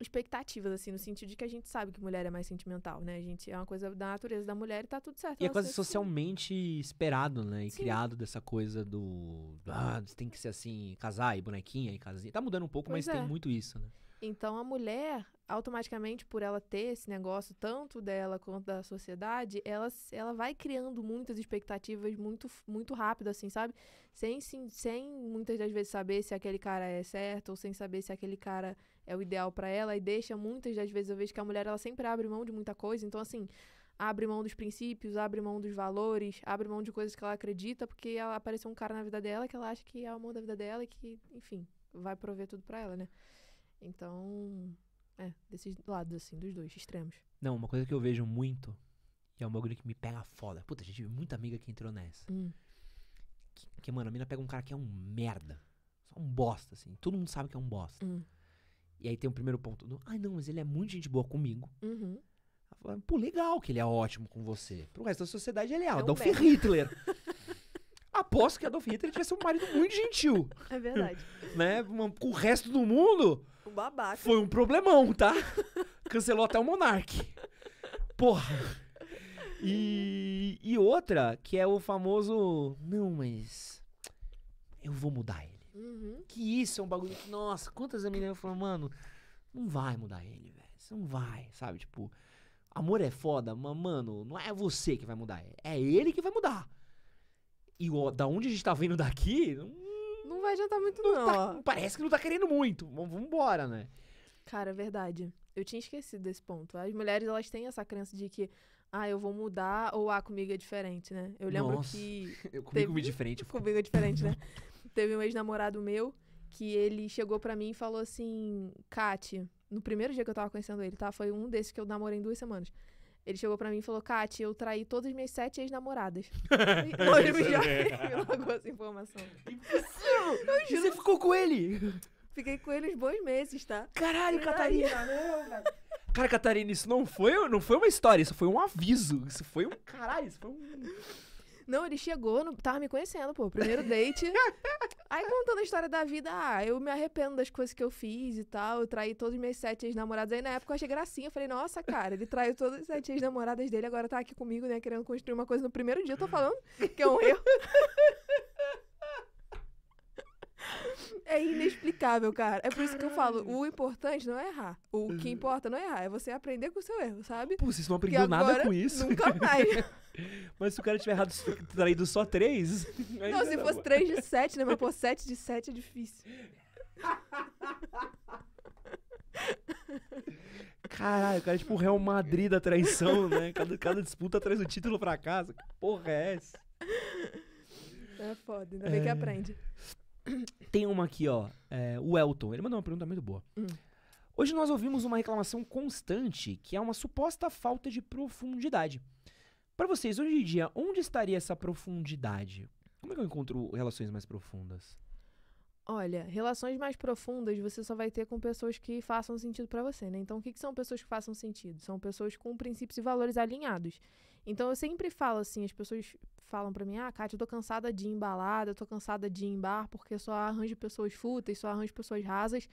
expectativas, assim, no sentido de que a gente sabe que mulher é mais sentimental, né? A gente é uma coisa da natureza da mulher e tá tudo certo. E é quase assim. socialmente assim. esperado, né? E Sim. criado dessa coisa do. Ah, tem que ser assim, casar e bonequinha e casinha. Tá mudando um pouco, pois mas é. tem muito isso, né? Então a mulher, automaticamente por ela ter esse negócio tanto dela quanto da sociedade, ela, ela vai criando muitas expectativas muito muito rápido assim, sabe? Sem sem muitas das vezes saber se aquele cara é certo ou sem saber se aquele cara é o ideal para ela e deixa muitas das vezes eu vejo que a mulher ela sempre abre mão de muita coisa, então assim, abre mão dos princípios, abre mão dos valores, abre mão de coisas que ela acredita porque ela apareceu um cara na vida dela que ela acha que é o amor da vida dela e que, enfim, vai prover tudo para ela, né? Então, é, desses lados, assim, dos dois extremos. Não, uma coisa que eu vejo muito, e é um bagulho que me pega foda. Puta, gente tive muita amiga que entrou nessa. Hum. Que, que, mano, a mina pega um cara que é um merda. Só um bosta, assim. Todo mundo sabe que é um bosta. Hum. E aí tem o um primeiro ponto. Do, Ai, ah, não, mas ele é muito gente boa comigo. Uhum. Fala, Pô, legal que ele é ótimo com você. Pro resto da sociedade ele é, é Adolf um Hitler. (laughs) Aposto que Adolf Hitler tivesse um marido muito gentil. É verdade. né? Com o resto do mundo, um babaca. Foi um problemão, tá? (laughs) Cancelou até o Monark. Porra. E, e outra, que é o famoso. Não, mas. Eu vou mudar ele. Uhum. Que isso é um bagulho. Que, nossa, quantas meninas falam, mano, não vai mudar ele, velho. não vai, sabe? Tipo, amor é foda, mas, mano, não é você que vai mudar ele. É ele que vai mudar. E ó, da onde a gente tá vindo daqui, não não vai adiantar muito, não. não. Tá, parece que não tá querendo muito. Vamos embora, né? Cara, é verdade. Eu tinha esquecido desse ponto. As mulheres, elas têm essa crença de que, ah, eu vou mudar ou ah, comigo é diferente, né? Eu lembro Nossa. que. (laughs) Eu comi teve... diferente. (laughs) comigo é diferente, né? teve um ex-namorado meu que ele chegou para mim e falou assim: Kate, no primeiro dia que eu tava conhecendo ele, tá? Foi um desses que eu namorei em duas semanas. Ele chegou para mim e falou: Kati, eu traí todas as minhas sete ex-namoradas. (laughs) Hoje me já é. largou (laughs) essa informação. Impossível! Você ficou com ele? Fiquei com ele uns bons meses, tá? Caralho, Catarina! Cara, Catarina, isso não foi, não foi uma história, isso foi um aviso. Isso foi um. Caralho, isso foi um. Não, ele chegou, no, tava me conhecendo, pô. Primeiro date. (laughs) Aí contando a história da vida, ah, eu me arrependo das coisas que eu fiz e tal. Eu traí todos os meus sete ex-namorados. Aí na época eu achei gracinha. Eu falei, nossa, cara, ele traiu todas as sete ex-namoradas dele, agora tá aqui comigo, né? Querendo construir uma coisa no primeiro dia, eu tô falando que é um erro. (laughs) É inexplicável, cara. É por Caralho. isso que eu falo, o importante não é errar. O que importa não é errar, é você aprender com o seu erro, sabe? Pô, vocês não aprenderam nada com isso. Nunca mais. (laughs) Mas se o cara tiver errado, traído só três. (laughs) Não, se não. fosse três de sete, né? Mas pô, sete de sete é difícil. Caralho, cara, é tipo o Real Madrid da traição, né? Cada, cada disputa traz o título pra casa. Que porra é essa? É foda, ainda bem é... que aprende. (clears throat) Tem uma aqui, ó. É, o Elton. Ele mandou uma pergunta muito boa. Hum. Hoje nós ouvimos uma reclamação constante que é uma suposta falta de profundidade. Para vocês, hoje em dia, onde estaria essa profundidade? Como é que eu encontro relações mais profundas? Olha, relações mais profundas você só vai ter com pessoas que façam sentido para você, né? Então, o que, que são pessoas que façam sentido? São pessoas com princípios e valores alinhados. Então eu sempre falo assim, as pessoas falam para mim: "Ah, Kátia, eu tô cansada de ir em balada, eu tô cansada de ir em bar porque só arranjo pessoas fúteis, só arranjo pessoas rasas".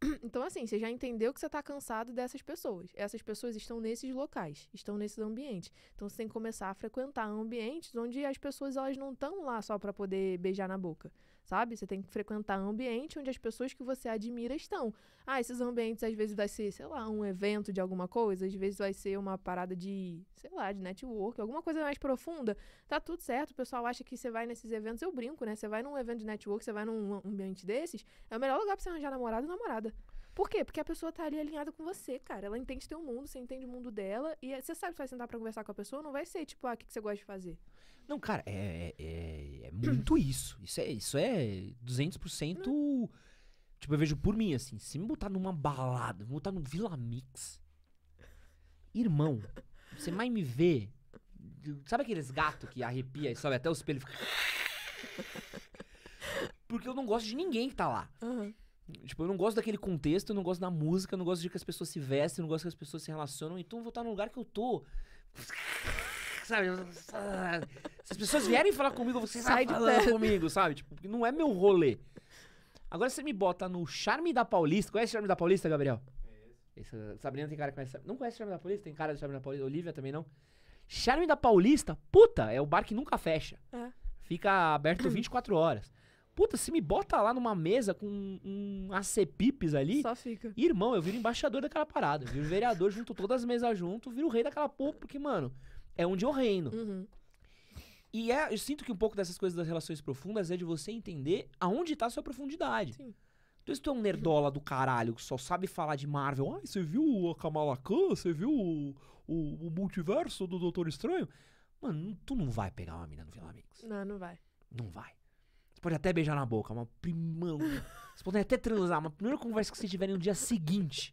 (clears throat) Então assim, você já entendeu que você tá cansado dessas pessoas. Essas pessoas estão nesses locais, estão nesses ambientes. Então você tem que começar a frequentar ambientes onde as pessoas elas não estão lá só para poder beijar na boca sabe? Você tem que frequentar ambiente onde as pessoas que você admira estão. Ah, esses ambientes às vezes vai ser, sei lá, um evento de alguma coisa, às vezes vai ser uma parada de, sei lá, de network, alguma coisa mais profunda. Tá tudo certo, o pessoal acha que você vai nesses eventos, eu brinco, né? Você vai num evento de network, você vai num ambiente desses, é o melhor lugar pra você arranjar namorado e namorada. Por quê? Porque a pessoa tá ali alinhada com você, cara. Ela entende teu mundo, você entende o mundo dela. E você sabe que vai sentar pra conversar com a pessoa, não vai ser tipo, ah, o que, que você gosta de fazer? Não, cara, é, é, é, é muito (clears throat) isso. Isso é, isso é 200%. Não. Tipo, eu vejo por mim, assim. Se me botar numa balada, me botar no Vila Mix. Irmão, você mais me vê. Sabe aqueles gatos que arrepia e sobe até o espelho e fica. (laughs) Porque eu não gosto de ninguém que tá lá. Uhum. Tipo, eu não gosto daquele contexto, eu não gosto da música, eu não gosto de que as pessoas se vestem, eu não gosto que as pessoas se relacionam, então eu vou estar no lugar que eu tô. (laughs) sabe? Se as pessoas vierem falar comigo, você sai de perto comigo, sabe? Tipo, não é meu rolê. Agora você me bota no Charme da Paulista. Conhece o Charme da Paulista, Gabriel? Esse, Sabrina tem cara que conhece. Não conhece o Charme da Paulista? Tem cara do Charme da Paulista. Olivia também não. Charme da Paulista, puta, é o bar que nunca fecha. É. Fica aberto 24 (clears throat) horas. Puta, se me bota lá numa mesa com um, acepipes ali. Só fica. Irmão, eu viro embaixador daquela parada. viro vereador, (laughs) junto todas as mesas junto, viro o rei daquela porra, porque, mano, é onde eu reino. Uhum. E é, eu sinto que um pouco dessas coisas das relações profundas é de você entender aonde tá a sua profundidade. Sim. Então, se tu é um nerdola do caralho que só sabe falar de Marvel, ai, ah, você viu a Kamala Khan, você viu o, o, o, multiverso do Doutor Estranho. Mano, tu não vai pegar uma mina no Vila Amigos. Não, não vai. Não vai. Você pode até beijar na boca, mas primão. pode até transar, mas a primeira conversa que vocês tiverem no dia seguinte.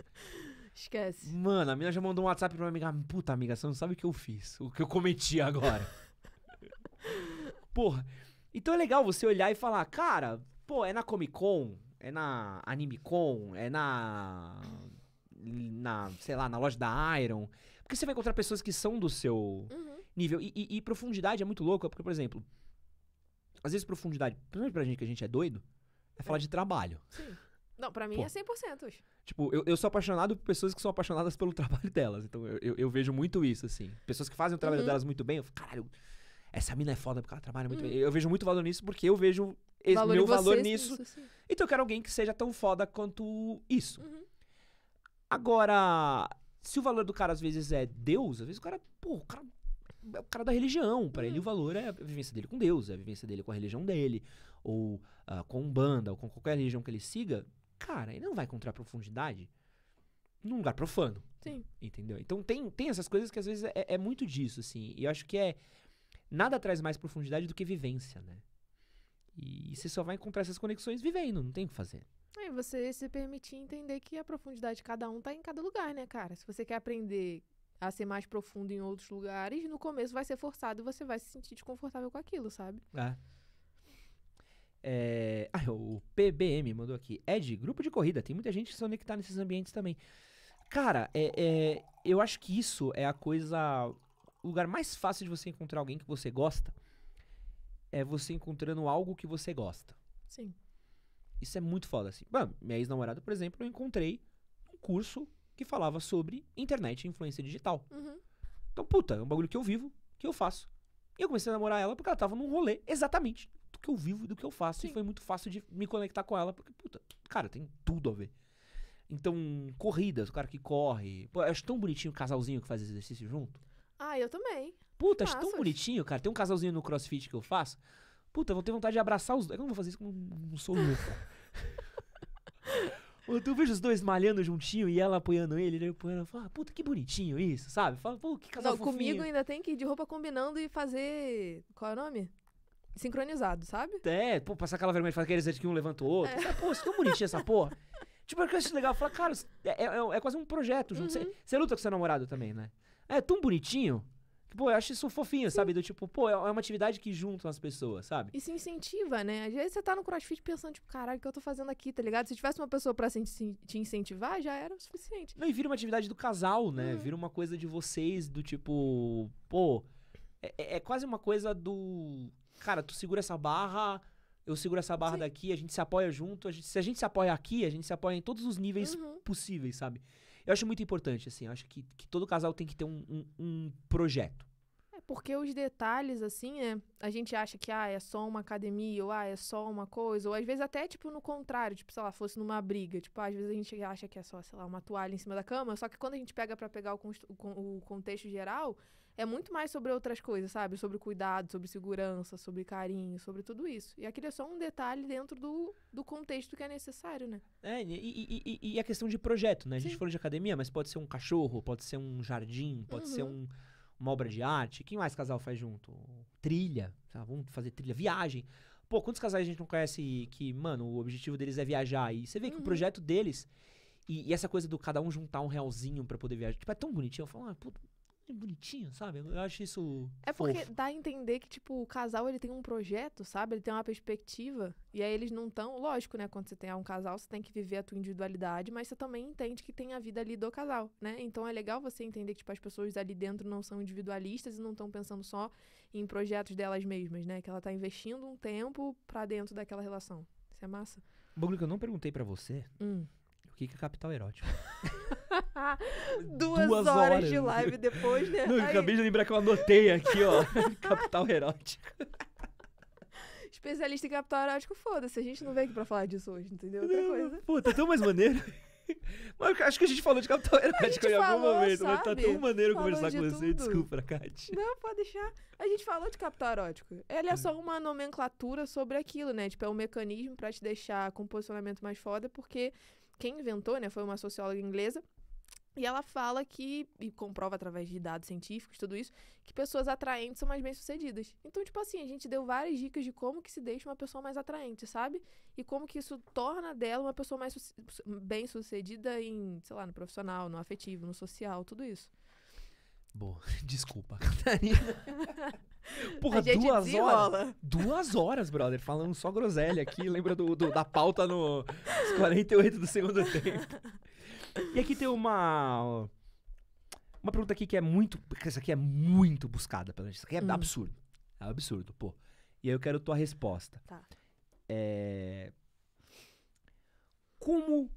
Esquece. Mano, a menina já mandou um WhatsApp pra minha amiga. Puta, amiga, você não sabe o que eu fiz. O que eu cometi agora. (laughs) Porra. Então é legal você olhar e falar, cara, pô, é na Comic Con, é na Anime Con, é na. Na, sei lá, na loja da Iron. Porque você vai encontrar pessoas que são do seu uhum. nível. E, e, e profundidade é muito louca, porque, por exemplo, às vezes profundidade, principalmente pra gente que a gente é doido, é falar é. de trabalho. Sim. Não, pra mim Pô. é 100%. Tipo, eu, eu sou apaixonado por pessoas que são apaixonadas pelo (laughs) trabalho delas. Então eu, eu, eu vejo muito isso, assim. Pessoas que fazem o trabalho uhum. delas muito bem, eu falo, caralho, essa mina é foda porque ela trabalha muito uhum. bem. Eu vejo muito valor nisso porque eu vejo esse valor meu valor nisso. então eu quero alguém que seja tão foda quanto isso. Uhum. Agora, se o valor do cara às vezes é Deus, às vezes o cara, pô, o cara é o cara da religião. Para ele, o uhum. valor é a vivência dele com Deus, é a vivência dele com a religião dele, ou uh, com um banda, ou com qualquer religião que ele siga. Cara, ele não vai encontrar profundidade num lugar profano. Sim. Entendeu? Então tem, tem essas coisas que às vezes é, é muito disso, assim. E eu acho que é. Nada traz mais profundidade do que vivência, né? E, e você só vai encontrar essas conexões vivendo, não tem o que fazer. É, você se permitir entender que a profundidade de cada um tá em cada lugar, né, cara? Se você quer aprender a ser mais profundo em outros lugares, no começo vai ser forçado e você vai se sentir desconfortável com aquilo, sabe? Ah. É... Ah, o PBM mandou aqui. É Ed, grupo de corrida. Tem muita gente que se conectar nesses ambientes também. Cara, é, é, eu acho que isso é a coisa. O lugar mais fácil de você encontrar alguém que você gosta é você encontrando algo que você gosta. Sim. Isso é muito foda, assim. Bom, minha ex-namorada, por exemplo, eu encontrei um curso que falava sobre internet e influência digital. Uhum. Então, puta, é um bagulho que eu vivo, que eu faço. E eu comecei a namorar ela porque ela tava num rolê exatamente do que eu vivo e do que eu faço. Sim. E foi muito fácil de me conectar com ela, porque, puta, cara, tem tudo a ver. Então, corridas, o cara que corre. Pô, eu acho tão bonitinho o casalzinho que faz exercício junto. Ah, eu também. Puta, eu acho tão bonitinho, cara. Tem um casalzinho no crossfit que eu faço. Puta, vou ter vontade de abraçar os dois. Eu não vou fazer isso, eu não sou louco. (laughs) Eu vejo os dois malhando juntinho e ela apoiando ele, ele apoiando. Eu falo, ah, puta, que bonitinho isso, sabe? Fala, pô, que casal Não, fofinho. comigo ainda tem que ir de roupa combinando e fazer. Qual é o nome? Sincronizado, sabe? É, pô, passar aquela vermelha e fazer aqueles é que um levanta o outro. É. pô, isso é tão bonitinho essa porra. (laughs) Tipo, é eu acho legal. falo, cara, é, é, é, quase um projeto junto. Você uhum. luta com seu namorado também, né? É tão bonitinho. Tipo, pô, eu acho isso fofinho, Sim. sabe? Do tipo, pô, é uma atividade que junta as pessoas, sabe? E se incentiva, né? Às vezes você tá no crossfit pensando, tipo, caralho, o que eu tô fazendo aqui, tá ligado? Se tivesse uma pessoa pra te incentivar, já era o suficiente. Não, e vira uma atividade do casal, né? Uhum. Vira uma coisa de vocês, do tipo, pô. É, é, é quase uma coisa do. Cara, tu segura essa barra, eu seguro essa barra Sim. daqui, a gente se apoia junto. A gente, se a gente se apoia aqui, a gente se apoia em todos os níveis uhum. possíveis, sabe? Eu acho muito importante, assim, acho que, que todo casal tem que ter um, um, um projeto. É porque os detalhes, assim, né? A gente acha que, ah, é só uma academia, ou ah, é só uma coisa, ou às vezes até, tipo, no contrário, tipo, sei lá, fosse numa briga. Tipo, às vezes a gente acha que é só, sei lá, uma toalha em cima da cama, só que quando a gente pega para pegar o, o contexto geral, é muito mais sobre outras coisas, sabe? Sobre cuidado, sobre segurança, sobre carinho, sobre tudo isso. E aquilo é só um detalhe dentro do, do contexto que é necessário, né? É, e, e, e, e a questão de projeto, né? A gente Sim. falou de academia, mas pode ser um cachorro, pode ser um jardim, pode uhum. ser um, uma obra de arte. Quem mais casal faz junto? Trilha, sabe? Vamos fazer trilha, viagem. Pô, quantos casais a gente não conhece que, mano, o objetivo deles é viajar? E você vê que uhum. o projeto deles. E, e, essa coisa do cada um juntar um realzinho para poder viajar. Tipo, é tão bonitinho. Eu falo, ah, puto, é bonitinho, sabe? Eu acho isso. É porque dá a entender que, tipo, o casal ele tem um projeto, sabe? Ele tem uma perspectiva. E aí eles não estão. Lógico, né? Quando você tem é um casal, você tem que viver a tua individualidade, mas você também entende que tem a vida ali do casal, né? Então é legal você entender que, tipo, as pessoas ali dentro não são individualistas e não estão pensando só em projetos delas mesmas, né? Que ela tá investindo um tempo para dentro daquela relação. Isso é massa. Bagulho que eu não perguntei para você. Hum. O que, que é capital erótico? (laughs) (laughs) Duas, Duas horas, horas, de live depois, né? (laughs) Não, acabei de lembrar que eu anotei aqui, ó. (laughs) Capital erótico. Especialista em capital erótico, foda-se. A gente não veio aqui pra falar disso hoje, entendeu? Outra não, coisa. Pô, tá tão mais maneiro. Mas acho que a gente falou de capital erótico em algum falou, momento, sabe? mas tá tão maneiro falou conversar com você. Tudo. Desculpa, Kate. Não, pode deixar. A gente falou de capital erótico. Ela é, é só uma nomenclatura sobre aquilo, né? Tipo, é um mecanismo para te deixar com um posicionamento mais foda, porque quem inventou, né, foi uma socióloga inglesa e ela fala que, e comprova através de dados científicos, tudo isso, que pessoas atraentes são mais bem-sucedidas. Então, tipo assim, a gente deu várias dicas de como que se deixa uma pessoa mais atraente, sabe? E como que isso torna dela uma pessoa mais bem-sucedida em, sei lá, no profissional, no afetivo, no social, tudo isso. Bom, (laughs) desculpa, Catarina. (laughs) Porra, duas horas. Duas horas, brother, falando só groselha aqui. Lembra do, do da pauta nos 48 do segundo tempo. (laughs) E aqui tem uma. Uma pergunta aqui que é muito. Essa aqui é muito buscada pela gente. Isso aqui é hum. absurdo. É um absurdo, pô. E aí eu quero tua resposta. Tá. É... Como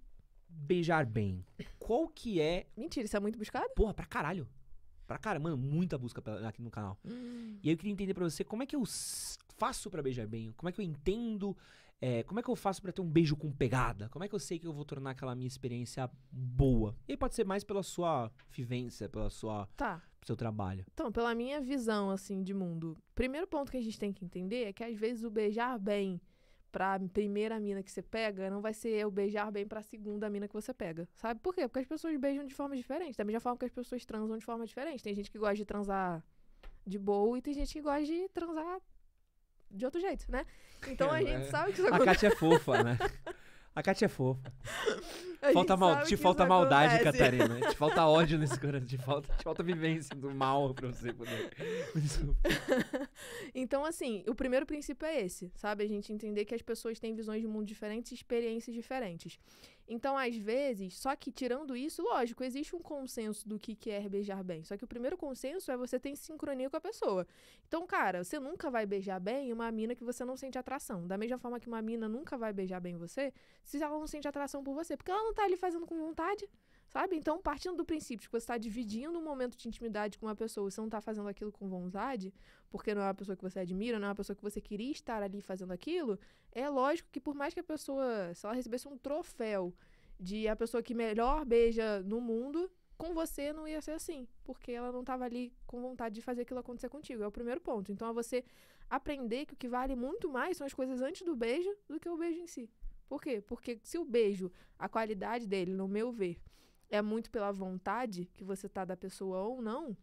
beijar bem? Qual que é. Mentira, isso é muito buscado? Porra, pra caralho. Pra caralho, mano, muita busca aqui no canal. Hum. E aí eu queria entender pra você como é que eu faço para beijar bem? Como é que eu entendo é, como é que eu faço para ter um beijo com pegada? Como é que eu sei que eu vou tornar aquela minha experiência boa? E aí pode ser mais pela sua vivência, pela sua tá. seu trabalho. Então, pela minha visão assim de mundo. Primeiro ponto que a gente tem que entender é que às vezes o beijar bem pra primeira mina que você pega, não vai ser o beijar bem pra segunda mina que você pega. Sabe por quê? Porque as pessoas beijam de forma diferente. também já falam que as pessoas transam de forma diferente. Tem gente que gosta de transar de boa e tem gente que gosta de transar de outro jeito, né? Então é, né? a gente sabe que isso acontece. É né? (laughs) A Kátia é fofa, né? A Kátia é fofa. Falta mal, te falta maldade, acontece. Catarina. (laughs) Te falta ódio nesse coração. Te falta, te falta vivência do mal pra você poder. (laughs) então, assim, o primeiro princípio é esse, sabe? A gente entender que as pessoas têm visões de mundo diferentes e experiências diferentes. Então, às vezes, só que tirando isso, lógico, existe um consenso do que, que é beijar bem. Só que o primeiro consenso é você ter sincronia com a pessoa. Então, cara, você nunca vai beijar bem uma mina que você não sente atração. Da mesma forma que uma mina nunca vai beijar bem você, se ela não sente atração por você. Porque ela não tá ali fazendo com vontade. Sabe? Então, partindo do princípio de que você está dividindo um momento de intimidade com uma pessoa e você não está fazendo aquilo com vontade, porque não é uma pessoa que você admira, não é uma pessoa que você queria estar ali fazendo aquilo, é lógico que por mais que a pessoa, se ela recebesse um troféu de a pessoa que melhor beija no mundo, com você não ia ser assim, porque ela não estava ali com vontade de fazer aquilo acontecer contigo. É o primeiro ponto. Então é você aprender que o que vale muito mais são as coisas antes do beijo do que o beijo em si. Por quê? Porque se o beijo, a qualidade dele, no meu ver, é muito pela vontade que você tá da pessoa ou não,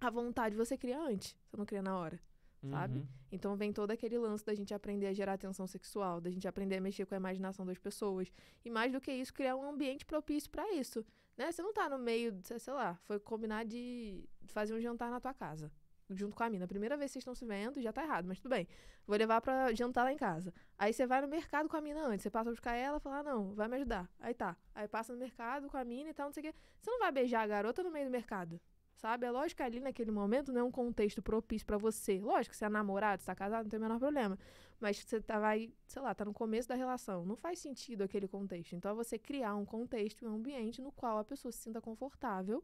a vontade você cria antes, você não cria na hora, uhum. sabe? Então vem todo aquele lance da gente aprender a gerar atenção sexual, da gente aprender a mexer com a imaginação das pessoas. E mais do que isso, criar um ambiente propício para isso, né? Você não tá no meio, sei lá, foi combinar de fazer um jantar na tua casa junto com a mina. primeira vez que vocês estão se vendo, já tá errado, mas tudo bem. Vou levar pra jantar lá em casa. Aí você vai no mercado com a mina antes. Você passa a buscar ela fala, ah, não, vai me ajudar. Aí tá. Aí passa no mercado com a mina e tal, não sei o quê. Você não vai beijar a garota no meio do mercado. Sabe? É lógico que ali naquele momento não é um contexto propício para você. Lógico, você é namorado, está tá casado, não tem o menor problema. Mas você tá, vai, sei lá, tá no começo da relação. Não faz sentido aquele contexto. Então é você criar um contexto, um ambiente no qual a pessoa se sinta confortável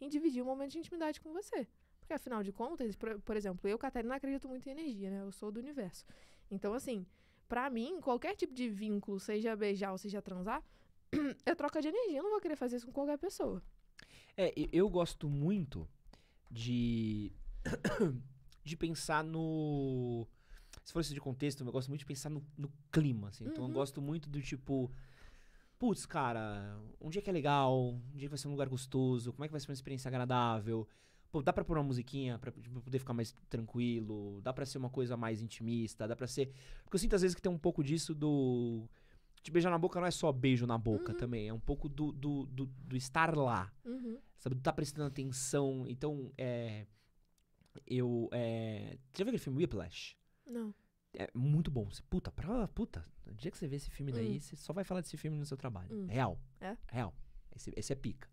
em dividir um momento de intimidade com você. Porque, afinal de contas, por, por exemplo, eu, Catarina, acredito muito em energia, né? Eu sou do universo. Então, assim, para mim, qualquer tipo de vínculo, seja beijar ou seja transar, (clears throat) é troca de energia. Eu não vou querer fazer isso com qualquer pessoa. É, eu gosto muito de. (coughs) de pensar no. Se for isso de contexto, eu gosto muito de pensar no, no clima, assim. Então uhum. eu gosto muito do tipo. Putz, cara, um dia que é legal, um dia que vai ser um lugar gostoso, como é que vai ser uma experiência agradável, Pô, dá pra pôr uma musiquinha tipo, pra, poder ficar mais tranquilo, dá pra ser uma coisa mais intimista, dá pra ser. Porque eu sinto às vezes que tem um pouco disso do. Te beijar na boca não é só beijo na boca uhum. também, é um pouco do, do, do, do estar lá, uhum. sabe? Do estar tá prestando atenção. Então, é. Eu. É... Já viu aquele filme Whiplash? Não. É muito bom. puta, pra, puta, no dia que você vê esse filme daí, hum. você só vai falar desse filme no seu trabalho. Hum. Real. É? Real. Esse, esse é pica.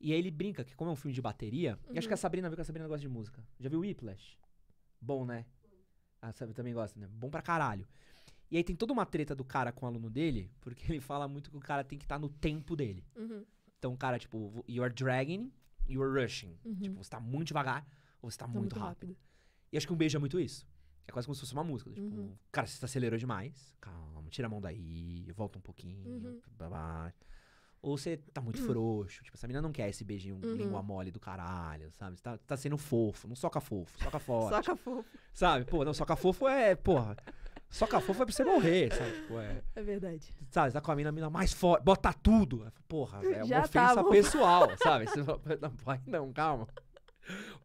E aí ele brinca que, como é um filme de bateria, uhum. e acho que a uhum. Sabrina viu que a Sabrina gosta de música. Já viu Whiplash? Bom, né? A Sabrina também gosta, né? Bom pra caralho. E aí tem toda uma treta do cara com o aluno dele, porque (laughs) ele fala muito que o cara tem que estar tá no tempo dele. Uhum. Então o cara, tipo, you are dragging, you are rushing. Uhum. Tipo, você tá muito devagar ou você tá, tá, muito, muito rápido. rápido. E acho que um beijo é muito isso. É quase como se fosse uma música. Tipo, uhum. cara, você acelerou demais. Calma, tira a mão daí, volta um pouquinho. Uhum. Blá, blá. Ou você tá muito hum. frouxo. Tipo, essa menina não quer esse beijinho uhum. língua mole do caralho, sabe? Você tá, tá sendo fofo. Não soca fofo, soca (laughs) forte. soca fofo. Sabe? Pô, não, soca fofo é, porra. Soca fofo é pra você morrer, sabe? Tipo, é... é verdade. Sabe, você tá com a mina, a mina mais forte, bota tudo. Porra, é uma Já tá, ofensa tá, pessoal, (laughs) sabe? Você não, não, calma.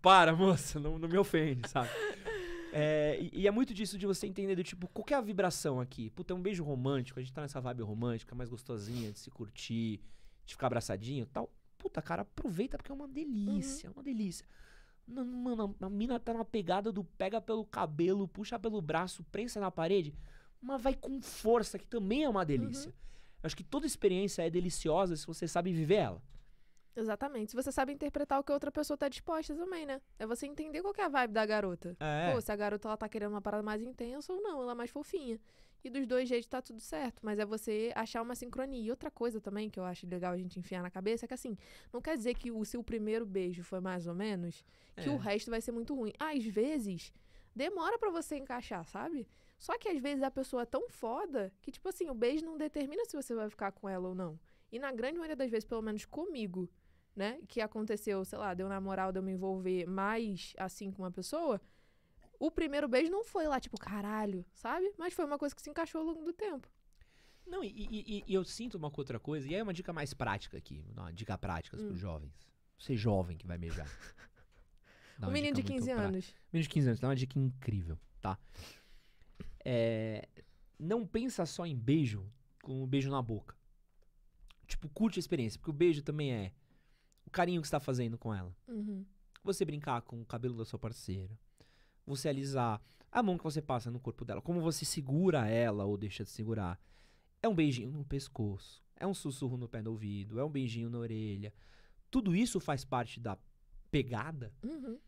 Para, moça, não, não me ofende, sabe? É, e, é muito disso de você entender do tipo, qual é a vibração aqui? Puta, é um beijo romântico, a gente tá nessa vibe romântica, mais gostosinha de se curtir, de ficar abraçadinho tal. Puta, cara, aproveita porque é uma delícia, uhum. uma delícia. mano, a mina tá na pegada do pega pelo cabelo, puxa pelo braço, prensa na parede, mas vai com força, que também é uma delícia. Uhum. Acho que toda experiência é deliciosa se você sabe viver ela. Exatamente. Se você sabe interpretar o que a outra pessoa tá disposta também, né? É você entender qual que é a vibe da garota. É, é. Pô, se a garota ela tá querendo uma parada mais intensa ou não, ela é mais fofinha. E dos dois jeitos tá tudo certo, mas é você achar uma sincronia. E outra coisa também que eu acho legal a gente enfiar na cabeça é que assim, não quer dizer que o seu primeiro beijo foi mais ou menos, que é. o resto vai ser muito ruim. Às vezes, demora para você encaixar, sabe? Só que às vezes a pessoa é tão foda que, tipo assim, o beijo não determina se você vai ficar com ela ou não. E na grande maioria das vezes, pelo menos comigo, né? Que aconteceu, sei lá, deu na moral de eu me envolver mais assim com uma pessoa. O primeiro beijo não foi lá, tipo, caralho, sabe? Mas foi uma coisa que se encaixou ao longo do tempo. Não, e, e, e eu sinto uma outra coisa, e aí é uma dica mais prática aqui, uma dica prática hum. para os jovens. Você jovem que vai beijar. (laughs) um menino de 15 anos. Pra... Menino de 15 anos, dá uma dica incrível, tá? É... Não pensa só em beijo com um beijo na boca. Tipo, curte a experiência, porque o beijo também é carinho que está fazendo com ela. Uhum. Você brincar com o cabelo da sua parceira. Você alisar a mão que você passa no corpo dela. Como você segura ela ou deixa de segurar. É um beijinho no pescoço. É um sussurro no pé do ouvido. É um beijinho na orelha. Tudo isso faz parte da pegada. Uhum.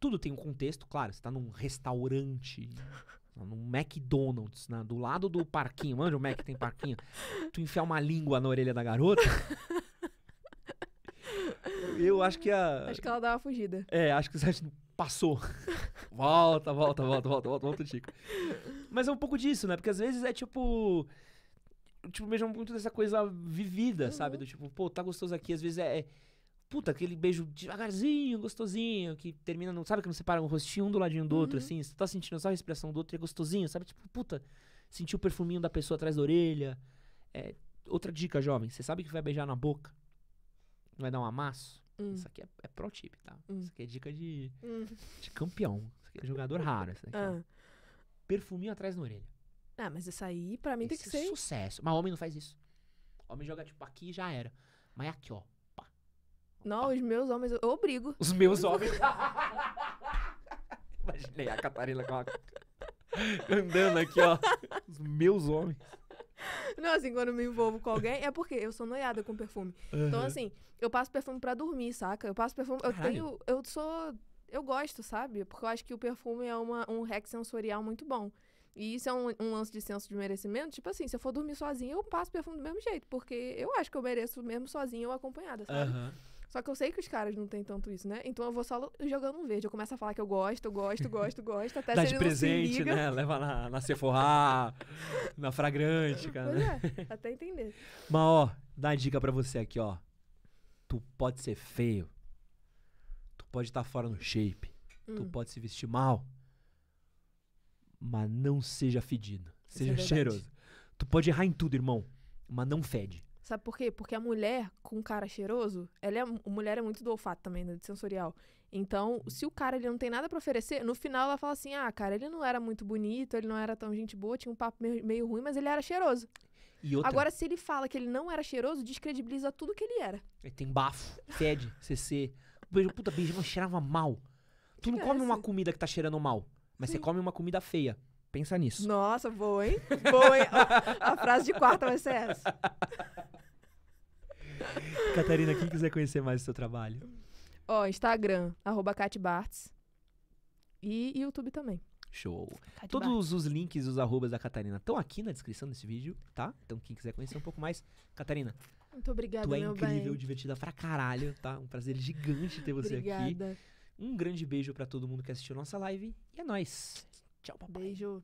Tudo tem um contexto, claro. Você está num restaurante. Tá num McDonald's, né? do lado do parquinho. onde o Mac tem parquinho. Tu enfiar uma língua na orelha da garota. (laughs) eu acho que a. Acho que ela dá uma fugida. É, acho que o Sérgio passou. (laughs) volta, volta, volta, volta, volta, volta, Chico. Mas é um pouco disso, né? Porque às vezes é tipo. Tipo, mesmo muito dessa coisa vivida, uhum. sabe? Do tipo, pô, tá gostoso aqui. Às vezes é, é. Puta, aquele beijo devagarzinho, gostosinho, que termina. No, sabe que não separa o um rostinho um do ladinho do uhum. outro, assim? Você tá sentindo só a respiração do outro e é gostosinho, sabe? Tipo, puta, sentir o perfuminho da pessoa atrás da orelha. É, outra dica, jovem. Você sabe que vai beijar na boca? Vai dar um amasso? Hum. Isso aqui é, é pro tip, tá? Hum. Isso aqui é dica de, hum. de campeão. Isso aqui é jogador hum. raro. Isso daqui, ah. Perfuminho atrás na orelha. Ah, mas isso aí pra mim Esse tem que é ser. sucesso. Mas homem não faz isso. Homem joga tipo aqui e já era. Mas aqui, ó. Pá. Não, Pá. os meus homens, eu obrigo. Os meus (laughs) homens. Imaginei a Catarina com a... andando aqui, ó. Os meus homens. (laughs) Não, assim, quando eu me envolvo com alguém, é porque eu sou noiada com perfume. Uhum. Então, assim, eu passo perfume pra dormir, saca? Eu passo perfume. Eu Caralho. tenho. Eu sou. Eu gosto, sabe? Porque eu acho que o perfume é uma, um hack sensorial muito bom. E isso é um, um, lance de senso de merecimento. Tipo assim, se eu for dormir sozinha, eu passo perfume do mesmo jeito. Porque eu acho que eu mereço mesmo sozinha ou acompanhada, sabe? Uhum. Só que eu sei que os caras não têm tanto isso, né? Então eu vou só jogando um verde. Eu começo a falar que eu gosto, eu gosto, gosto, gosto. Até (laughs) Dá de presente, né? Leva na, na Sephora, na Fragrante, cara. Pois né? é, até entender. (laughs) Mas, ó, dá uma dica pra você aqui, ó. Tu pode ser feio. Tu pode estar tá fora no shape. Hum. Tu pode se vestir mal. Mas não seja fedido. seja é cheiroso. Tu pode errar em tudo, irmão. Mas não fede. Sabe por quê? Porque a mulher com cara cheiroso, ela é, a mulher é muito do olfato também, né? De sensorial. Então, se o cara ele não tem nada para oferecer, no final ela fala assim: ah, cara, ele não era muito bonito, ele não era tão gente boa, tinha um papo meio, meio ruim, mas ele era cheiroso. Outra... Agora, se ele fala que ele não era cheiroso, descredibiliza tudo que ele era. Ele tem bafo, fede, CC. Beijo, puta, beijo, cheirava mal. Tu não come uma comida que tá cheirando mal, mas Sim. você come uma comida feia. Pensa nisso. Nossa, boa, hein? Boa, hein? a, frase de quarta vai ser essa. (laughs) Catarina, quem quiser conhecer mais o seu trabalho? Ó, Instagram, arroba Bartz, E YouTube também. Show. Todos Bartz. os links, os arrobas da Catarina estão aqui na descrição desse vídeo, tá? Então quem quiser conhecer um pouco mais, Catarina. Muito obrigada, Tu é incrível, bem. divertida pra caralho, tá? Um prazer gigante ter você obrigada. aqui. Um grande beijo para todo mundo que assistiu nossa live e é nóis. Tchau, papai. Beijo.